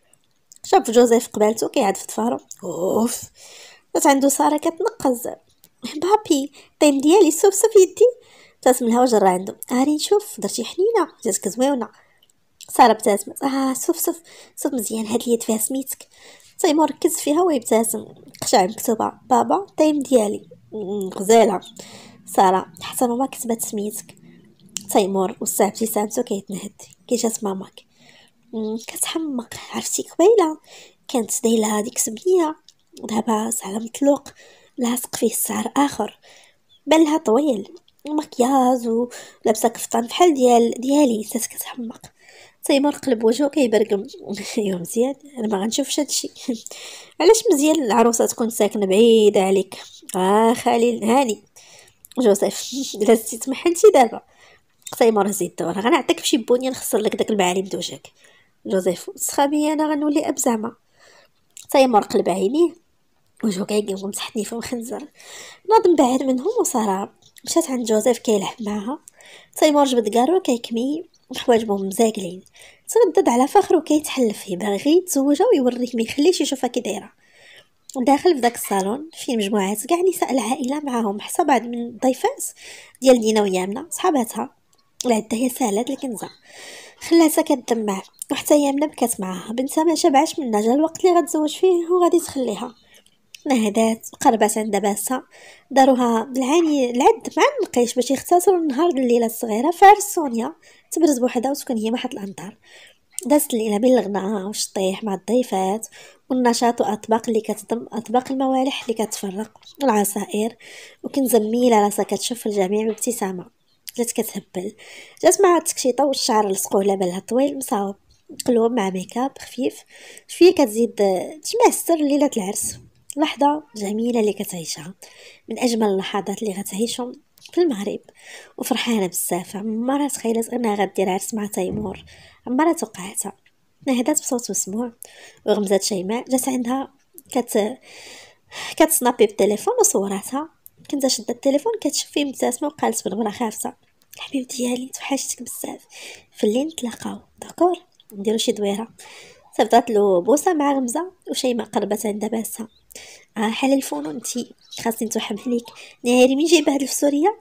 شاف جوزيف قبالته كيعاد في طفارو اوف بس عنده ساره كتنقز بابي طين ديالي سوف في يدي ابتسم لها وجرى عنده هاري نشوف درتي حنينه جاتك زويونه ساره ابتسمت اه سوف سوف سوف مزيان هاد اليد فيها سميتك تيمور طيب، ركز فيها ويبتسم قشعر مكتوبه بابا تايم ديالي غزاله ساره حتى ماما كتبات سميتك تيمور والساعه ابتسامته كيتنهد كي جات ماماك كتحمق عرفتي قبيله كانت دايله هذيك سبنيه دابا على مطلوق لاصق فيه السعر اخر بالها طويل مكياج ولابسه كفطان بحال ديال ديالي سات كتحمق تيمور قلب وجهو كيبرقم يوم مزيان انا ما غنشوفش هادشي علاش مزيان العروسه تكون ساكنه بعيده عليك اه خليل هاني جوزيف الا زيت دابا قسيمه زيد الدور غنعطيك فشي بونيه نخسر لك داك المعالم دوجك جوزيف سخابي انا غنولي اب زعما تيمور قلب عينيه وجهو كيقلب مسحتني في الخنزر ناض بعد منهم وسارة مشات عند جوزيف كيلعب معاها تيمور جبد كارو كيكمي وحواجبهم مزاقلين تردد على فخر وكيتحلف فيه باغي يتزوجها ويوريه ما يخليش يشوفها كي دايره داخل في داك الصالون فيه مجموعات كاع نساء العائله معاهم حتى بعض من الضيفات ديال دينا ويامنه صحاباتها العده هي سالات الكنزه خلاتها كتدمع وحتى يامنا بكات معاها بنتها ما شبعش منها جا الوقت اللي غتزوج فيه وغادي تخليها نهدات قربات عند باسها داروها بالعاني العد مع النقيش باش يختصروا النهار الليله الصغيره فارس سونيا تبرز بوحدها وتكون هي محط الانظار دازت الليلة الغناء والشطيح مع الضيفات والنشاط وأطباق اللي كتضم أطباق الموالح اللي كتفرق العصائر وكنت زميلة راسها كتشوف الجميع بابتسامة جات كتهبل جات مع التكشيطة والشعر لصقوه على بالها طويل مصاوب مقلوب مع ميكاب خفيف شوية كتزيد تجمع السر ليلة العرس لحظة جميلة اللي كتعيشها من أجمل اللحظات اللي غتعيشهم في المغرب وفرحانة بزاف عمرة تخيلت أنها غدير عرس مع تيمور عمرة توقعتها نهدات بصوت مسموع وغمزات شيماء جات عندها كت كتسنابي بالتليفون وصوراتها كنت شدة التليفون كتشوف فيه مبتسمة وقالت بنبرة خافتة الحبيب ديالي توحشتك بزاف في الليل نتلاقاو داكور نديرو شي دويره صيفطات له بوسه مع غمزه وشيماء قربت عند باسها اه حال الفون انتي خاصني نتوحم عليك نهاري من جايبه هاد الفسوريه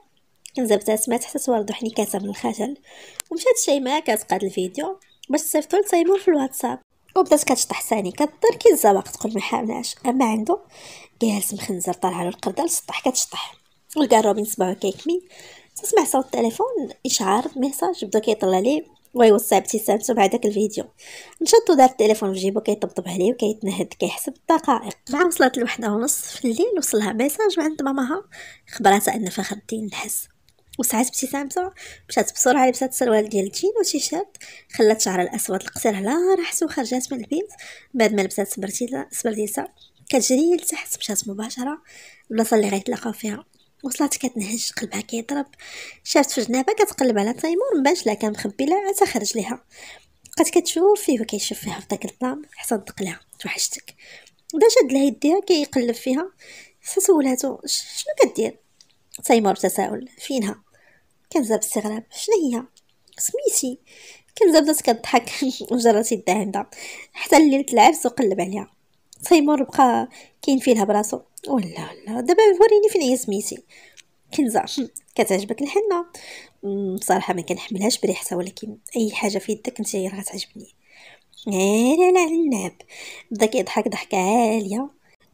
انزبتات ما تحت توردو كاسه من الخجل ومشات شيماء كتقاد الفيديو باش تصيفطو لتيمور في الواتساب وبدات كتشطح ثاني كضر كي الزواق تقول ما حاملاش اما عنده جالس مخنزر طالع على القرده السطح كتشطح ولقى روبين صباعو كيكمي تسمع صوت التليفون اشعار ميساج بدا كيطلع ليه ويوصى ابتسامته مع داك الفيديو نشطو دار التليفون في جيبو كيطبطب عليه وكيتنهد كيحسب الدقائق مع وصلت الوحدة ونص في الليل وصلها ميساج من عند ماماها خبراتها ان فخر الدين نحس وسعات ابتسامته مشات بسرعه لبسات السروال ديال الجين وتيشيرت خلات شعرها الاسود القصير على راسو وخرجات من البيت بعد ما لبسات سبرتيلا سبرديسا كتجري لتحت مشات مباشره البلاصه اللي غيتلاقاو فيها وصلت كتنهج قلبها كيضرب شافت في جنابها كتقلب على تيمور مباش لا كان مخبي لها عاد خرج ليها بقات كتشوف فيه وكيشوف فيها في داك الظلام حتى دق لها توحشتك بدا شد لها يديها كيقلب فيها فسولاتو شنو كدير تيمور بتساؤل فينها كنزه باستغراب شنو هي سميتي كنزه بدات كضحك وجرات يدها عندها حتى الليل تلعب وقلب عليها تيمور بقى كينفيلها براسو ولا لا دابا وريني فين هي سميتي كنزه كتعجبك الحنه بصراحه ما كنحملهاش بريحتها ولكن اي حاجه في يدك انت راه غتعجبني غير على العناب بدا كيضحك ضحكه عاليه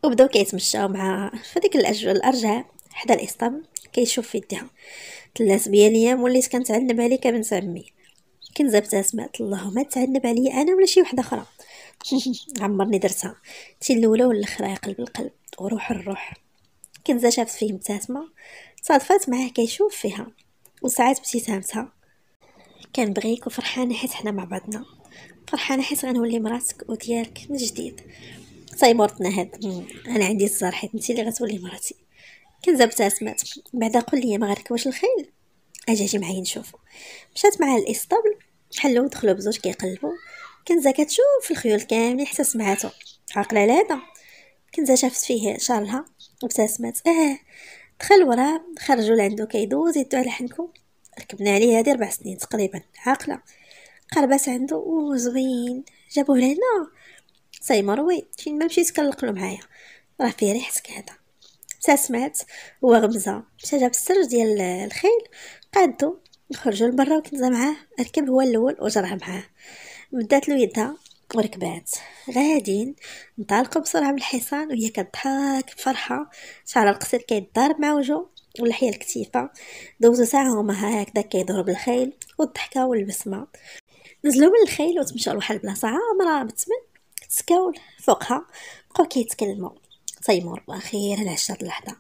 وبداو كيتمشاو مع فديك الارجاء حدا الاسطم كيشوف في يديها تلات بيا ليام وليت كنتعنب عليك بنت عمي كنزه ابتسمات اللهم تعنب عليا انا ولا شي وحده اخرى عمرني درتها تي الاولى يا قلب القلب وروح الروح كنزه شافت فيه مبتسمه صادفات معاه كيشوف فيها وساعات ابتسامتها كان بغيك وفرحانه حيت حنا مع بعضنا فرحانه حيت غنولي مراتك وديالك من جديد صايمورتنا هاد انا عندي الزهر حيت انت اللي غتولي مراتي كنزه ابتسمات بعدا قول لي ما غركبوش الخيل اجي اجي معايا نشوفو مشات معاه لاسطبل حلو دخلوا بزوج كيقلبوا كي كنزة كتشوف الخيول كاملين حتى سمعاتو على العادة كنزة شافت فيه شالها وابتسمت اه دخل وراه خرجوا لعندو كيدوز يدو على حنكو ركبنا عليه هادي ربع سنين تقريبا عاقلة قربات عندو او زوين جابوه لهنا سي مروي فين ما مشيت كنلقلو معايا راه فيه ريحتك هذا ابتسمات هو غمزة مشى جاب السرج ديال الخيل قادو خرجوا لبرا وكنزة معاه ركب هو الاول وجرها معاه مدات له يدها وركبات غادين انطلقوا بسرعه بالحصان وهي كضحك بفرحه شعر القصير كيضرب مع وجهه واللحيه الكتيفه دوزو ساعه هما هكذا كيدورو بالخيل والضحكه والبسمه نزلو من الخيل وتمشاو لواحد البلاصه عامره بتمن تسكاو فوقها بقاو كيتكلمو تيمور أخيرا عشت هاد اللحظه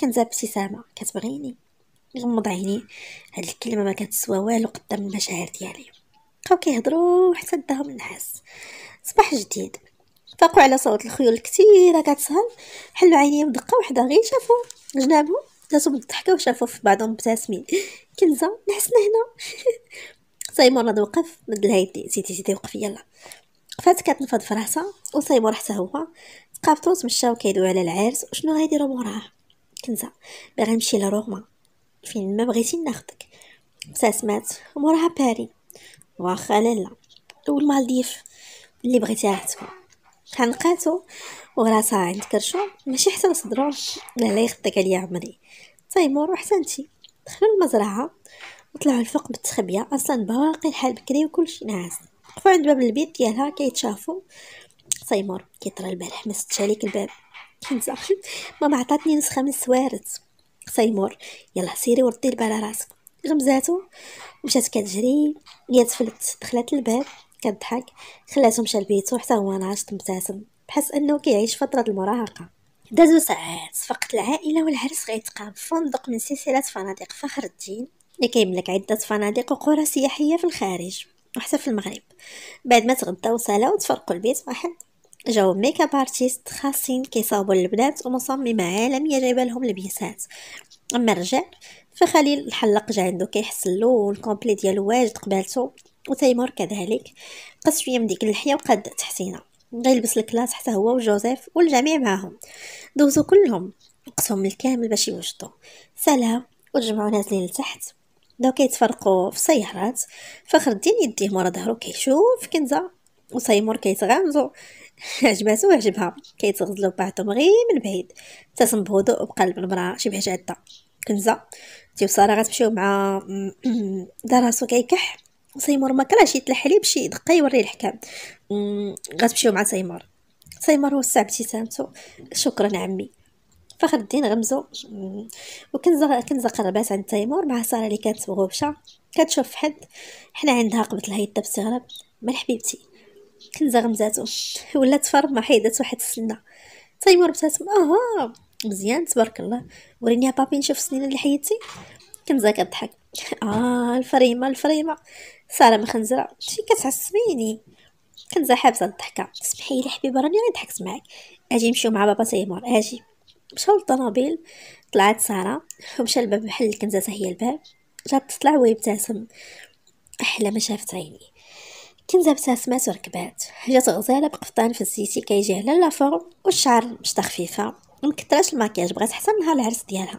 كنزا ابتسامه كتبغيني غمض عيني هاد الكلمه ما كتسوى والو قدام المشاعر ديالي بقاو كيهضروا حتى داهم النعاس صباح جديد فاقوا على صوت الخيول الكثيره كتسهر حلوا عينيهم دقه وحده غير شافوا جنابهم جاتو بالضحكه وشافوا في بعضهم مبتسمين كنزه نحسنا هنا سيمور راه وقف مد يدي سيتي سيتي وقف يلا فات كتنفض في راسها وسيمور حتى هو تقافطو تمشاو كيدو على العرس وشنو غيديروا موراها كنزه باغي نمشي لروما فين ما بغيتي ناخدك ابتسمات وموراها باري واخا لالا والمالديف اللي بغيتيها تكون حنقاتو وراسها عند كرشو ماشي حتى صدرو لا لا يخطيك عليا عمري تيمور طيب، حتى نتي دخلوا المزرعه وطلعوا الفوق بالتخبيه اصلا باقي الحال بكري وكلشي ناعس وقفوا عند باب البيت ديالها كيتشافوا تيمور طيب، كيطرى البارح ما سدش عليك الباب كنت ما عطاتني نسخه من السوارت تيمور طيب، يلا سيري وردي البال على راسك غمزاتو مشات كتجري هي تفلت دخلت الباب كضحك خلاتو مشى لبيتو حتى هو ناشط مبتسم بحس انه كيعيش فتره المراهقه دازو ساعات فقط العائله والعرس غيتقام في فندق من سلسله فنادق فخر الدين اللي كيملك عده فنادق وقرى سياحيه في الخارج وحتى في المغرب بعد ما تغداو سالا وتفرقوا البيت واحد جاو ميكاب ارتيست خاصين كيصاوبوا البنات ومصممه عالميه جايبه لهم لبيسات اما الرجال فخليل الحلاق جا عندو كيحسن له والكومبلي ديالو واجد قبالته وتيمور كذلك قص شويه من ديك اللحيه وقاد تحسينه بدا يلبس الكلاس حتى هو وجوزيف والجميع معاهم دوزو كلهم وقتهم الكامل باش يوجدوا سلام وجمعوا نازلين لتحت دوك كيتفرقوا في السيارات فخر الدين يديه مورا ظهرو كيشوف كنزه وسيمور كيتغامزو عجباتو عجبها كيتغزلو بعضهم غير من بعيد ابتسم بهدوء وبقلب المراه شبه جاده كنزه تي وساره غتمشيو مع دار راسو كيكح سيمور ما كرهش يتلح حليب شي دقه يوري الحكام غتمشيو مع سيمور سيمور وسع ابتسامتو شكرا عمي فخر الدين غمزو وكنزه كنزه قربات عند تيمور مع ساره اللي كانت مغوبشه كتشوف في حد حنا عندها لها الهيده باستغراب من حبيبتي كنزه غمزاتو ولات فرما حيدات واحد السنه تيمور ابتسم اها مزيان تبارك الله وريني بابي نشوف السنين اللي حيدتي كنزا كضحك اه الفريمه الفريمه ساره ما خنزرة شي كتعصبيني كنزا حابسه الضحكه سمحي لي حبيبه راني غير ضحكت معاك اجي نمشيو مع بابا تيمور اجي مشاو للطوموبيل طلعت ساره ومشى الباب بحال الكنزه هي الباب جات تطلع ويبتسم احلى ما شافت عيني كنزة ابتسمات وركبات جات غزالة بقفطان في السيسي كيجي على لافور والشعر مشطة خفيفة مكتراش الماكياج بغات حتى نهار العرس ديالها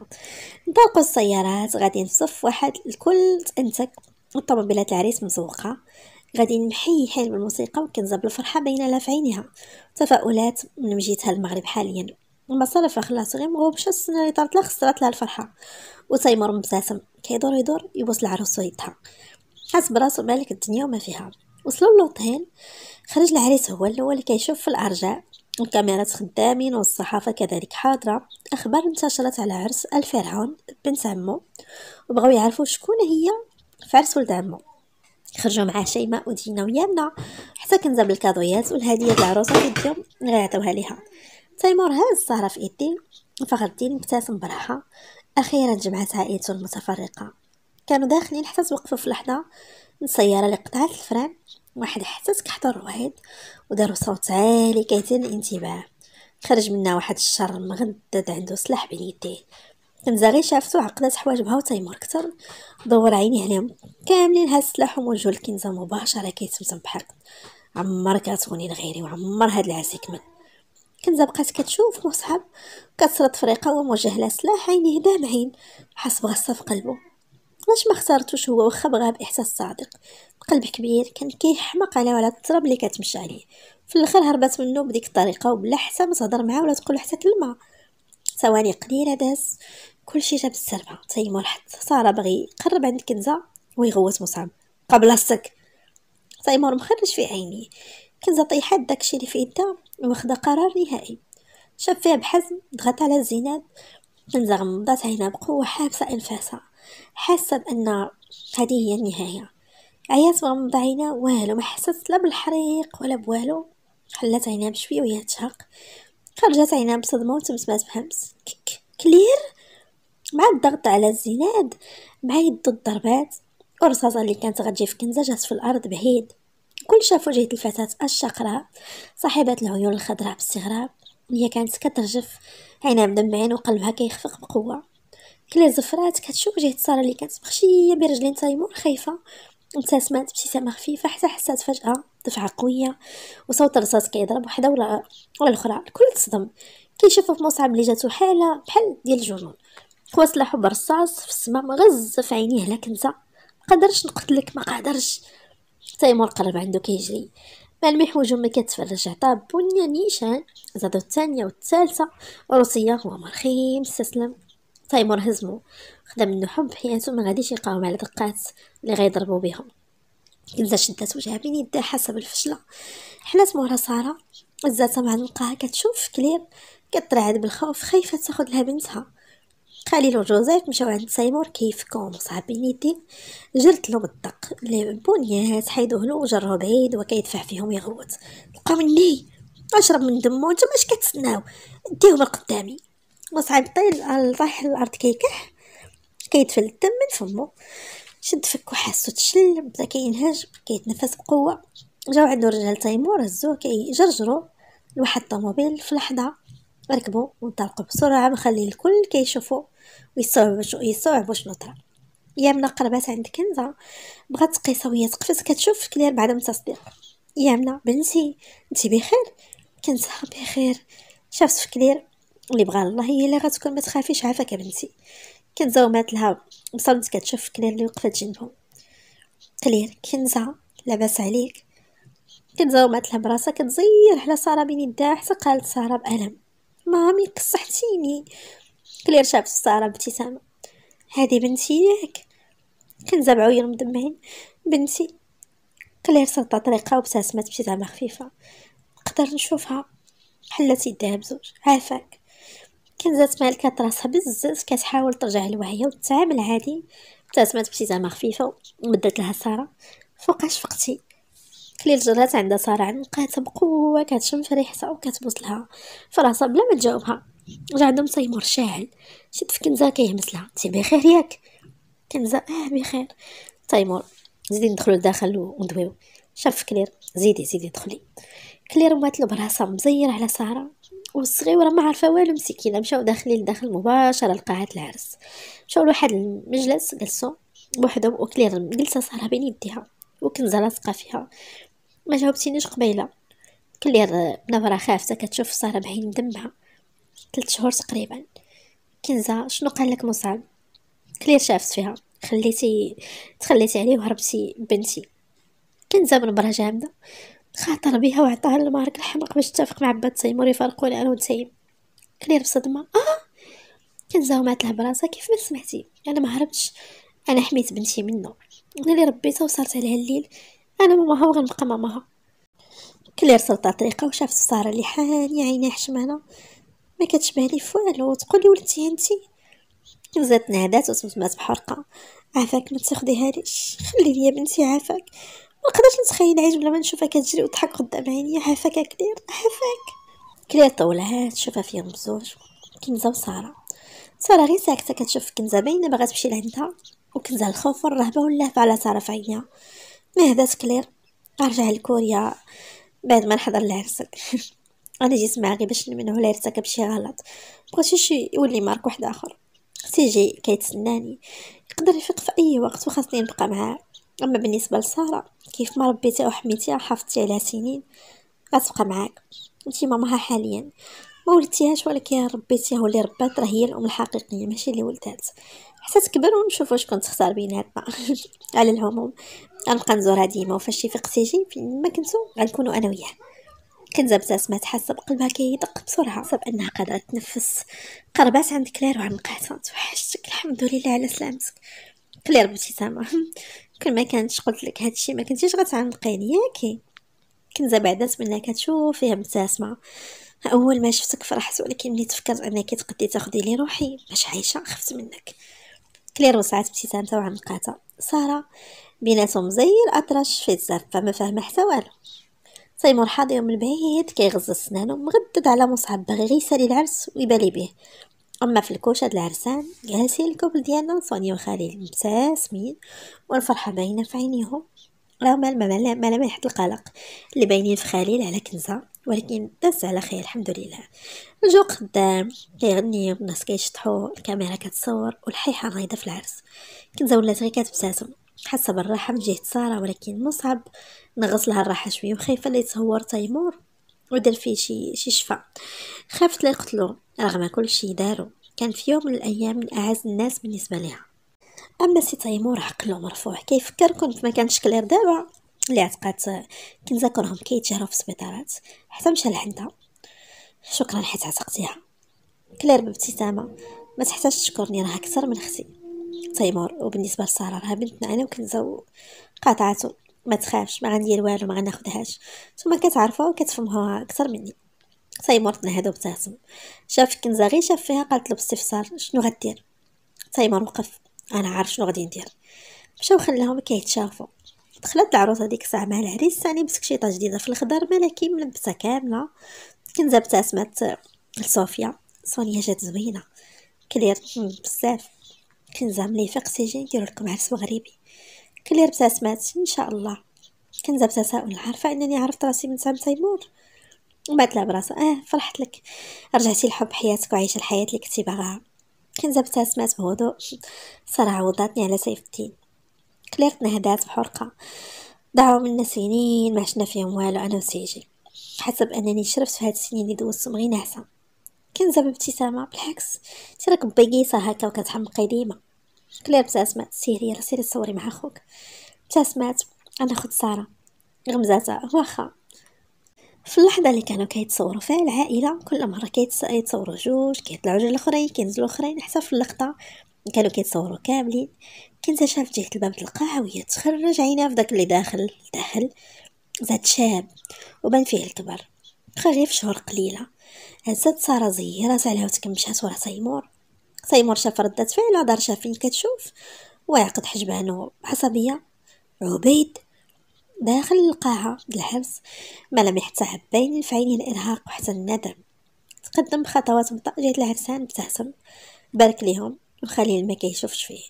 نطلقوا السيارات غادي نصف واحد الكل تانتك الطوموبيلات العريس مزوقه غادي نمحي حيل بالموسيقى وكنزاب الفرحه باينه في عينيها تفاؤلات من مجيتها المغرب حاليا المصارف خلاص غير مغوبش السنه اللي طارت لها خسرات لها الفرحه وتيمر مبتسم كيدور يدور يبوس العروس ويدها حاس براسو مالك الدنيا وما فيها وصلوا للوطيل خرج العريس هو الاول اللي كيشوف في الارجاء والكاميرات خدامين والصحافة كذلك حاضرة أخبار انتشرت على عرس الفرعون بنت عمو وبغاو يعرفوا شكون هي في عرس ولد عمو خرجوا معاه شيماء ودينا ويامنا حتى كنزا بالكادويات والهدية ديال العروسة في اليوم غيعطيوها ليها تيمور هاز السهرة في يدي فخر الدين ابتسم براحة أخيرا جمعت عائلته المتفرقة كانوا داخلين حتى توقفوا في لحظة من السيارة اللي قطعت الفران واحد حساس كحضر واحد ودارو صوت عالي كيثير الانتباه خرج منا واحد الشر مغدد عنده سلاح بين يديه كنزاغي شافتو عقدات حواجبها وتيمر كتر دور عيني عليهم كاملين هاد السلاح وموجه لكنزا مباشره كيتمتم بحق عمر كتغني لغيري وعمر هاد العاس يكمل كنزه بقات كتشوف مصحب كتسرد فريقه وموجه لها سلاح عينيه دامعين حاس بغصه في قلبه علاش ما اختارتوش هو واخا بغاها باحساس صادق قلبي كبير كان كيحمق على ولاد التراب اللي كتمشى عليه في الاخر هربت منه بديك الطريقه وبلا حتى ما تهضر معاه ولا تقول حتى كلمه ثواني قليله داز كلشي جاب السربه تيمو حتى ساره بغي يقرب عند الكنزه ويغوت مصعب بلاصتك تيمور مخرج في عينيه كنزه طيحات داكشي اللي في يدها واخدا قرار نهائي شاف فيها بحزم ضغط على الزناد كنزه غمضات عينها بقوه حابسه انفاسها حاسه بان هذه هي النهايه عيات مع عينا والو ما حسات لا بالحريق ولا بوالو خلات عينها بشويه وهي تشهق خرجت عينها بصدمه وتمسمات بهمس كلير مع الضغط على الزناد مع يد الضربات الرصاصه اللي كانت غتجي في كنزه جات في الارض بعيد كل شاف وجهه الفتاه الشقراء صاحبه العيون الخضراء باستغراب هي كانت كترجف عينها مدمعين وقلبها كيخفق بقوه كلير زفرات كتشوف وجهه ساره اللي كانت مخشيه برجلين تيمور خايفه بشي ابتسامه خفيفه حتى حسات فجاه دفعه قويه وصوت الرصاص كيضرب وحده ولا ولا الاخرى الكل تصدم كيشوفو في مصعب لي جاتو حاله بحال ديال الجنون هو حب رصاص في السما مغز في عينيه لك انت مقدرش نقتلك مقدرش تيمور قرب عندو كيجري مع المحوج ما كتفرج عطاب بنيا نيشان زادو الثانيه والثالثه روسيا هو مرخيم استسلم تيمور هزمو خدا منو حب حياتو ما غاديش يقاوم على دقات اللي غيضربوا بهم كنزه شدات وجهها بين يديها حاسه بالفشله حنات مورا ساره وزاتها مع نلقاها كتشوف كلير كترعد بالخوف خايفه تاخذ لها بنتها خليل وجوزيف مشاو عند سيمور كيفكم صاحبين يدي جرت لهم الدق اللي بونيات حيدوه له وجروه بعيد وكيدفع فيهم يغوت بقى مني اشرب من دمو نتوما اش كتسناو ديهم لقدامي وصعب طيل طايح الارض كيكح كيتفل الدم من فمو شد فكو وحاسو تشل بدا كينهج كيتنفس بقوه جاو عندو رجال تيمور هزوه كيجرجرو لواحد الطوموبيل في لحظه ركبو وانطلقو بسرعه مخلي الكل كيشوفو ويستوعبو يستوعبوا شنو طرا يامنا قربات عند كنزه بغات تقيسا وهي تقفز كتشوف كلير بعدم تصديق يامنا بنتي نتي بخير كنزة بخير شافت كلير اللي بغى الله هي اللي غتكون ما تخافيش عافاك بنتي ومات لها مصمت كتشوف كلير اللي وقفت جنبهم كلير كنزة لاباس عليك ومات لها براسها كتزير على سارة بين يدها حتى قالت سارة بألم مامي قصحتيني كلير شافت سارة بابتسامة هذه بنتي ياك كنزة بعوين مدمعين بنتي كلير صدت طريقة وابتسمت ابتسامة خفيفة نقدر نشوفها حلت يديها بزوج عافاك كانت زاد راسها كتراسها بزاف كتحاول ترجع للوعي وتتعامل عادي ابتسمت ابتسامه خفيفه ومدت لها ساره فوقاش فقتي كليل جرات عندها ساره عنقاتها بقوه كتشم في ريحتها وكتبوس لها فراسها بلا ما تجاوبها جا عندهم تيمور شاعل شد في كنزه كيهمس لها انت بخير ياك كنزه اه بخير تيمور زيدي ندخلوا لداخل وندويو شاف كلير زيدي زيدي دخلي كلير مات براسها مزير على ساره والصغيره ما عارفه والو مسكينه مشاو داخلين لداخل مباشره لقاعه العرس مشاو لواحد المجلس جلسوا بوحدهم وكلير جلسه صارها بين يديها وكنزه لاصقه فيها ما جاوبتينيش قبيله كلير بنظره خافته كتشوف ساره بعين دمها ثلاث شهور تقريبا كنزه شنو قال لك مصعب كلير شافت فيها خليتي تخليتي عليه وهربتي بنتي كنزه من برا جامده خاطر بها وعطاها للمارك الحمق باش تتفق مع عباد تيمور يفرقوا انا تيم كلير بصدمه اه كنزاومات له براسها كيف ما سمعتي انا ما هربتش انا حميت بنتي منه انا اللي ربيتها وصارت عليها الليل انا ماماها وغنبقى ماماها كلير صرت طريقه وشافت ساره اللي حاني عينيها حشمانه ما كتشبه لي فوالو تقول لي ولدتي انتي زادت نهدات وتمتمات بحرقه عافاك ما تاخديها ليش خلي لي بنتي عافاك ما نقدرش نتخيل يعني نعيش بلا ما نشوفها كتجري وتضحك قدام عينيا حفاك كلير حفاك كلير طولات تشوفها فيهم بزوج كنزه وساره ساره غير ساكته كتشوف كنزه باينه باغا تمشي لعندها وكنزه الخوف والرهبه واللهفه على ساره في عينيها ما هدات كلير ارجع لكوريا بعد ما نحضر العرس انا جيت معاه غير باش نمنعو لا يرتكب شي غلط بغيت شي يولي مارك واحد اخر سيجي كيتسناني يقدر يفيق في اي وقت وخاصني نبقى معاه اما بالنسبه لساره كيف ما ربيتها وحميتيها وحافظتي عليها سنين غتبقى معاك انت ماماها حاليا ما ولدتيهاش ولكن ربيتيها واللي ربات راه هي الام الحقيقيه ماشي اللي ولدات حتى تكبر ونشوف واش كنت تختار بيناتنا على العموم غنبقى نزورها ديما وفاش فقتي جي فين ما كنتو غنكونوا انا وياها كنت ما حاسه بقلبها كيدق بسرعه صب انها قادره تنفس قربات عند كلير وعنقاتها توحشتك الحمد لله على سلامتك كلير ابتسامه كل ما كانتش قلت لك هادشي ما كنتيش غتعمقيني ياكي كنت بعدا كتشوف فيها مبتسمه اول ما شفتك فرحت ولكن ملي تفكرت انك تقدي تاخدي لي روحي باش عايشه خفت منك كلير وسعات ابتسامتها وعنقاتها ساره بيناتهم زي الاطرش في الزف فما فاهمه حتى والو تيمور حاضر من بعيد كيغز سنانو مغدد على مصعب باغي غير يسالي العرس ويبالي بيه اما في الكوشه د العرسان جالسين الكوبل ديالنا صونيا وخليل مبتسمين والفرحه باينه في عينيهم رغم ملامح القلق اللي باينين في خليل على كنزة ولكن داز على خير الحمد لله الجو قدام كيغني الناس كيشطحو الكاميرا كتصور والحيحه نايضه في العرس كنزة ولات غير كتبتسم حاسه بالراحه من جهه ساره ولكن مصعب نغسلها الراحه شويه وخايفه لا يتصور تيمور ودار فيه شي شي شفا خافت لا يقتلو رغم كل شي دارو كان في يوم من الايام من اعز الناس بالنسبه ليها اما سي تيمور عقلو مرفوع كيفكر كون في مكان شكلير دابا اللي عتقات كرهم كيتجهروا في السبيطارات حتى مشى لعندها شكرا حيت عتقتيها كلير بابتسامه ما تحتاج تشكرني راه اكثر من اختي تيمور وبالنسبه لساره راه بنتنا انا وكنزه قاطعته ما تخافش ما غندير والو ما غناخذهاش ثم كتعرفها وكتفهمها اكثر مني تاي مرتنا هذا وابتسم شاف الكنزه شاف فيها قالت له باستفسار شنو غدير تايمر وقف انا عارف شنو غادي ندير مشاو خلاهم كيتشافوا دخلت العروسه هذيك الساعه مع العريس ثاني بسكشيطه جديده في الخضر ملكي ملبسه كامله كنزه ابتسمت لصوفيا صونيا جات زوينه كلير بزاف كنزه ملي فيق سجين يديروا لكم عرس مغربي كنلير ابتسامات ان شاء الله كنزه بتساؤل عارفه انني عرفت راسي من سام تيمور ومن بعد لعب اه فرحت لك رجعتي لحب حياتك وعيش الحياه اللي كنتي باغاها كنزه ابتسمات بهدوء صراحه عوضاتني على سيف الدين كليرت تنهدات بحرقه ضاعوا منا سنين ما عشنا فيهم والو انا وسيجي حسب انني شرفت في هاد السنين اللي دوزتهم غير نعسه كنزه بابتسامه بالعكس تراك باقيصه هكا وكتحمقي ديما قلت لها ابتسمات سيري يلا سيري تصوري مع خوك ابتسمات انا خد ساره غمزاتها واخا في اللحظه اللي كانوا كيتصوروا فيها العائله كل مره كيتصوروا جوج كيطلعوا جوج الاخرين كينزلوا الاخرين حتى في اللقطه كانوا كيتصوروا كاملين كنت شافت جهه الباب القاعه وهي تخرج عينها في داك اللي داخل داخل زاد شاب وبان فيه الكبر بقى في شهور قليله هزات ساره زيرات عليها وتكمشات ورا تيمور سيمور شاف ردة فعل دار شافين كتشوف ويعقد حجبانه عصبية عبيد داخل القاعة الحبس ما لم يحتسحب بين الفعين الإرهاق وحتى الندم تقدم بخطوات بطأ جهة العرسان ابتسم بارك ليهم وخليل ما كيشوفش فيه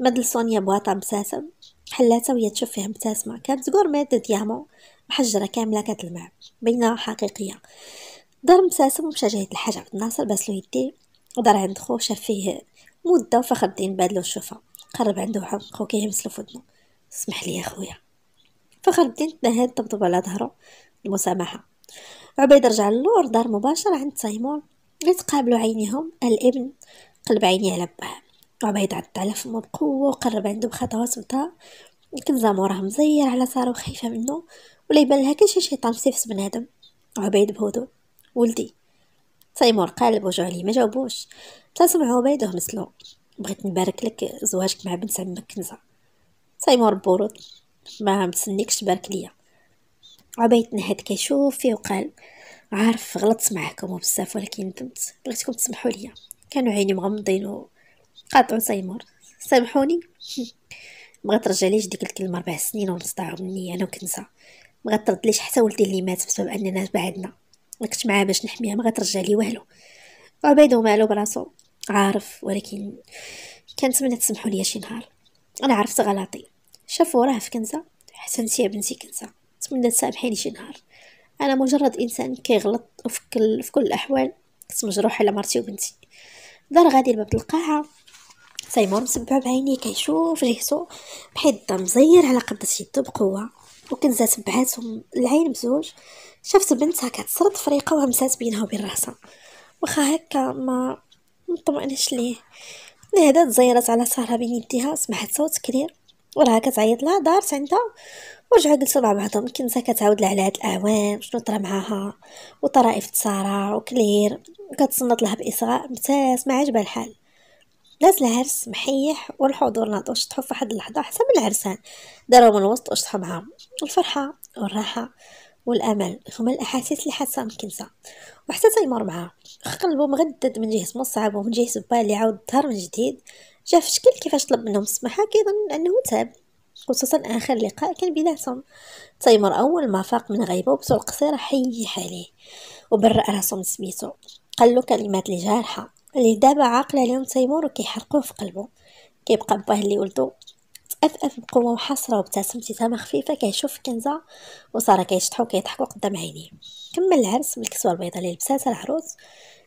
مد سونيا بواطا ابتسم حلاتها وهي تشوف فيها ابتسمة كانت تقول مادة ديامون محجرة كاملة كتلمع بينها حقيقية دار ابتسم ومشى جهة الحاج ناصر باسلو يديه دار عند خو شاف فيه مده وفخر الدين بادلو الشوفه قرب عنده حق كيهمسلو في ودنو سمح لي يا خويا فخر الدين تنهد طبطب على ظهره المسامحه عبيد رجع للور دار مباشره عند سايمون يتقابلوا عينيهم الابن قلب عيني على باه عبيد عض على فمه بقوه وقرب عنده بخطوات بطا الكنزة موراه مزير على سارة وخايفة منه ولا يبان لها كان شي شيطان سيفس بنادم عبيد بهدوء ولدي تيمور قلب وجهه عليه ما جاوبوش ابتسم عبيد ومسلو بغيت نبارك لك زواجك مع بنت عمك كنزه تيمور بورود ما متسنيكش تبارك ليا عبيد نهد كيشوف فيه وقال عارف غلطت معكم وبزاف ولكن ندمت بغيتكم تسمحوا ليا كانوا عيني مغمضين وقاطعوا تيمور سامحوني ما ليش ديك الكلمه ربع سنين ونص مني انا وكنسه ما ليش حتى ولدي اللي مات بسبب اننا بعدنا ما معاه باش نحميها ما غترجع لي والو عبيد ومالو براسو عارف ولكن كنتمنى تسمحوا لي شي نهار انا عرفت غلطي شافوا راه في كنزه حسنتي يا بنتي كنزه نتمنى تسامحيني شي نهار انا مجرد انسان كيغلط وفي كل في كل الاحوال كنت مجروح على مرتي وبنتي دار غادي لباب القاعه سيمور مسبع بعينيه كيشوف جهتو بحال الدم زير على قبضه يدو بقوه وكنزات بعاتهم العين بزوج شافت بنتها كتصرد فريقه وهمسات بينها وبين راسها واخا هكا ما مطمئنش ليه نهدات تزيرات على صهرها بين يديها سمعت صوت كرير وراها كتعيط لها دارت عندها ورجعوا جلسوا مع بعضهم كنزة كتعاود لها على هاد الاعوام شنو طرا معاها وطرائف تسارع وكلير وكتصنت لها باصغاء ممتاز ما عجبها الحال لاز العرس محيح والحضور ناض تحف في واحد اللحظة حسب العرسان من الوسط واش معاهم الفرحة والراحة والامل هما الاحاسيس اللي حاسه مكنسه وحتى تيمر معاه قلبو مغدد من جهه مصعب ومن جهه باه اللي عاود ظهر من جديد جا في شكل كيفاش طلب منهم السماحه كيظن انه تاب خصوصا اخر لقاء كان بيناتهم تيمر اول ما فاق من غيبه وبصوره قصيره حيح عليه وبرأ راسو من سميتو قال له كلمات لي جارحه اللي دابا عاقله عليهم تيمور وكيحرقوه في قلبه كيبقى باه اللي ولدو تأفأف بقوة وحسرة وابتسم ابتسامة خفيفة كيشوف كنزة وصار كيشطحو كيضحكو قدام عينيه كمل العرس بالكسوة البيضاء اللي لبساتها العروس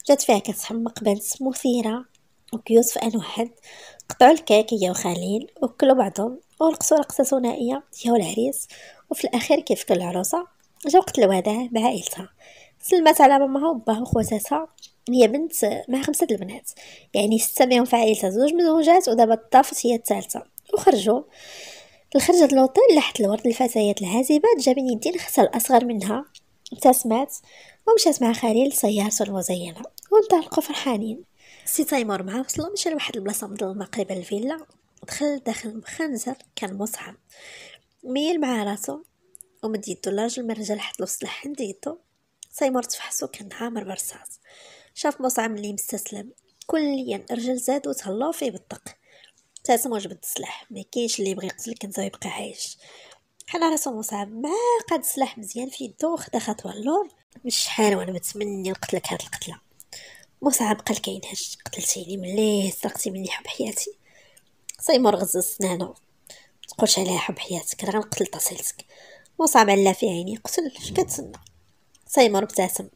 جات فيها كتحمق بنت مثيرة وكيوس في أن واحد قطعوا هي وخليل وكلوا بعضهم ورقصوا رقصة ثنائية هي العريس وفي الأخير كيف كل العروسة جا وقت الوداع مع عائلتها على ماما وباها وخواتاتها هي بنت مع خمسة البنات يعني ستة منهم في عائلتها زوج مزوجات ودابا الطافت هي الثالثة وخرجوا الخرجة لوطيل لحت الورد الفتيات الهازبات جا من يدين خسر الأصغر منها ابتسمات ومشات مع خليل سيارته المزينة وانطلقوا فرحانين سي تايمور معاه وصلوا مشى لواحد البلاصة مظلمة قريبة للفيلا دخل داخل مخنزر كان مصعب ميل مع راسو ومد يدو لراجل من رجال حط له عند يدو تايمور تفحصو كان عامر برصاص شاف مصعب اللي مستسلم كليا الرجل زادو وتهلا فيه بالطق ابتسم وجبد السلاح ما كاينش اللي يبغي يقتلك انت ويبقى عايش حنا راسو مصعب ما قاد السلاح مزيان في يدو وخدا خطوه اللور مش شحال وانا متمني نقتلك هاد القتله مصعب قال كاين هش قتلتيني ملي سرقتي مني حب حياتي سيمور غز سنانو متقولش عليها حب حياتك راه غنقتل طاسيلتك مصعب علا في عيني قتل اش كتسنى سيمور ابتسم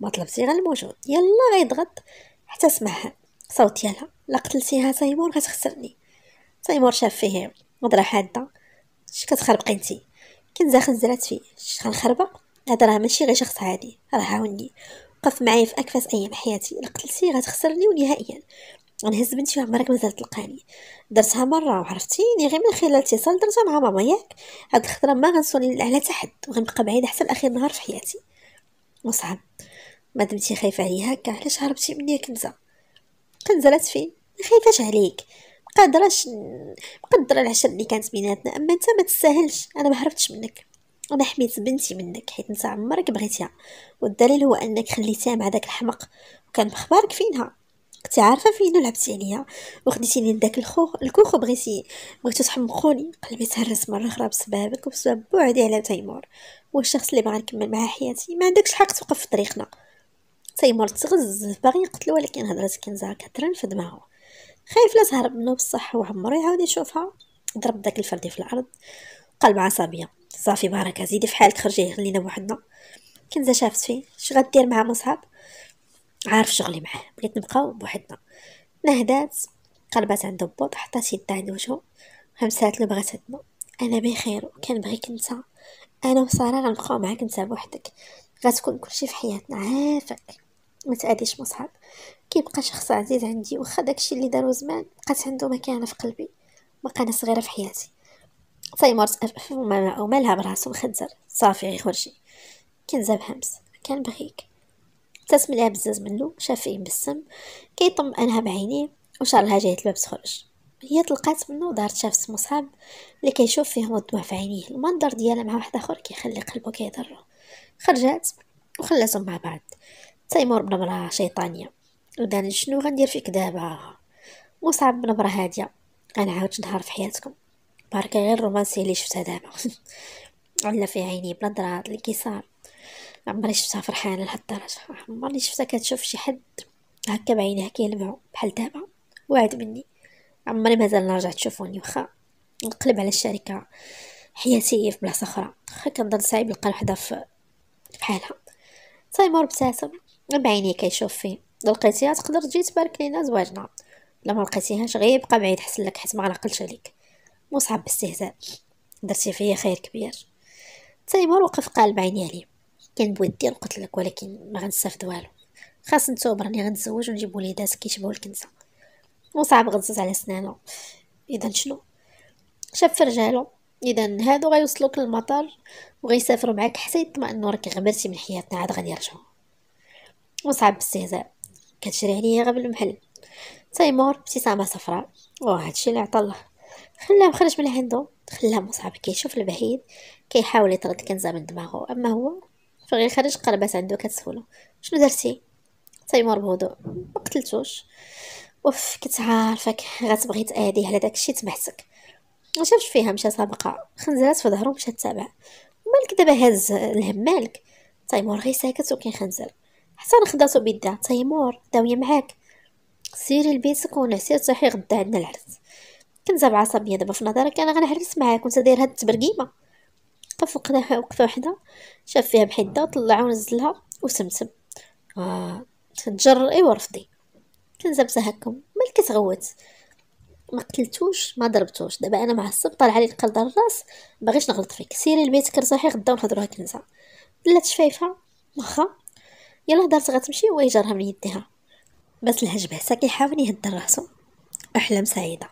ما طلبتي غير الموجود يلا غيضغط حتى سمعها صوت ديالها لا قتلتيها تيمور غتخسرني تيمور شاف فيه نظرة حاده اش كتخربقي انتي كنزا خزرات فيه اش غنخربق هذا راه ماشي غير شخص عادي راه عاوني وقف معايا في اكفاس ايام حياتي لا قتلتي غتخسرني ونهائيا غنهز بنتي وعمرك مازال تلقاني درتها مره وعرفتيني غير من خلال اتصال درتها مع ماما ياك هاد الخطره ما غنسولي على حتى حد وغنبقى بعيده حتى لاخر نهار في حياتي وصعب ما دمتي خايفه عليا هكا علاش هربتي مني كنزه كنزه لا ما خايفاش عليك مقدرش مقدره العشاء اللي كانت بيناتنا اما انت ما تستاهلش انا ما هربتش منك انا حميت بنتي منك حيت انت عمرك بغيتيها والدليل هو انك خليتيها مع داك الحمق وكان بخبارك فينها كنت عارفه فين لعبتي عليا وخديتيني لداك الخوخ الكوخ وبغيتي بغيتو تحمقوني قلبي تهرس مره اخرى بسببك وبسبب بعدي على تيمور والشخص اللي بغا نكمل معاه حياتي ما عندكش حق توقف في طريقنا تيمور تغز باغي يقتلو ولكن هضرة كنزة كترن في دماغو خايف لا تهرب منو بصح وعمرو يعاود يشوفها ضرب داك الفردي في الارض قال عصبية صافي بركه زيدي في حالك خرجي خلينا بوحدنا كنزه شافت فيه اش غدير مع مصعب عارف شغلي معاه بغيت نبقاو بوحدنا نهدات قلبات عند البوط حطات يدها عند وجهو همسات له بغات تدمو انا بخير كنبغيك نتا انا وساره غنبقاو معاك نتا بوحدك غتكون كلشي في حياتنا عافاك ما تعاديش مصعب كيبقى شخص عزيز عندي واخا داكشي اللي دارو زمان بقات عنده مكانه في قلبي مكانه صغيره في حياتي او ومالها براسو خنزر صافي غير خرجي كنزاب همس كنبغيك ابتسم ليها بزاز منو شاف فيه مبسم كيطمئنها بعينيه وشار لها جهه الباب تخرج هي طلقات منو دارت شافت مصعب اللي كيشوف فيهم الضوء في عينيه المنظر ديالها مع واحد اخر كيخلي قلبه كيضر خرجات وخلاتهم مع بعض تيمور بن مراه شيطانيه ودان شنو غندير فيك دابا مصعب بن مراه هاديه غنعاود نهار في حياتكم بارك غير الرومانسيه اللي شفتها دابا علا في عيني بلا درات اللي كيصار عمري شفتها فرحانه لهاد الدرجه عمري شفتها كتشوف شي حد هكا بعينيه كيلمعو بحال دابا واعد مني عمري مازال نرجع تشوفوني واخا نقلب على الشركه حياتي في بلاصه اخرى واخا كنظن صعيب نلقى وحده في بحالها تيمور ابتسم بعيني كيشوف فيه لقيتيها تقدر تجي تبارك لينا زواجنا لما ما لقيتيهاش غير يبقى بعيد حسن لك حيت ما غنعقلش عليك مصعب باستهزاء درتي فيا خير كبير تيمور طيب، وقف قالب بعيني عليه كان بودي نقتلك لك ولكن ما غنستافد والو خاص نتوب راني غنتزوج ونجيب وليدات كيشبهوا الكنسه مصعب غنزز على سنانه اذا شنو شاف في رجالو اذا هادو غيوصلوك للمطار وغيسافروا معاك حتى يطمئنوا راك غبرتي من حياتنا عاد غادي يرجعوا وصعب بالاستهزاء كتشري عليا غير بالمحل تيمور ابتسامه صفراء وهذا الشيء اللي عطا الله خلاه خرج من عندو خلاه مصعب كيشوف البعيد كيحاول يطرد الكنزه من دماغه اما هو فغير خرج قربات عنده كتسولو شنو درتي تيمور بهدوء ما قتلتوش اوف كنت عارفك غتبغي تأدي على داكشي تبعتك ما شافش فيها مشى سابقه خنزرات في ظهرو مشات تابع مالك دابا هاز الهم مالك تيمور غير ساكت وكيخنزل حتى نخلصو بالدا تيمور داوية معاك سيري لبيتك ونعسي صحي غدا عندنا العرس زعما عصبيه دابا في نظرك انا غنحرس معاك وانت داير هاد التبرقيمه وقف وقفه وقفه وحده شاف فيها بحده طلعها ونزلها وسمسم اه تجر اي ورفضي كنزبت هكا مالك تغوت ما قتلتوش ما ضربتوش دابا انا معصب طالع لي القلب الراس باغيش نغلط فيك سيري لبيتك رصحي غدا ونهضروا هكا نزا بلات شفايفها واخا يلا دارت غتمشي هو يجرها من يديها بس الهجب حسا كيحاول يهدر راسو احلام سعيده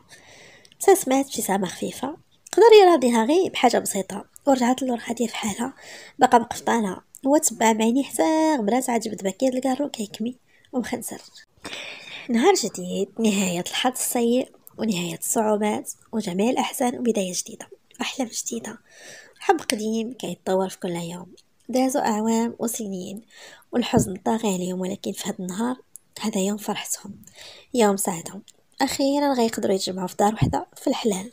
بصح سمعت سامه خفيفه قدر يراضيها غير بحاجه بسيطه ورجعت للورقه ديال فحالها باقا مقفطانه هو تبع بعيني حتى غبرات عجبت باكير الكارو كيكمي ومخنسر نهار جديد نهاية الحظ السيء ونهاية الصعوبات وجميع الأحزان وبداية جديدة أحلام جديدة حب قديم كيتطور في كل يوم دازوا أعوام وسنين والحزن طاغي عليهم ولكن في هذا النهار هذا يوم فرحتهم يوم سعدهم اخيرا غيقدروا يتجمعوا في دار وحده في الحلال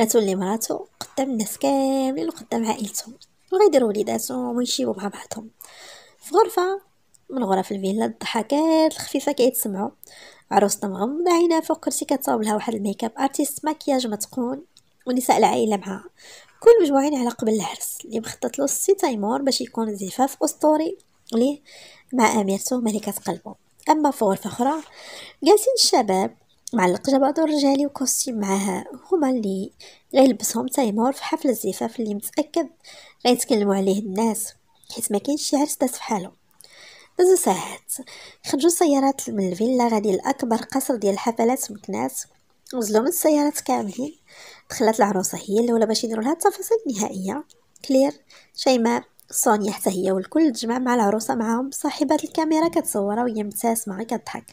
غتولي مراتو قدام الناس كاملين وقدام عائلتهم وغيديروا وليداتهم ويشيبوا مع بعضهم في غرفه من غرف الفيلا الضحكات الخفيفه كيتسمعوا عروسنا مغمضه عينها فوق كرسي كتصاوب لها واحد الميكاب ارتيست مكياج متقون ونساء العائله معها كل مجموعين على قبل العرس اللي مخطط له السي تايمور باش يكون زفاف اسطوري ليه مع أميرته ملكة قلبه أما في غرفة أخرى جالسين الشباب مع القجبات الرجالي وكوستيم معها هما اللي غيلبسهم تايمور في حفل الزفاف اللي متأكد غيتكلموا عليه الناس حيت ما كاينش شي عرس داز فحالو دازو ساعات خرجوا السيارات من الفيلا غادي لأكبر قصر ديال الحفلات مكناس نزلوا من السيارات كاملين دخلت العروسة هي الأولى باش يديروا لها التفاصيل النهائية كلير شيماء سونيا حتى هي والكل تجمع مع العروسه معاهم صاحبات الكاميرا كتصورها وهي مبتسمه كضحك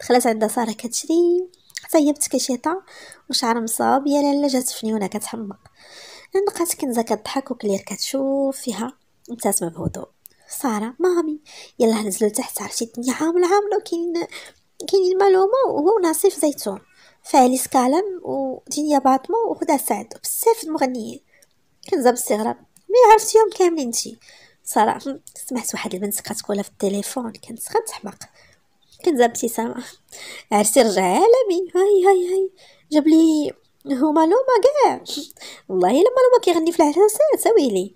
دخلت عندها ساره كتشري حتى هي بتكشيطه وشعر مصاب يا لالا جات فنيونه كتحمق لقات كنزه كضحك وكلير كتشوف فيها مبتسمه بهدوء ساره مامي يلا نزلوا تحت عرفتي الدنيا عامله عامله وكاين كاينين معلومه وهو نصيف زيتون فاليس كالم ودينيا باطمو وهدى سعد بزاف المغنيين كنزه باستغراب مي عرفت يوم كاملين نتي صراحه سمعت واحد البنت كتقولها في التليفون كانت غتحمق كنت ابتسامه عرسي رجع عالمي هاي هاي هاي جاب لي هما لوما كاع والله الا لوما كيغني في العرسات اويلي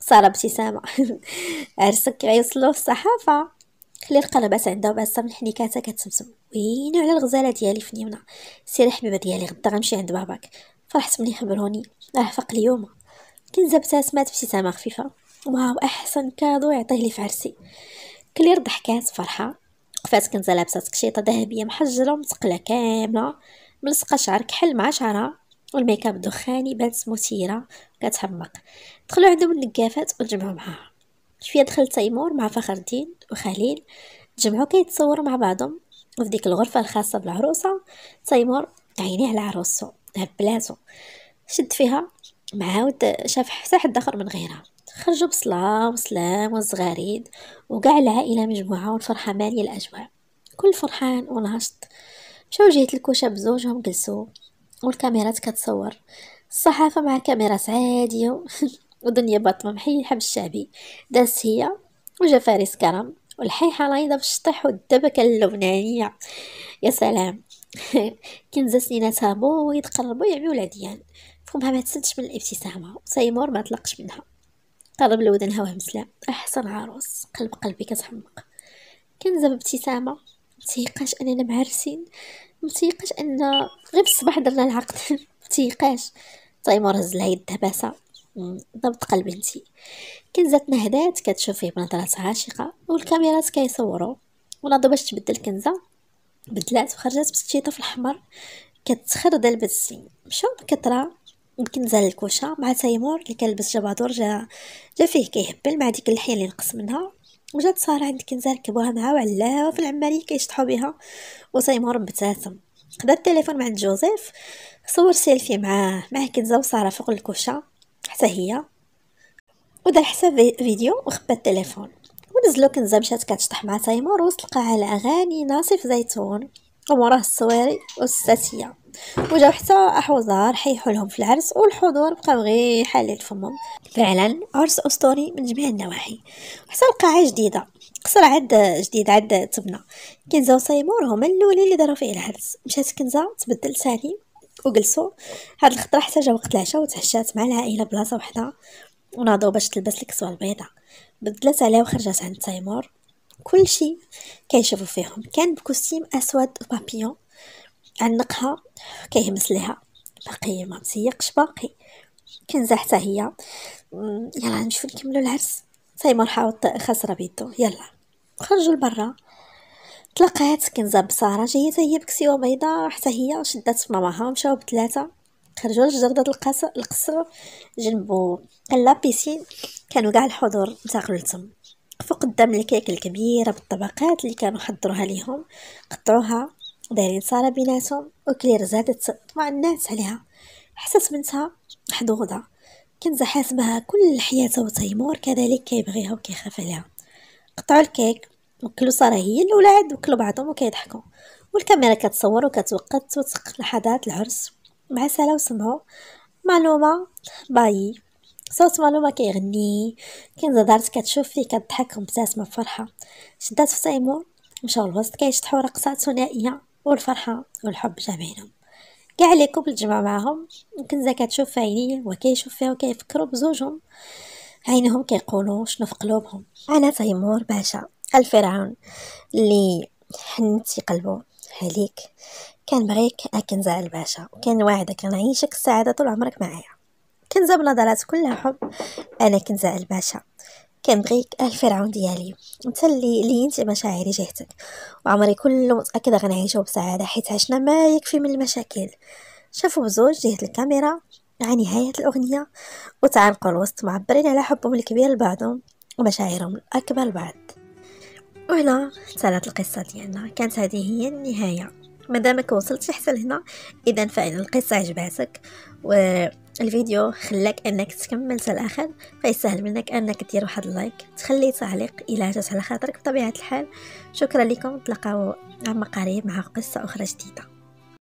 ساره ابتسامه عرسك غيوصلو الصحافه خلي القلبات عندها وبعصا من حنيكاتها كتسمسم وينو على الغزاله ديالي في نيمنا سيري حبيبه ديالي غدا غنمشي عند باباك فرحت ملي خبروني راه فاق اليوم كنزة ابتسمات ابتسامة خفيفة واو احسن كادو يعطيه لي في عرسي كلير ضحكات فرحة وقفات كنزة لابسة تكشيطة ذهبية محجلة ومتقلة كاملة ملصقة شعر كحل مع شعرها والميكاب دخاني بانت مثيرة كتحمق دخلوا عندهم النقافات وتجمعوا معاها شوية دخل تيمور مع فخر الدين وخليل تجمعوا كيتصوروا مع بعضهم وفي ديك الغرفة الخاصة بالعروسة تيمور عينيه على عروسو هبلاتو شد فيها معاود شاف حتى حد اخر من غيرها خرجوا بصلاة وسلام والصغارين وكاع العائلة مجموعة والفرحة مالية الأجواء كل فرحان وناشط مشاو جهة الكوشة بزوجهم جلسوا والكاميرات كتصور الصحافة مع كاميرات عادية ودنيا باطمة محي الحب الشعبي دازت هي وجا فارس كرم والحيحة في بالشطيح والدبكة اللبنانية يا سلام كنزة سنيناتها بويض ويتقربوا يعملوا العديان فمها ما تسلتش من الابتسامة وسيمور ما تلقش منها قرب لودنها وهم احسن عروس قلب قلبي كتحمق كنزه بابتسامه متيقاش اننا معرسين متيقاش ان غير الصباح درنا العقد متيقاش تيمور هز لها يدها باسه ضبط قلب بنتي كنزتنا هدات كتشوف فيه بنظرات عاشقه والكاميرات كيصوروا وناضو باش تبدل كنزه بدلات وخرجت بالشيطه في الحمر كتخرد البسين مشو بكثره يمكن زال الكوشة مع تيمور اللي كلبس جبادور جا جا فيه كيهبل مع ديك اللحية اللي نقص منها وجات سارة عند كنزال ركبوها معاه وعلاها في العمارية كيشطحو بها وتيمور مبتسم خدا التليفون مع عند جوزيف صور سيلفي معاه مع كنزة وسارة فوق الكوشة حتى هي ودار حساب فيديو وخبى التليفون ونزلو كنزة مشات كتشطح مع تيمور وصلقا على أغاني ناصف زيتون وموراه الصويري والساتية وجاو حتى احوزار حيحوا لهم في العرس والحضور بقاو غير حالات فمهم فعلا عرس اسطوري من جميع النواحي حتى القاعه جديده قصر عاد جديد عاد تبنى كنزه وصيمور هما الاولين اللي داروا فيه العرس مشات كنزه تبدل سالي وجلسوا هاد الخطره حتى جا وقت العشاء وتعشات مع العائله بلاصه وحده وناضوا باش تلبس الكسوه البيضاء بدلات عليها وخرجت عند تيمور كل شيء كيشوفوا فيهم كان بكوستيم اسود وبابيون عنقها كيهمس ليها باقي ما مسيقش باقي كنزه حتى هي يلا نمشيو نكملو العرس صاي حاوط خسرة بيدو يلا خرجوا لبرا تلقات كنزة بسارة جاية هي بكسيوة بيضاء حتى هي شدات ماماها مشاو بثلاثة خرجوا لجردة القصر القصر جنبو لا بيسين كانوا كاع الحضور انتقلوا لتم فوق قدام الكيك الكبيرة بالطبقات اللي كانوا حضروها ليهم قطعوها دايرين صالة بيناتهم وكلير زادت الناس عليها حست بنتها محظوظة حاس بها كل حياتها وتيمور كذلك كيبغيها وكيخاف عليها قطعوا الكيك وكلوا سارة هي الأولاد وكلوا بعضهم وكيضحكوا والكاميرا كتصور وكتوقت وتسق لحظات العرس مع سلا وسمعوا معلومة باي صوت معلومة كيغني كنزا دارت كتشوف فيه كتضحك ومبتسمة بفرحة شدات في تيمور مشاو الوسط كيشطحو رقصة ثنائية والفرحة والحب جا بينهم كاع لي كوبل جمع معاهم كنزة كتشوف في عينيه وكيشوف فيها وكيفكروا بزوجهم عينهم كيقولوا شنو في قلوبهم انا تيمور باشا الفرعون اللي حنتي قلبه عليك كان بغيك اكنزة الباشا وكان واعدك غنعيشك السعادة طول عمرك معايا كنزة بنظرات كلها حب انا كنزة الباشا كنبغيك الفرعون ديالي انت اللي لينتي مشاعري جهتك وعمري كله متاكده غنعيشو بسعاده حيت عشنا ما يكفي من المشاكل شافوا بزوج جهه الكاميرا مع نهاية الأغنية وتعانقوا الوسط معبرين على حبهم الكبير لبعضهم ومشاعرهم الأكبر لبعض وهنا سالت القصة ديالنا كانت هذه هي النهاية مادامك وصلت حتى لهنا اذا فان القصه عجباتك و الفيديو خلاك انك تكمل حتى الاخر فيستاهل منك انك دير واحد اللايك تخلي تعليق الا جات على خاطرك بطبيعه الحال شكرا لكم تلقاو عما قريب مع قصه اخرى جديده